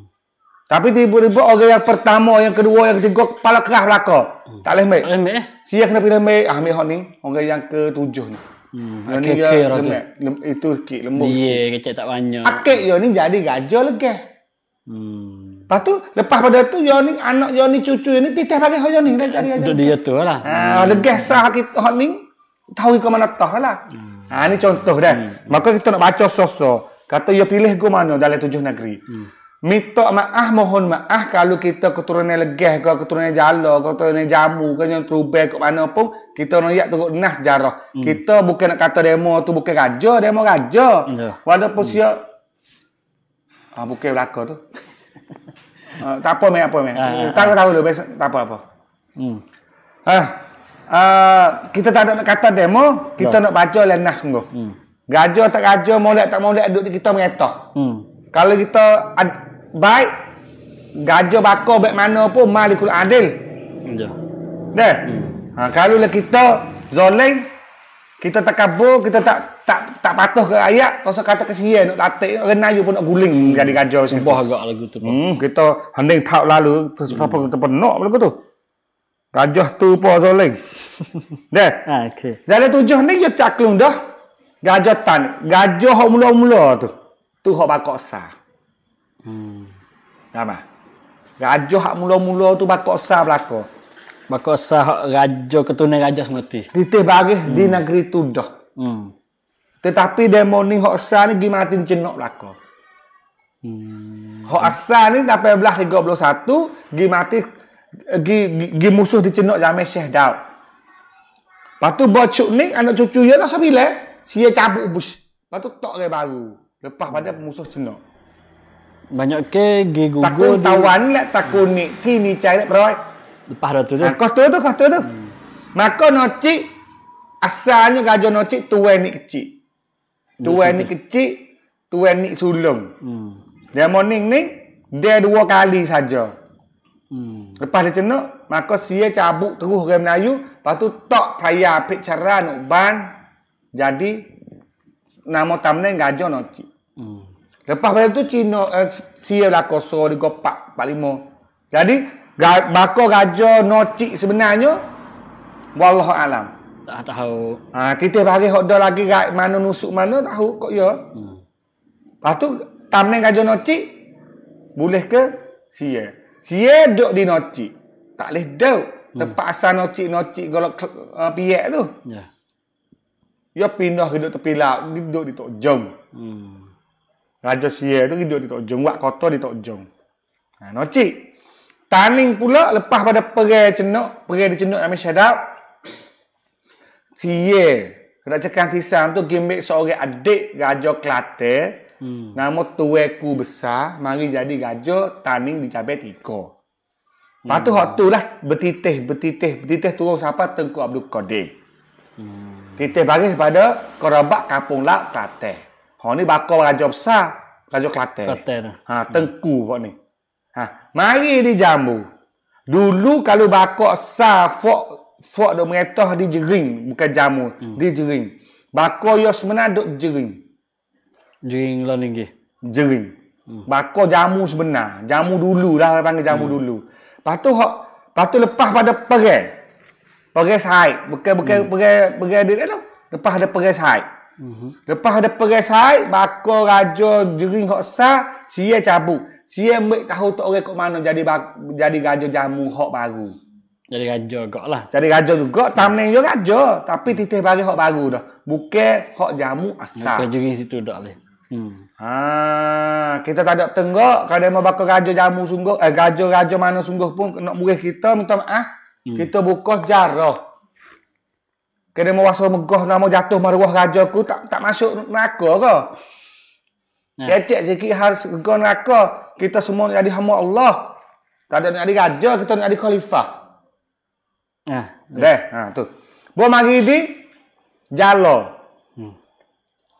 Speaker 3: Tapi tiba-tiba orang yang pertama, yang kedua, yang ketiga kepala kerah belaka. Hmm. Tak boleh ambil. Hmm. Siap kena pilih ambil ah, ambil hak ni orang yang ketujuh ni. Hmm.
Speaker 2: Yang okay, ni okay, lemak.
Speaker 3: itu sikit lembut. Ya,
Speaker 2: yeah, kecil tak banyak. Akik
Speaker 3: ni jadi raja legah. Hmm. Lepas tu, lepas pada tu, yoni anak yoni cucu ini titih bagi hak yoni. Itu dia tu lah. Ha, hmm. Legah sah kita hak ni, tahu ke mana tah lah. Hmm. Ha, ini contoh dah. Hmm. Maka kita nak baca sosok. Kata, ya pilih ke mana dalam tujuh negeri. Hmm. Minta maaf, mohon maaf kalau kita keturunan legah ke, keturunan jala, keturunan jamu, ke yang terubah ke mana pun, kita nak lihat tengok nas jarah. Hmm. Kita bukan nak kata demo tu bukan raja, demo raja. Yeah. Walaupun hmm. siap, ha, bukan belakang tu. Ah, tak apa meh apa meh. Ah, tak ah. tahu tahu lu biasa tak apa apa. Ha. Uh, kita tak ada nak kata demo, kita Do. nak baca lah nas sungguh. Hmm. Gajah tak gajah, molek tak molek duk kita mengeta. Hmm. Kalau kita baik gajah bakar baik mana pun malikul adil. Ya. Yeah. Dah. Hmm. Ha, kalau lah kita zoleng kita tak kabo, kita tak tak tak patuh ke ayat, pasal kata kesian nak tatik, renai pun nak guling hmm. jadi kajo sini. agak lagu tu. Hmm, kita hending tak lalu, terus apa tu penuh lagu tu. Kajo tu pun zoling. Ah, dah. Okey. Jadi tujuh ni dia caklung dah. Gajah tan, gajah hok mula-mula tu. Tu hok bakok sa. Hmm. Nama. Gajah hok mula-mula tu bakok sa belakang. Maka sah raja ketunai raja semati. Titih bagi hmm. di negeri Tudoh. Hmm. Tetapi demoni hok sah ni gimati di cenok laku. Hmm. Hok sah ni tak belah 31. Gimati gi, gi, musuh di cenok jame Syekh Daud. Lepas tu bocuk ni anak cucu ya tak sabile. Sia cabut bus. Lepas tok le baru. Lepas pada musuh cenok. Banyak ke gigu gugu. Takun tawan lek takun ni. Kini cai lek Lepas dah tu tu. Ha, kos tu tu, kos tu tu. Hmm. Maka noci, asalnya gajo noci, tuan ni kecil. Tuan ni kecil, tuan ni sulung. Hmm. Dia morning ni, dia dua kali saja. Hmm. Lepas dia cenuk, maka siya cabuk terus orang Melayu. Lepas tu, tak paya apik cara nak ban. Jadi, nama tamne gajo noci. Hmm. Lepas pada tu, Cina, eh, siya lah kosong, dia gopak, 45. Jadi, bakar raja Nocik sebenarnya wallahu alam tak tahu ha titik bagi hok dah lagi rak mana nusuk mana tak tahu kok ya hmm. lepas tu tamen raja Nocik boleh ke sia sia dok di Nocik tak leh dau hmm. tempat hmm. asal Nocik Nocik golok uh, piek tu ya yeah. Ya pindah hidup tepi laut, hidup di Tokjong. Hmm. Raja Sia itu hidup di Tokjong, buat kotor di Tokjong. Nah, ha, Nocik, Taning pula lepas pada perai cenok, perai di cenok ambil syadab. Siye, kena cakap tisang tu gimik seorang adik gajah kelate. Hmm. Nama tuweku besar, mari jadi gajah taning di cabai tiga. Lepas tu hmm. tu lah bertitih, bertitih, bertitih turun siapa Tengku Abdul Qadir. Hmm. Titih baris pada Korobak Kampung Lak Kelate. Hor ni bakal raja besar, raja Kelate. Kelate lah. Ha, Tengku hmm. buat ni mari di jambu. Dulu kalau bakok sa fok fok dok mengetoh di jering bukan jamu hmm. di jering. Bakok yo sebenarnya dok jering. Jering lah ninggi. Jering. Hmm. Bakok jamu sebenar, jamu dulu lah panggil jamu hmm. dulu. Patu hok patu lepas pada perai. Perai sai bukan bukan hmm. perai perai dia tu. Lah. Lepas ada perai sai. hmm Lepas ada perai sai bakok rajo jering hok sa sia cabut. Sia ambil tahu tu orang kat mana jadi jadi gajo jamu hok baru.
Speaker 2: Jadi gajo gok lah.
Speaker 3: Jadi gajo juga. Tamnen juga gajo. Tapi titik bagi hok baru dah. Bukan hok jamu asal. Bukan
Speaker 2: juga situ dah leh. Hmm.
Speaker 3: Ha, kita tak ada tenggok. Kalau dia mau bakal gajo jamu sungguh. Eh, gajo-gajo mana sungguh pun. Nak murid kita minta ah Hmm. Kita buka jarak. Kena mau wasa megah nama jatuh maruah raja aku tak tak masuk neraka ke? Kecek sikit hal segon neraka. Kita semua nak jadi hamba Allah. Tak ada nak jadi raja, kita nak jadi khalifah. Nah, deh, nah ah, tu. Bu mari di jalo. Hmm.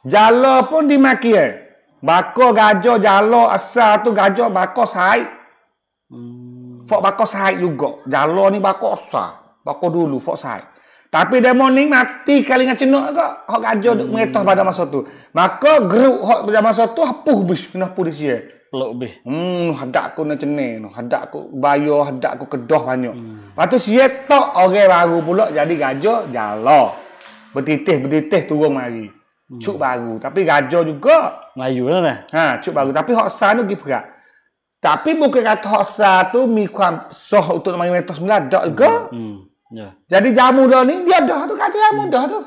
Speaker 3: Jalo pun di eh. Bako gajo jalo asal tu gajo bako sai. Hmm. Fok bako sai juga. Jalo ni bako asa. Bako dulu fok sai. Tapi dia mau ni mati kali dengan cenuk ke? Hak gajah hmm. mengetah pada masa tu. Maka geruk hak pada masa tu hapuh bis. Kenapa dia lok be hmm hadak aku na cene no hadak aku bayo hadak aku kedoh banyak hmm. patu siet tok orang baru pula jadi gajo jalo betitih betitih turun lagi, hmm. cuk baru tapi gajo juga mayu lah nah ha cuk baru tapi hok sa ni gipra tapi bukan kata hok sa tu mi kuam soh untuk mari metos mula dak ge hmm. hmm yeah. jadi jamu dah ni dia dah tu kata jamu dah tu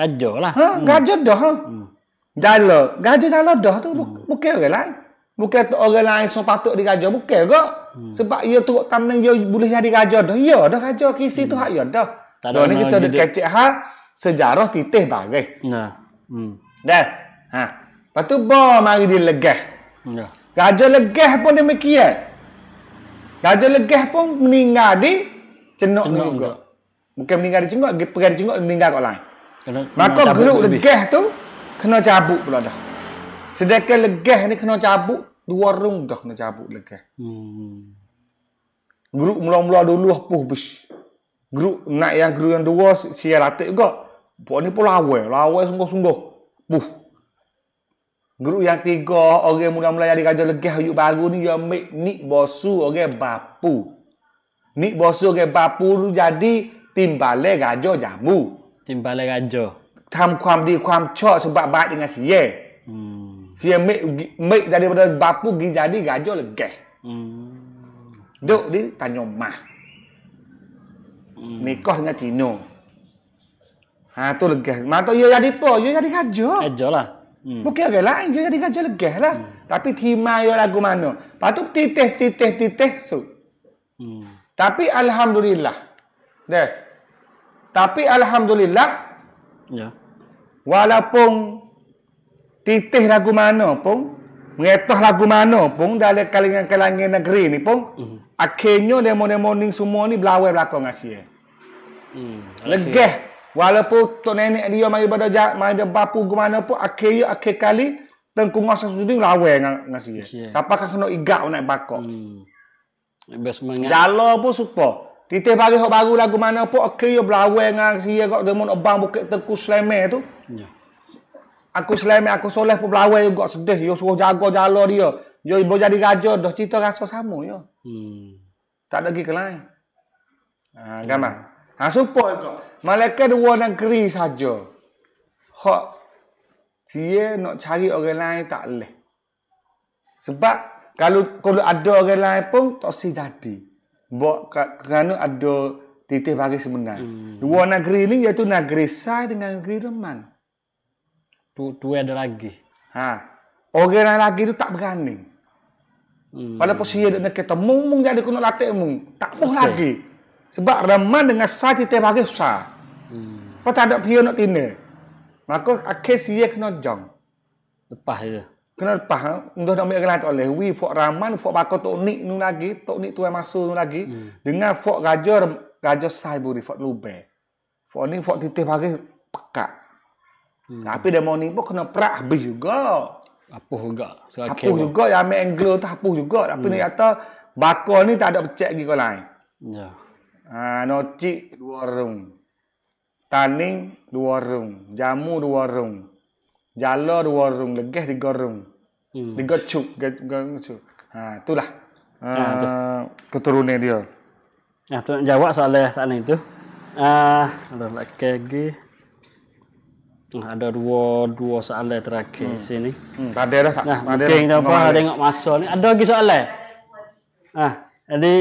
Speaker 3: gajo lah ha hmm. gajo dah hmm. jalo gajo jalo dah tu hmm. bukan orang lain Bukan tu orang lain semua patut diraja. Bukan ke? Hmm. Sebab ia turut tamen ia boleh jadi raja dah. Ya dah raja. Kisi hmm. tu hak ya dah. Tak ada. Ini kita ada kecek ha. Sejarah titih bagai. Nah. Hmm. Dah. Ha. Lepas tu bawa mari dia legah. Nah. Ya. Raja legah pun demikian. Raja legah pun meninggal di cenok, cenok juga. Bukan meninggal di cenok. Pergi di cenok meninggal kat lain.
Speaker 2: Kena, Maka geruk legah
Speaker 3: tu kena cabut pula dah. Sedangkan legah ni kena cabut dua rung dah kena cabut legah. Hmm. Grup mula-mula dulu apuh bes. Guru nak yang guru yang dua sia ratik juga. Buat ni pun lawan, lawan sungguh-sungguh. Puh. Guru yang tiga orang mula-mula yang dikaja legah hayuk baru ni yang mik ni bosu orang bapu. Ni bosu orang bapu lu jadi timbale gajo jamu. Timbale gajo. Tam kuam di kuam cok sebab baik dengan siye. Hmm. Si yang make, make daripada bapu pergi jadi gajah legeh, Hmm. Duk di Tanjung Mah. Hmm. Nikah dengan Cina. Ha tu lega. Mata ia jadi apa? Ia jadi gajah. Gajah lah. Hmm. Mungkin orang lain ia jadi gajah legeh lah. Hmm. Tapi terima ia lagu mana. Lepas tu titih, titih, titih. So. Hmm. Tapi Alhamdulillah. Deh. Tapi Alhamdulillah. Ya. Walaupun titih lagu mana pun, mengetah lagu mana pun dalam kalangan-kalangan negeri ni pun, mm. akhirnya demo-demo ni semua ni belawai belakang ngasih.
Speaker 1: Hmm. Okay. Legeh
Speaker 3: walaupun tok nenek dia mai pada jak mai ada bapu ke mana pun akhir akhir kali tengku ngasa sudi lawe ngasih. Ng- ng- ng- yeah. Siapa kan kena igak nak bakok. Hmm. Best pun supo. Titik bagi hok baru lagu mana pun akhir belawe ngasih kok demo abang bukit tengku Sleme tu. Yeah aku selain aku soleh pun belawai juga sedih yo suruh jaga jalan dia yo ibu jadi gajah dah cerita rasa sama yo hmm. tak ada lagi ke lain ha gamah kan, ha supo itu malaikat dua negeri saja hok dia nak cari orang lain tak leh sebab kalau kalau ada orang lain pun tak si jadi buat kerana ada titik bagi sebenarnya. hmm. dua negeri ini iaitu negeri saya dengan negeri Reman tu tu ada lagi. Ha. Orang yang lagi tu tak berani. Hmm. Pada posisi dia nak kita mumung jadi kuno latih mung, tak mung lagi. Sebab reman dengan sakit tiap hari susah. Hmm. Kau ada pion nak tine. Maka akhir ah, dia kena jong. Lepas dia. Kena lepas. Ah. Untuk nak ambil kelahan oleh. wi. Fok Rahman, Fok Bako Tok Nik ni lagi. Tok Nik tu yang masuk ni lagi. Hmm. Dengan Fok Raja, Raja Sahiburi, Fok Lube. Fok ni, Fok Titih Pagi, pekat. Hmm. Tapi dia morning pun kena perak habis juga. Hapuh juga. So, okay, hapuh juga. Yang ambil angle tu hapuh juga. Tapi hmm. ni kata bakar ni tak ada pecek lagi kalau lain. Ya. Yeah. Ha, nocik dua room. Taning dua room. Jamu dua room. Jala dua room. Legeh tiga room. Hmm. Tiga
Speaker 2: cuk. Tiga cuk. Ha, itulah. Ha, uh,
Speaker 3: keturunan dia.
Speaker 2: Ya, tu jawab soalan soalan itu. Ah, uh, ada lagi. Like, Nah, hmm, ada dua dua soalan terakhir hmm. sini. Hmm. Ada dah. Nah, ada mungkin apa ada yang masa ni. Ada lagi soalan. Nah, jadi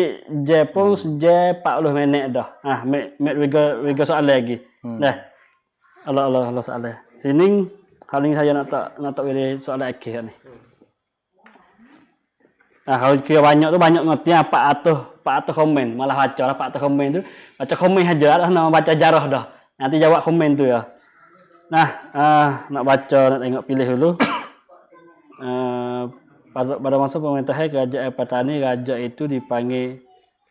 Speaker 2: je pun hmm. je 40 minit dah. Nah, mek mek wega wega soalan lagi. Hmm. Nah. Allah Allah Allah soalan. Sini kali saya nak tak nak tak boleh soalan akhir ni. Nah, kalau kira banyak tu banyak ngerti 400 ah, 400 komen. Malah baca lah 400 komen tu. Baca komen aja lah nak baca jarah dah. Nanti jawab komen tu ya. Nah, uh, nak baca, nak tengok pilih dulu. Uh, pada, pada masa pemerintahan kerajaan petani, raja itu dipanggil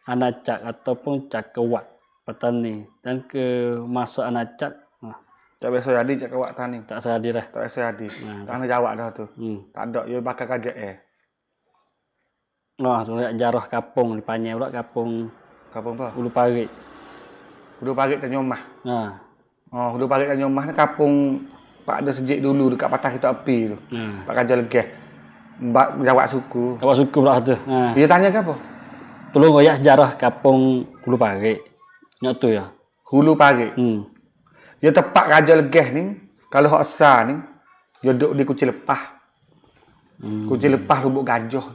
Speaker 2: anak cak ataupun cak kewat petani. Dan ke masa anacak, uh, tak biasa jadi cak kewat petani. Tak biasa jadi lah. Tak biasa jadi. Nah, Tanah jawab dah tu. Hmm. Tak ada, dia bakal kerja Eh. Nah, tu nak jarah kapung dipanggil pula kapung kapung apa? Ulu Parit. Ulu Parit tanyomah. Nah.
Speaker 3: Oh, dulu parit tanjung mas ni kapung Pak ada sejik dulu dekat patah kita api tu. Hmm. Pak Raja
Speaker 2: Legah. Mbak jawab suku. Jawab suku pula tu. Hmm. Dia tanya ke apa? Tolong goyak sejarah kapung Hulu Parit. Nyok tu ya. Hulu Parit. Hmm.
Speaker 3: Dia tepat Raja Legah ni kalau hak sa ni dia duduk di kucing lepas. Hmm. Kucing lepas rubuk gajah.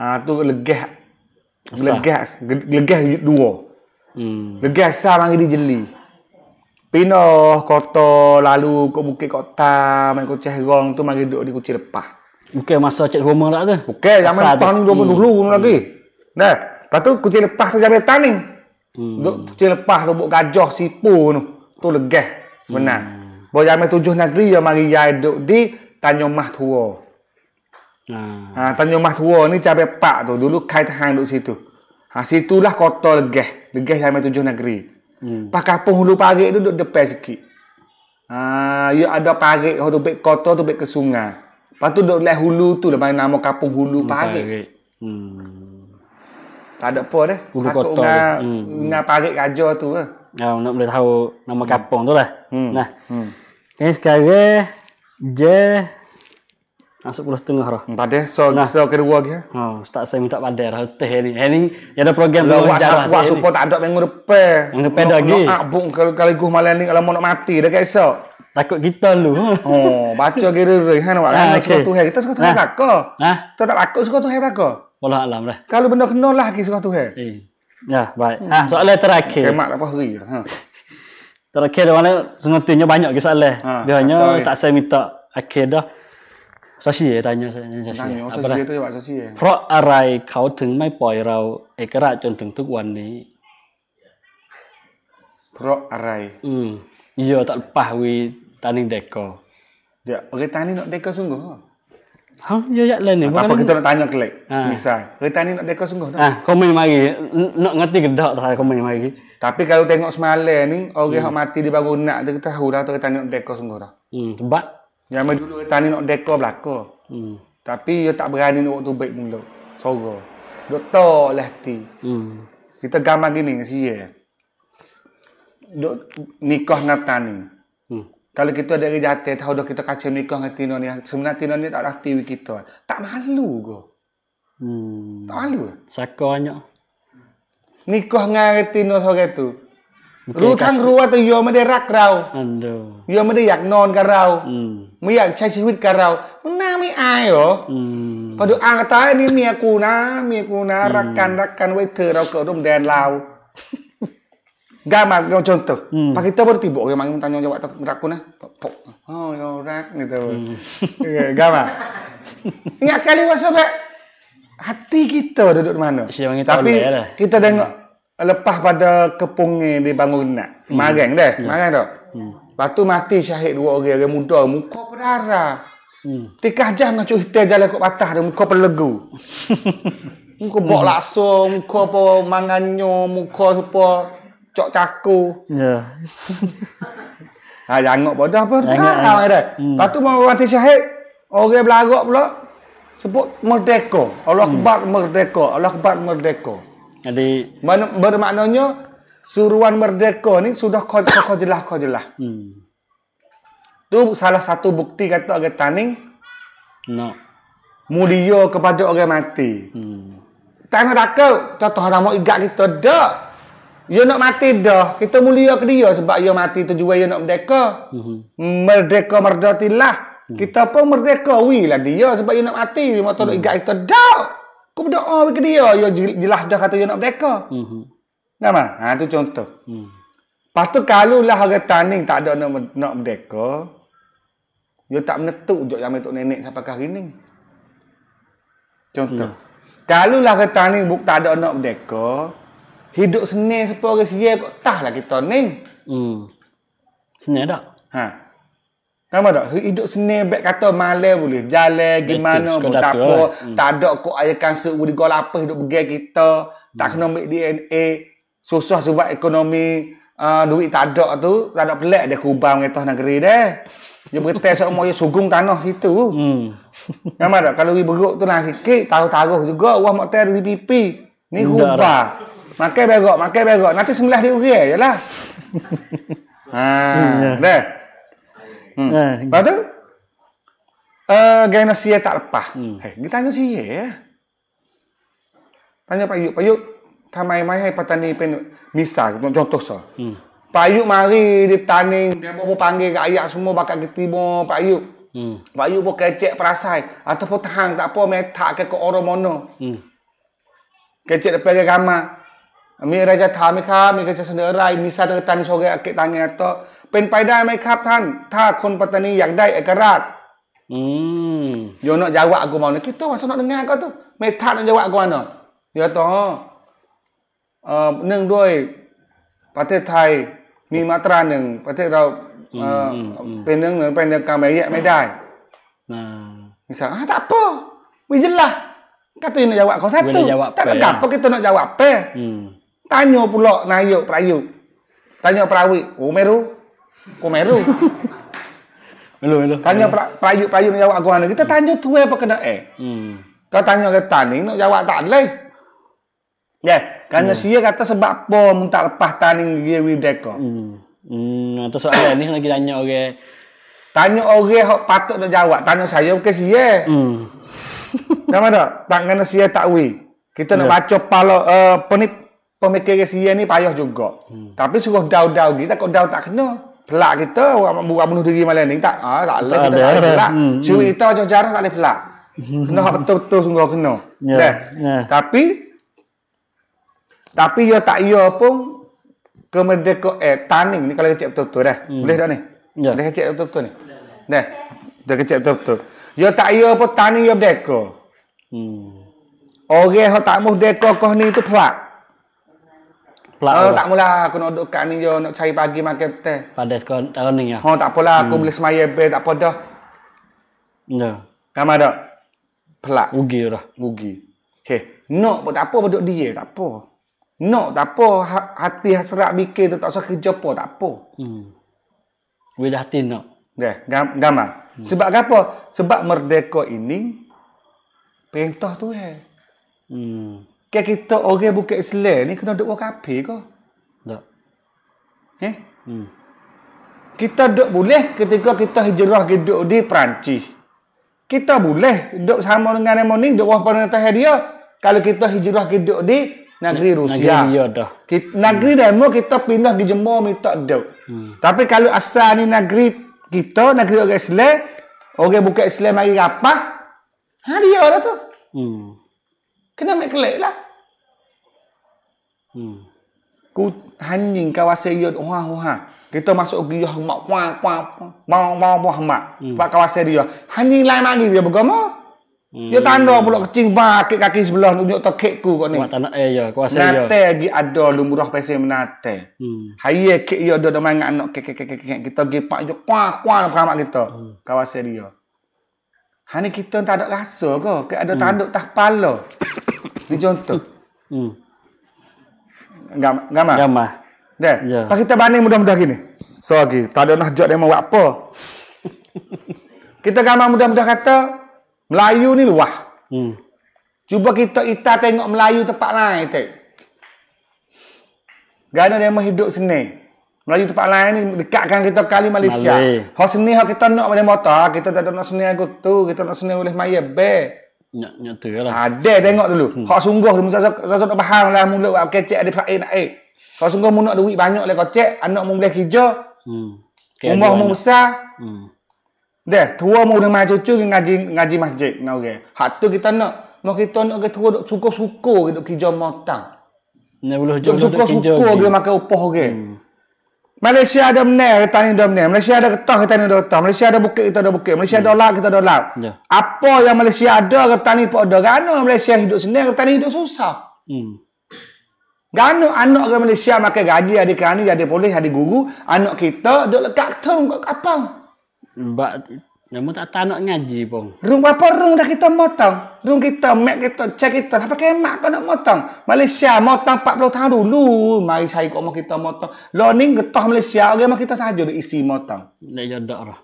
Speaker 3: Ha tu legah. Legah, legah dua. Hmm. Legah sa mari dijeli. Hmm pindah kota lalu ke bukit kota main kucing gong tu mari duduk di kucing lepas
Speaker 2: bukan okay, masa cek rumah lah tu bukan okay, zaman tahun ni hmm. dulu hmm. lagi nah lepas
Speaker 3: tu kucing lepas tu zaman tanin hmm. duduk kucing lepas tu buk gajah sipu tu tu legah sebenarnya hmm. bawa zaman tujuh negeri yang mari jaya duduk di Tanjung Mah Tua hmm. ha, Tanjung Mah Tua ni cabai pak tu dulu kait hang duduk situ ha, situlah kota legah legah zaman tujuh negeri Hmm. Pak kapung hulu parit tu duduk depan sikit. Ha, ya ada parit kau tu baik kota tu ke sungai. Lepas tu duduk leh hulu tu lah nama kapung hulu parit. Hmm. Tak ada
Speaker 2: apa dah. Hulu Sakut kota. Dengan, hmm. hmm. parit raja tu lah. Ya, oh, nak boleh tahu nama kapung hmm. tu lah. Hmm. Nah. Hmm. Ini sekarang je Masuk pulau setengah lah. Hmm, padah, so, nah. so kedua lagi. Oh, eh? ha, start saya minta padah lah. Teh ni. ini ni, ada program. Lalu, wak, jalan, support tak
Speaker 3: ada yang ngurupai. Ngurupai dah lagi. Nak abuk kalau kali guh malam ni kalau mau nak mati dah ke esok. Takut kita lu. Oh, baca kira kira kan awak. Ha, ah, kan, okay. Suka Tuhan. Kita suka Tuhan nah. belakang. Ha? Kita tak takut suka Tuhan belakang. Allah alam lah. Kalau benda kenal lah lagi suka Tuhan.
Speaker 2: Eh. Ya, baik. Ah, hmm. Ha, soalan terakhir. Kemak tak pahari. Ha. terakhir dia mana, sengertinya banyak kisah soalan. Ha, Biasanya ya. tak saya minta akhir dah. Okay, สัชเยตายังสัชเยตายังสัชเยตายังสัชเยเพราะอะไรเขาถึงไม่ปล่อยเราเอกราชจนถึงทุกวันนี้เพราะอะไรอืมเยอะตัดปาวีตานิงเด็กก็เดี๋ยวเอตานิงเด็กก็สุ่งก็ฮะเยอะแยะเลยเนี่ยแต่พอคิดตอนตั้งยังเล็กมิซ่าเฮ้ยตอนนี้น้องเด็กก็สงสัยอ่ะเขาไม่มาอี
Speaker 3: กน้องงั้นที่กระโดดแต่เขาไม่มาอีกแต่ถ้าดูเห็นสมัยเล่นนี่โอเคเขาตายในบางคนน่ะถ้าเกิดเขาหัวเราะตอนนี้น้องเด็กก็สงสัยอืมบ้า Zaman dulu dia tani nak dekor belaka. Hmm. Tapi dia tak berani nak tu baik mula. Sorok. Doktor lah ti. Hmm. Kita gambar gini si ya. Dok nikah dengan tani. Hmm. Kalau kita ada kerja hati, tahu dah kita kacau nikah dengan Tino ni. Sebenarnya Tino ni tak ada hati kita. Tak malu go, Hmm. Tak malu? sakonyo, Nikah dengan Tino sore tu. รู้ทั้งรู้ว่าตัวโยไม่ได้รักเราโยไม่ได้อยากนอนกับเราอไม่อยากใช้ชีวิตกับเรามันน่าไม่อายเหรอพอดูอ่างตายอันนี้เมียกูนะเมียกูนะรักกันรักกันไว้เธอเราเกิดร่วมแดนลาวกามากจนตกพักิตาบริติบอกยังมันตันยองจะว่าตักรักกูนะปกโอ้ยรักนี่เธอกามากอยากแค่ว่าสบะ hati kita duduk mana? Siapa kita Tapi boleh, kita tengok hmm lepas pada kepungin di bangunan hmm. marang dah hmm. marang tu hmm. lepas tu mati syahid dua orang orang muda muka berdarah hmm. tiga jam nak cerita jalan kat patah dia muka berlegu, muka bok hmm. lakso muka apa manganyo muka apa cok caku ya yeah. ha jangok bodoh apa jangok ha, hmm. lepas tu mati syahid orang belagak pula sebut merdeka Allah hmm. merdeka Allah merdeka hmm. Jadi bermaknanya suruhan merdeka ni sudah kau jelah kau jelah. Hmm. Tu salah satu bukti kata orang taning. No. Mulia kepada orang mati. Hmm. Tak nak raka, kita tak nak mau igat kita dah. Dia ya nak mati dah. Kita mulia ke dia sebab dia ya mati tu juga ya dia nak merdeka. Hmm. Merdeka merdatilah. Hmm. Kita pun merdeka wilah dia sebab dia nak mati. Dia mau tolong hmm. igat kita dah. Kau berdoa ke dia, dia ya, jelas dah kata dia nak berdeka. Mm -hmm. Nama? Ha, tu contoh. Mm. Lepas tu kalau lah orang taning tak ada nak, nak berdeka, dia tak menetuk jok jamin tok nenek sampai ke hari ni. Contoh. Mm. Kalau lah orang tanding buk tak ada nak berdeka, hidup senil sepuluh orang siya kok tah lah kita ni. Hmm. Senil tak? Ha. Nampak tak? Hidup seni baik kata malam boleh. Jalan, gimana, berapa. Lah. Tak ada kok ayah kanser. Boleh gol apa hidup bergaya kita. Hmm. Tak kena ambil DNA. Susah sebab ekonomi. Uh, duit tak ada tu. Tak ada pelik dia kubah mengatah negeri dia. Dia beritah seumur dia sugung tanah situ. Hmm. Nampak tak? Kalau dia beruk tu lah sikit. Taruh-taruh juga. Wah mak ada di pipi. Ni kubah. Makan berok, makan berok. Nanti sembelah dia uri je lah. Haa. Hmm, yeah. Dah. Hmm. Eh, lepas tu, uh, eh, si tak lepas. Hmm. Hey, eh, dia tanya si ya. Tanya Pak Yuk. Pak Yuk, tak main-main hai petani pen misal contoh, contoh so. Hmm. Pak Yuk mari di tani, dia mau panggil ke ayah semua bakal ketimo Pak Yuk. Hmm. Pak Yuk pun kecek perasai ataupun tahan tak apa metak ke ke orang mana. Hmm. Kecek depan dia gamak. Ami raja tami kami kecek sendirai misal ke tani sore akik tanya atau เป็นไปได้ไหมครับท่าน ถ้าคนปัตตานีอยากได้เอกราช อืมโยนยาวะกูมองนะคิดตัวสนองงานก็ต้อง่ม่านยาวะก่อนเนาะเดี๋ยวต่อเอ่อเนื่องด้วยประเทศไทยมีมาตราหนึ่งประเทศเราเอ่อเป็นเรื่องเหมือนเป็นเรื่องการแบ่งแยกไม่ได้นะมิสาอ่ะ t a ่ apa wijelah kata n a ว j a w a แ k a ตัวแต่ a k ada apa kita n a เ jawab โ p a hmm. t a ยู a ปลาย n ย y u k prayu t a โ y a p e r a อ้ o ม m e Kumeru.
Speaker 2: Melu melu. Tanya
Speaker 3: prayuk prayuk nak jawab aku mana? Kita tanya tu apa kena eh? Hmm. Kau tanya ke tani nak jawab tak leh. Ya, yeah. kerana hmm. sia kata sebab apa mun tak lepas tani dia wi deko. Hmm. Hmm, atau soalan ni nak tanya orang. Okay. Tanya orang okay, hok patut nak jawab, tanya saya ke sia. Hmm. Nama dak? Tak kena sia tak wi. Kita yeah. nak ya. baca pala uh, eh, penip pemikir sia ni payah juga. Hmm. Tapi suruh daun-daun kita kok daun tak kena pelak kita orang buat bunuh diri malam ni tak ah tak boleh hmm, hmm. kita tak pelak Cuma kita macam jarang tak boleh pelak kena betul-betul sungguh kena yeah, ya, ya. tapi tapi ya tak ya pun kemerdekaan eh taning ni kalau kecil betul-betul dah hmm. boleh tak ni yeah. boleh kecil betul-betul ni dah dah kecil betul-betul ya tak ya pun taning ya berdeka hmm. orang yang tak mau deka kau ni tu pelak Plak oh, tak mula aku nak duduk kat ni je nak cari pagi makan teh. Pada sekolah tahun ni ya. Oh, tak apalah aku hmm. boleh semaya be tak apa dah. Ya. Kamu ada? Pelak. Ugi dah. Ugi. He, nak no, tak apa duduk dia tak apa. Nak no, tak apa ha, hati hasrat mikir tu tak usah kerja apa tak apa. Hmm. Wila hati nak. No. Ya, gam gamak. Hmm. Sebab apa? Sebab merdeka ini perintah tu eh. Hmm. Kek kita orang bukan Islam ni kena duduk kafe ke? Tak. Eh? Hmm. Kita duduk boleh ketika kita hijrah duduk di Perancis. Kita boleh duduk sama dengan nama ni, duduk wah pemerintah dia. Kalau kita hijrah duduk di negeri Rusia. Negeri dia dah. Kita, negeri hmm. demo kita pindah di Jemaah minta duduk. Hmm. Tapi kalau asal ni negeri kita, negeri orang Islam, orang bukan Islam lagi apa? Ha dia lah tu. Hmm kena ambil kelek lah. Hmm. Ku hanying kawasan dia wah wah. Kita masuk ke dia mak kwa kwa mau mau buah mak. Hmm. Pak kawasan dia. Hanying lain lagi dia bergama.
Speaker 1: Hmm. Dia tanda
Speaker 3: pula kecing ba kaki sebelah tunjuk tokek ku kok ni. Mak tanah eh ya kawasan dia. Ya. Nate lagi ada lumurah pesen menate. Hmm. Haye ke dia main dengan anak anak kek kek kek kek kita gi pak kwa kwa pak kita. Hmm. Kawasan dia. Hani kita tak ada rasa ke? Ada tanduk hmm. pala. Ini contoh. Hmm. Gamah. Gamah. Dah. Yeah. Kita banding mudah-mudah gini. So lagi, tak ada nak jawab dia mau apa. kita gamah mudah-mudah kata, Melayu ni luah. Hmm. Cuba kita ita tengok Melayu tempat lain. Te. Gana dia mau hidup sini. Melayu tempat lain ni dekatkan kita kali Malaysia. Malay. Ha seni ha kita nak boleh mata, kita tak ada nak sini aku tu, kita nak sini oleh maya B nyata lah. Ha, ah, dia tengok dulu. Hmm. Hak sungguh tu masa rasa tak faham lah buat kecek ada fa'il nak eh. Kalau sungguh mu nak duit banyak lah kecek, anak mu boleh kerja. Hmm. Umur mu besar. Hmm. Dia tua mu dengan cucu ngaji ngaji masjid dengan okay. orang. Hak tu kita nak nak kita nak ke tua duk suka-suka duk kerja matang.
Speaker 2: Ne boleh jom duk kerja. Suka-suka dia makan
Speaker 3: upah orang. Okay. Hmm. Malaysia ada menel ke ada menel. Malaysia ada getah kita ada getah. Malaysia ada bukit kita ada bukit. Malaysia ada laut kita ada laut. Yeah. Apa yang Malaysia ada ke tanah pun ada. Gana Malaysia hidup senang kita tanah hidup susah. Hmm. Gana anak ke Malaysia makan gaji ada kerana ada polis ada guru. Anak kita duduk lekat ketung ke kapal. Sebab
Speaker 2: Namun tak tahu nak ngaji pun.
Speaker 3: Rung apa rung dah kita motong? Rung kita, mek kita, cek kita. tapi kaya mak kau nak motong? Malaysia motong 40 tahun dulu. Mari saya kau mau kita motong. Lo ni getah Malaysia. Okey, mak kita saja dah isi motong.
Speaker 2: Nak jadak lah.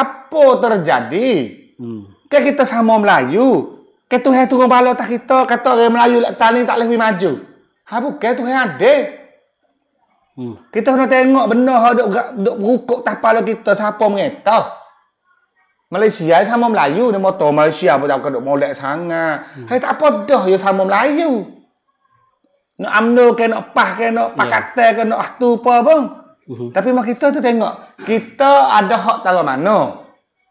Speaker 3: Apa terjadi? Hmm. Kek kita sama Melayu. kaya tu hai turun balau tak kita. Kata orang Melayu tak tali tak lebih maju. Habu kaya tu hai adik. Hmm. Kita kena tengok benar hak duk duk rukuk tapal kita siapa mengetah. Hmm. Malaysia sama Melayu ni moto Malaysia pun jauh kedok molek sangat. Hmm. tak apa dah ya sama No amno ke no pah ke no ya. pakate ke bang. Uhuh. Tapi mak kita tu tengok, kita ada hak tahu mana.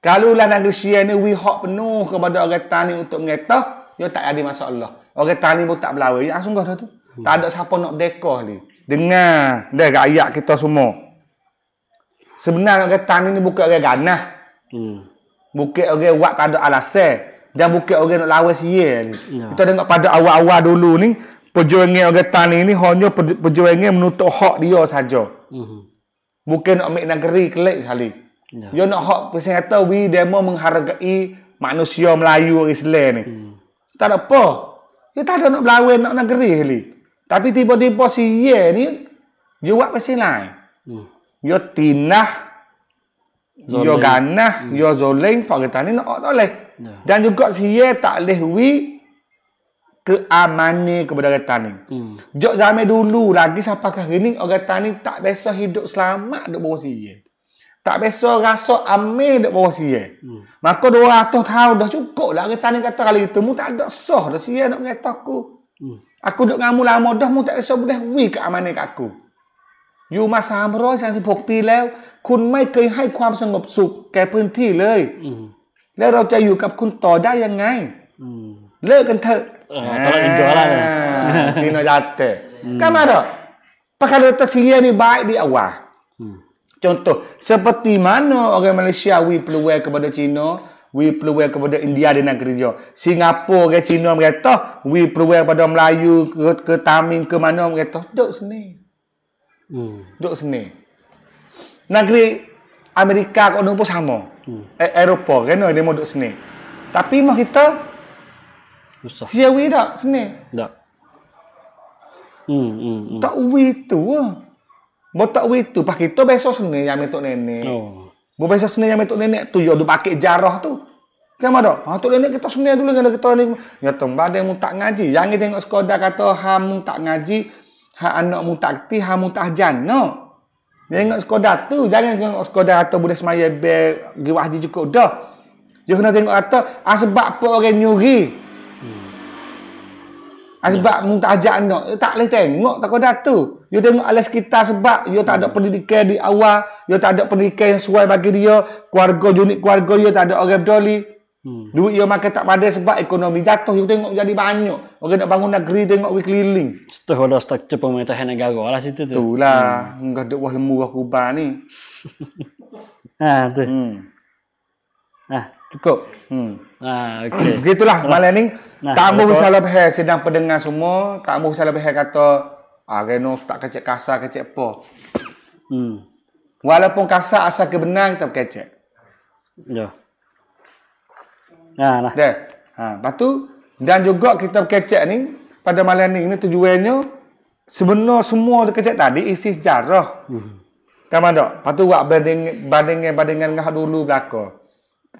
Speaker 3: Kalau lah ni we hak penuh kepada orang tani untuk ngeta, yo tak ada masalah. Orang tani pun tak belawai, ya sungguh tu. Hmm. Tak ada siapa nak deka ni. Dengar dah ayat kita semua. Sebenarnya orang tani ni bukan orang ganah. Hmm. Bukit orang buat pada alasan dan bukit orang nak lawan sial ni. Ya. Kita tengok pada awal-awal dulu ni perjuangan orang tani ni hanya perjuangan menuntut hak dia saja. Mhm. Bukan nak ambil negeri kelik sekali. Ya. Dia nak hak pesan kata we demo menghargai manusia Melayu orang Islam ni. Hmm. Tak ada apa. Dia tak ada nak lawan nak negeri sekali. Tapi tiba-tiba si ye ni dia buat pesan lain. Hmm. Dia tinah zolim. yo ganah, hmm. yo zoling, pakatan ini nak tak boleh. Yeah. Dan juga siye tak boleh wi keamanan kepada orang tani. Hmm. Jok zaman dulu lagi siapa kah ini orang tani tak biasa hidup selamat dek bawah siye, Tak biasa rasa amin dek bawah siye. Hmm. Maka 200 tahun dah cukup lah orang tani kata kali itu. Mu tak ada sah dah siye nak mengatakku. Hmm. Aku duk ngamu lama dah mu tak biasa boleh wi keamanan ke aku. อยู่มาสามร้อยสาสิบหกปีแล้ว คุณไม่เคยให้ความสงบสุขแก่พื้นที่เลยแล้วเราจะอยู่กับคุณต่อได้ยังไงเลิกกันเถอะนี่นะจัดเตะก็มาดอก perkara tersedia ni baik di awal. Hmm. Contoh, seperti mana orang Malaysia we peluang kepada Cina, we peluang kepada India di negeri dia. Singapura ke Cina mereka, we peluang kepada Melayu ke, ke Tamil ke mana mereka, duduk sini. Hmm. Duk sini. Negeri Amerika kok nopo sama. Hmm. E Eropa kan dia mau sini. Tapi mah kita susah. Siawi dak sini. Dak. Hmm, hmm, hmm. Tak uwi tu ah. tak uwi tu pas kita besok sini yang metok nenek. Oh. Mau besok sini yang metok nenek tu yo duk pakai jarah tu. Kan ada? Ha tu nenek kita sini dulu kan kita ni. Ya tong badai mu tak ngaji. Yang ni tengok skoda kata ham tak ngaji hak anak ha hak mutahjan no tengok sekodar tu jangan tengok sekodar atau budak semaya pergi wahdi cukup dah dia kena tengok kata asbab apa orang nyuri hmm. asbab hmm. Ya. mutahjan anak tak boleh tengok tak kodar tu dia tengok alas kita sebab dia tak ada hmm. pendidikan di awal dia tak ada pendidikan yang sesuai bagi dia keluarga unit keluarga dia tak ada orang berdoli Hmm. Duit dia makan tak padai sebab ekonomi jatuh. Kita tengok jadi banyak. Orang nak bangun negeri tengok we keliling. Setelah ada
Speaker 2: struktur pemerintahan negara lah situ tu. Itulah. Hmm. Enggak ada wah lemu wah kubah ni. ha, tu. Hmm. Ha, cukup. Hmm. Ha, ah, okay.
Speaker 3: Begitulah malam ni. Nah, tak mahu salah bahaya sedang pendengar semua. Tak mahu salah bahaya kata ah, Reno tak kecek kasar, kecek apa. Hmm. Walaupun kasar asal kebenar kita kecek. Ya. Yeah. Ha lah. Dan, ha, lepas tu dan juga kita kecek ni pada malam ni ini tujuannya sebenar semua dekat kecek tadi isi sejarah. Hmm. Kan mana? Lepas tu buat banding bandingan bandingan dengan dulu belaka.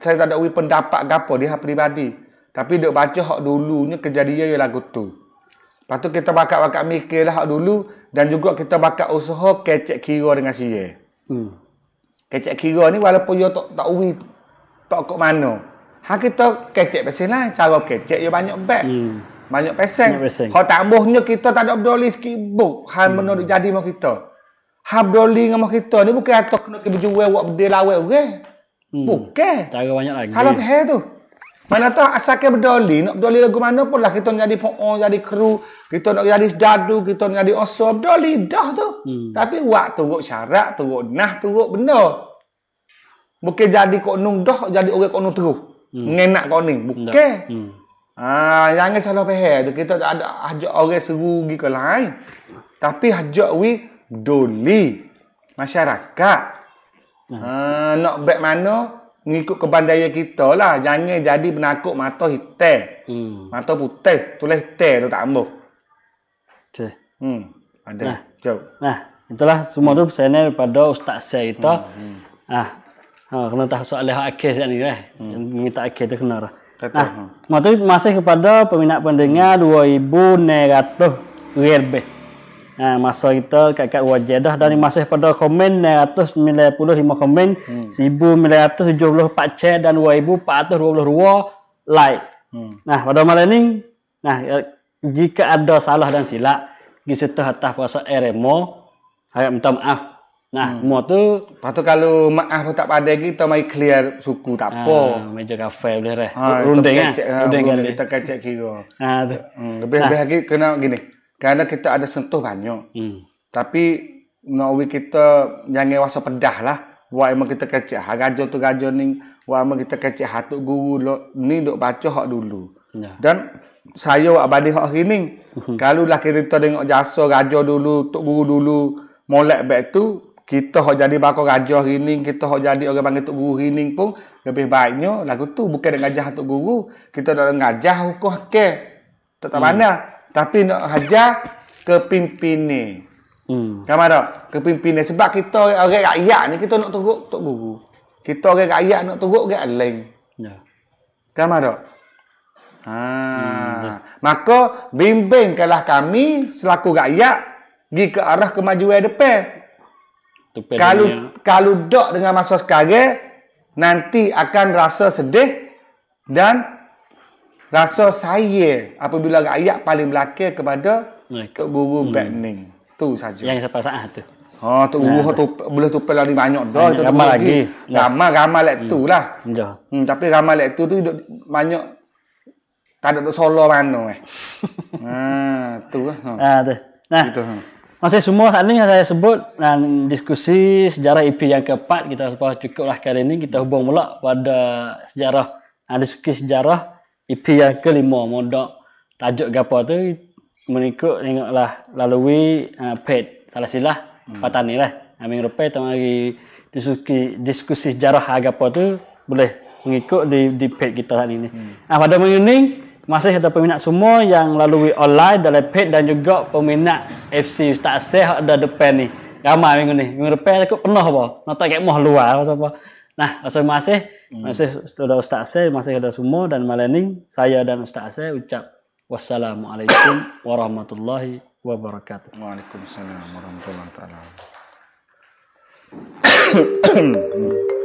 Speaker 3: Saya tak ada ui pendapat gapo di hak pribadi. Tapi dok baca hak dulunya kejadian yang lagu tu. Lepas tu kita bakak bakak mikirlah hak dulu dan juga kita bakak usaha kecek kira dengan si Hmm. Kecek kira ni walaupun yo tak tak ui tak kok mana. Ha kita kecek pesen lah. Cara kecek ya banyak bag. Hmm. Banyak pesen. Kalau tak ambuhnya kita tak ada Abdul sikit buk. Hal hmm. menurut jadi sama kita. Abdul berdoli sama kita ni bukan atas kena ke berjual wak berdia lawak orang. Okay? Hmm. Bukan.
Speaker 2: Tak ada banyak lagi. Salah pihak
Speaker 3: tu. Mana tahu asalnya berdoli. Nak Abdul lagu mana pun lah. Kita jadi pokok, jadi kru. Kita nak jadi dadu. Kita nak jadi osor. Berdoli dah tu. Hmm. Tapi waktu tu syarat, tu nah, tu benar. Bukan jadi kok nung dah, jadi orang kok nung teruk hmm. nak kau ni bukan hmm. ah ha, jangan salah faham kita tak ada ajak orang seru pergi ke lain tapi ajak we doli masyarakat hmm. ah nak baik mana mengikut kebandaya kita lah jangan jadi penakut mata
Speaker 2: hitam hmm. mata putih tulis teh tu tak ambuh okey hmm ada nah. jauh nah itulah semua hmm. tu pesanan daripada ustaz saya itu. hmm. hmm. Ah, Ha, kena tahu soalan hak akil ni lah. Hmm. Minta akil tu kena lah. Nah, hmm. masih kepada peminat pendengar hmm. 2,600 RB. Ha, masa kita kat-kat wajah dah. Dan hmm. masih pada komen 995 komen. Hmm. 1,974 chat dan 2,422 like. Hmm. Nah, pada malam ni, nah, jika ada salah dan silap, disertai atas puasa RMO, harap minta maaf. Nah, hmm. tu patu kalau maaf tak pada lagi tu mai clear suku tak apa. Ah, meja kafe boleh reh. Ah, eh? ah. Runding kan kita
Speaker 3: kacak kira. Ah, tu. Hmm, lebih nah. lagi kena gini. Karena kita ada sentuh banyak. Hmm. Tapi ngawi kita jangan waso pedah lah. Wa memang kita kacak ha gajo tu gajo ning wa memang kita kacak hatu guru lo ni dok baca hak dulu. Nah. Ya. Dan saya abadi hak gini. Hmm. kalau lah kita tengok jasa gajo dulu, tok guru dulu, molek baik tu kita hok jadi bako gajah gini kita hok jadi orang panggil tok guru gini pun lebih baiknya lagu tu bukan dengan gajah tok guru kita dalam ngajar, hukum ke tak tahu hmm. mana tapi nak hajar ke pimpinnya hmm. kamu ada ke pimpinnya sebab kita orang rakyat ni kita nak turut tok guru kita orang rakyat nak turut ke lain ya. kamu ada Ha. Hmm, ya. Maka bimbing kalah kami selaku rakyat pergi ke arah kemajuan depan kalau kalau dok dengan masa sekarang nanti akan rasa sedih dan rasa saya apabila ayat paling belakang kepada mereka. Tok Guru hmm. Bening. Tu saja. Yang sampai saat tu. Ha tu nah, tu boleh tu pelari banyak dah itu ramai lagi. Ramai ramai lek tu hmm. lah. Ya. Hmm, tapi ramai lek tu tu banyak tak ada solo mana eh.
Speaker 2: ha tu. Lah, ha. Ah, tu. Nah. Itu. Ha. Masih semua saat ini yang saya sebut dan diskusi sejarah IP e yang keempat kita sudah cukup lah kali ini kita hubung mula pada sejarah ada ha, diskusi sejarah IP e yang kelima mondok tajuk apa tu mengikut tengoklah lalui uh, ha, pet salah silah hmm. patani lah amin ha, rupai tengah diskusi diskusi sejarah apa tu boleh mengikut di di pet kita saat ini. Hmm. Nah, pada mengenai masih ada peminat semua yang lalui online dalam page dan juga peminat FC Ustaz Aseh ada depan ni. Ramai minggu ni. Minggu depan aku penuh apa? Nota kat moh luar apa apa. Nah, masih masih hmm. masih ada Ustaz Aseh, masih ada semua dan malam saya dan Ustaz Aseh ucap wassalamualaikum warahmatullahi wabarakatuh. Waalaikumsalam warahmatullahi wabarakatuh.
Speaker 1: Hmm.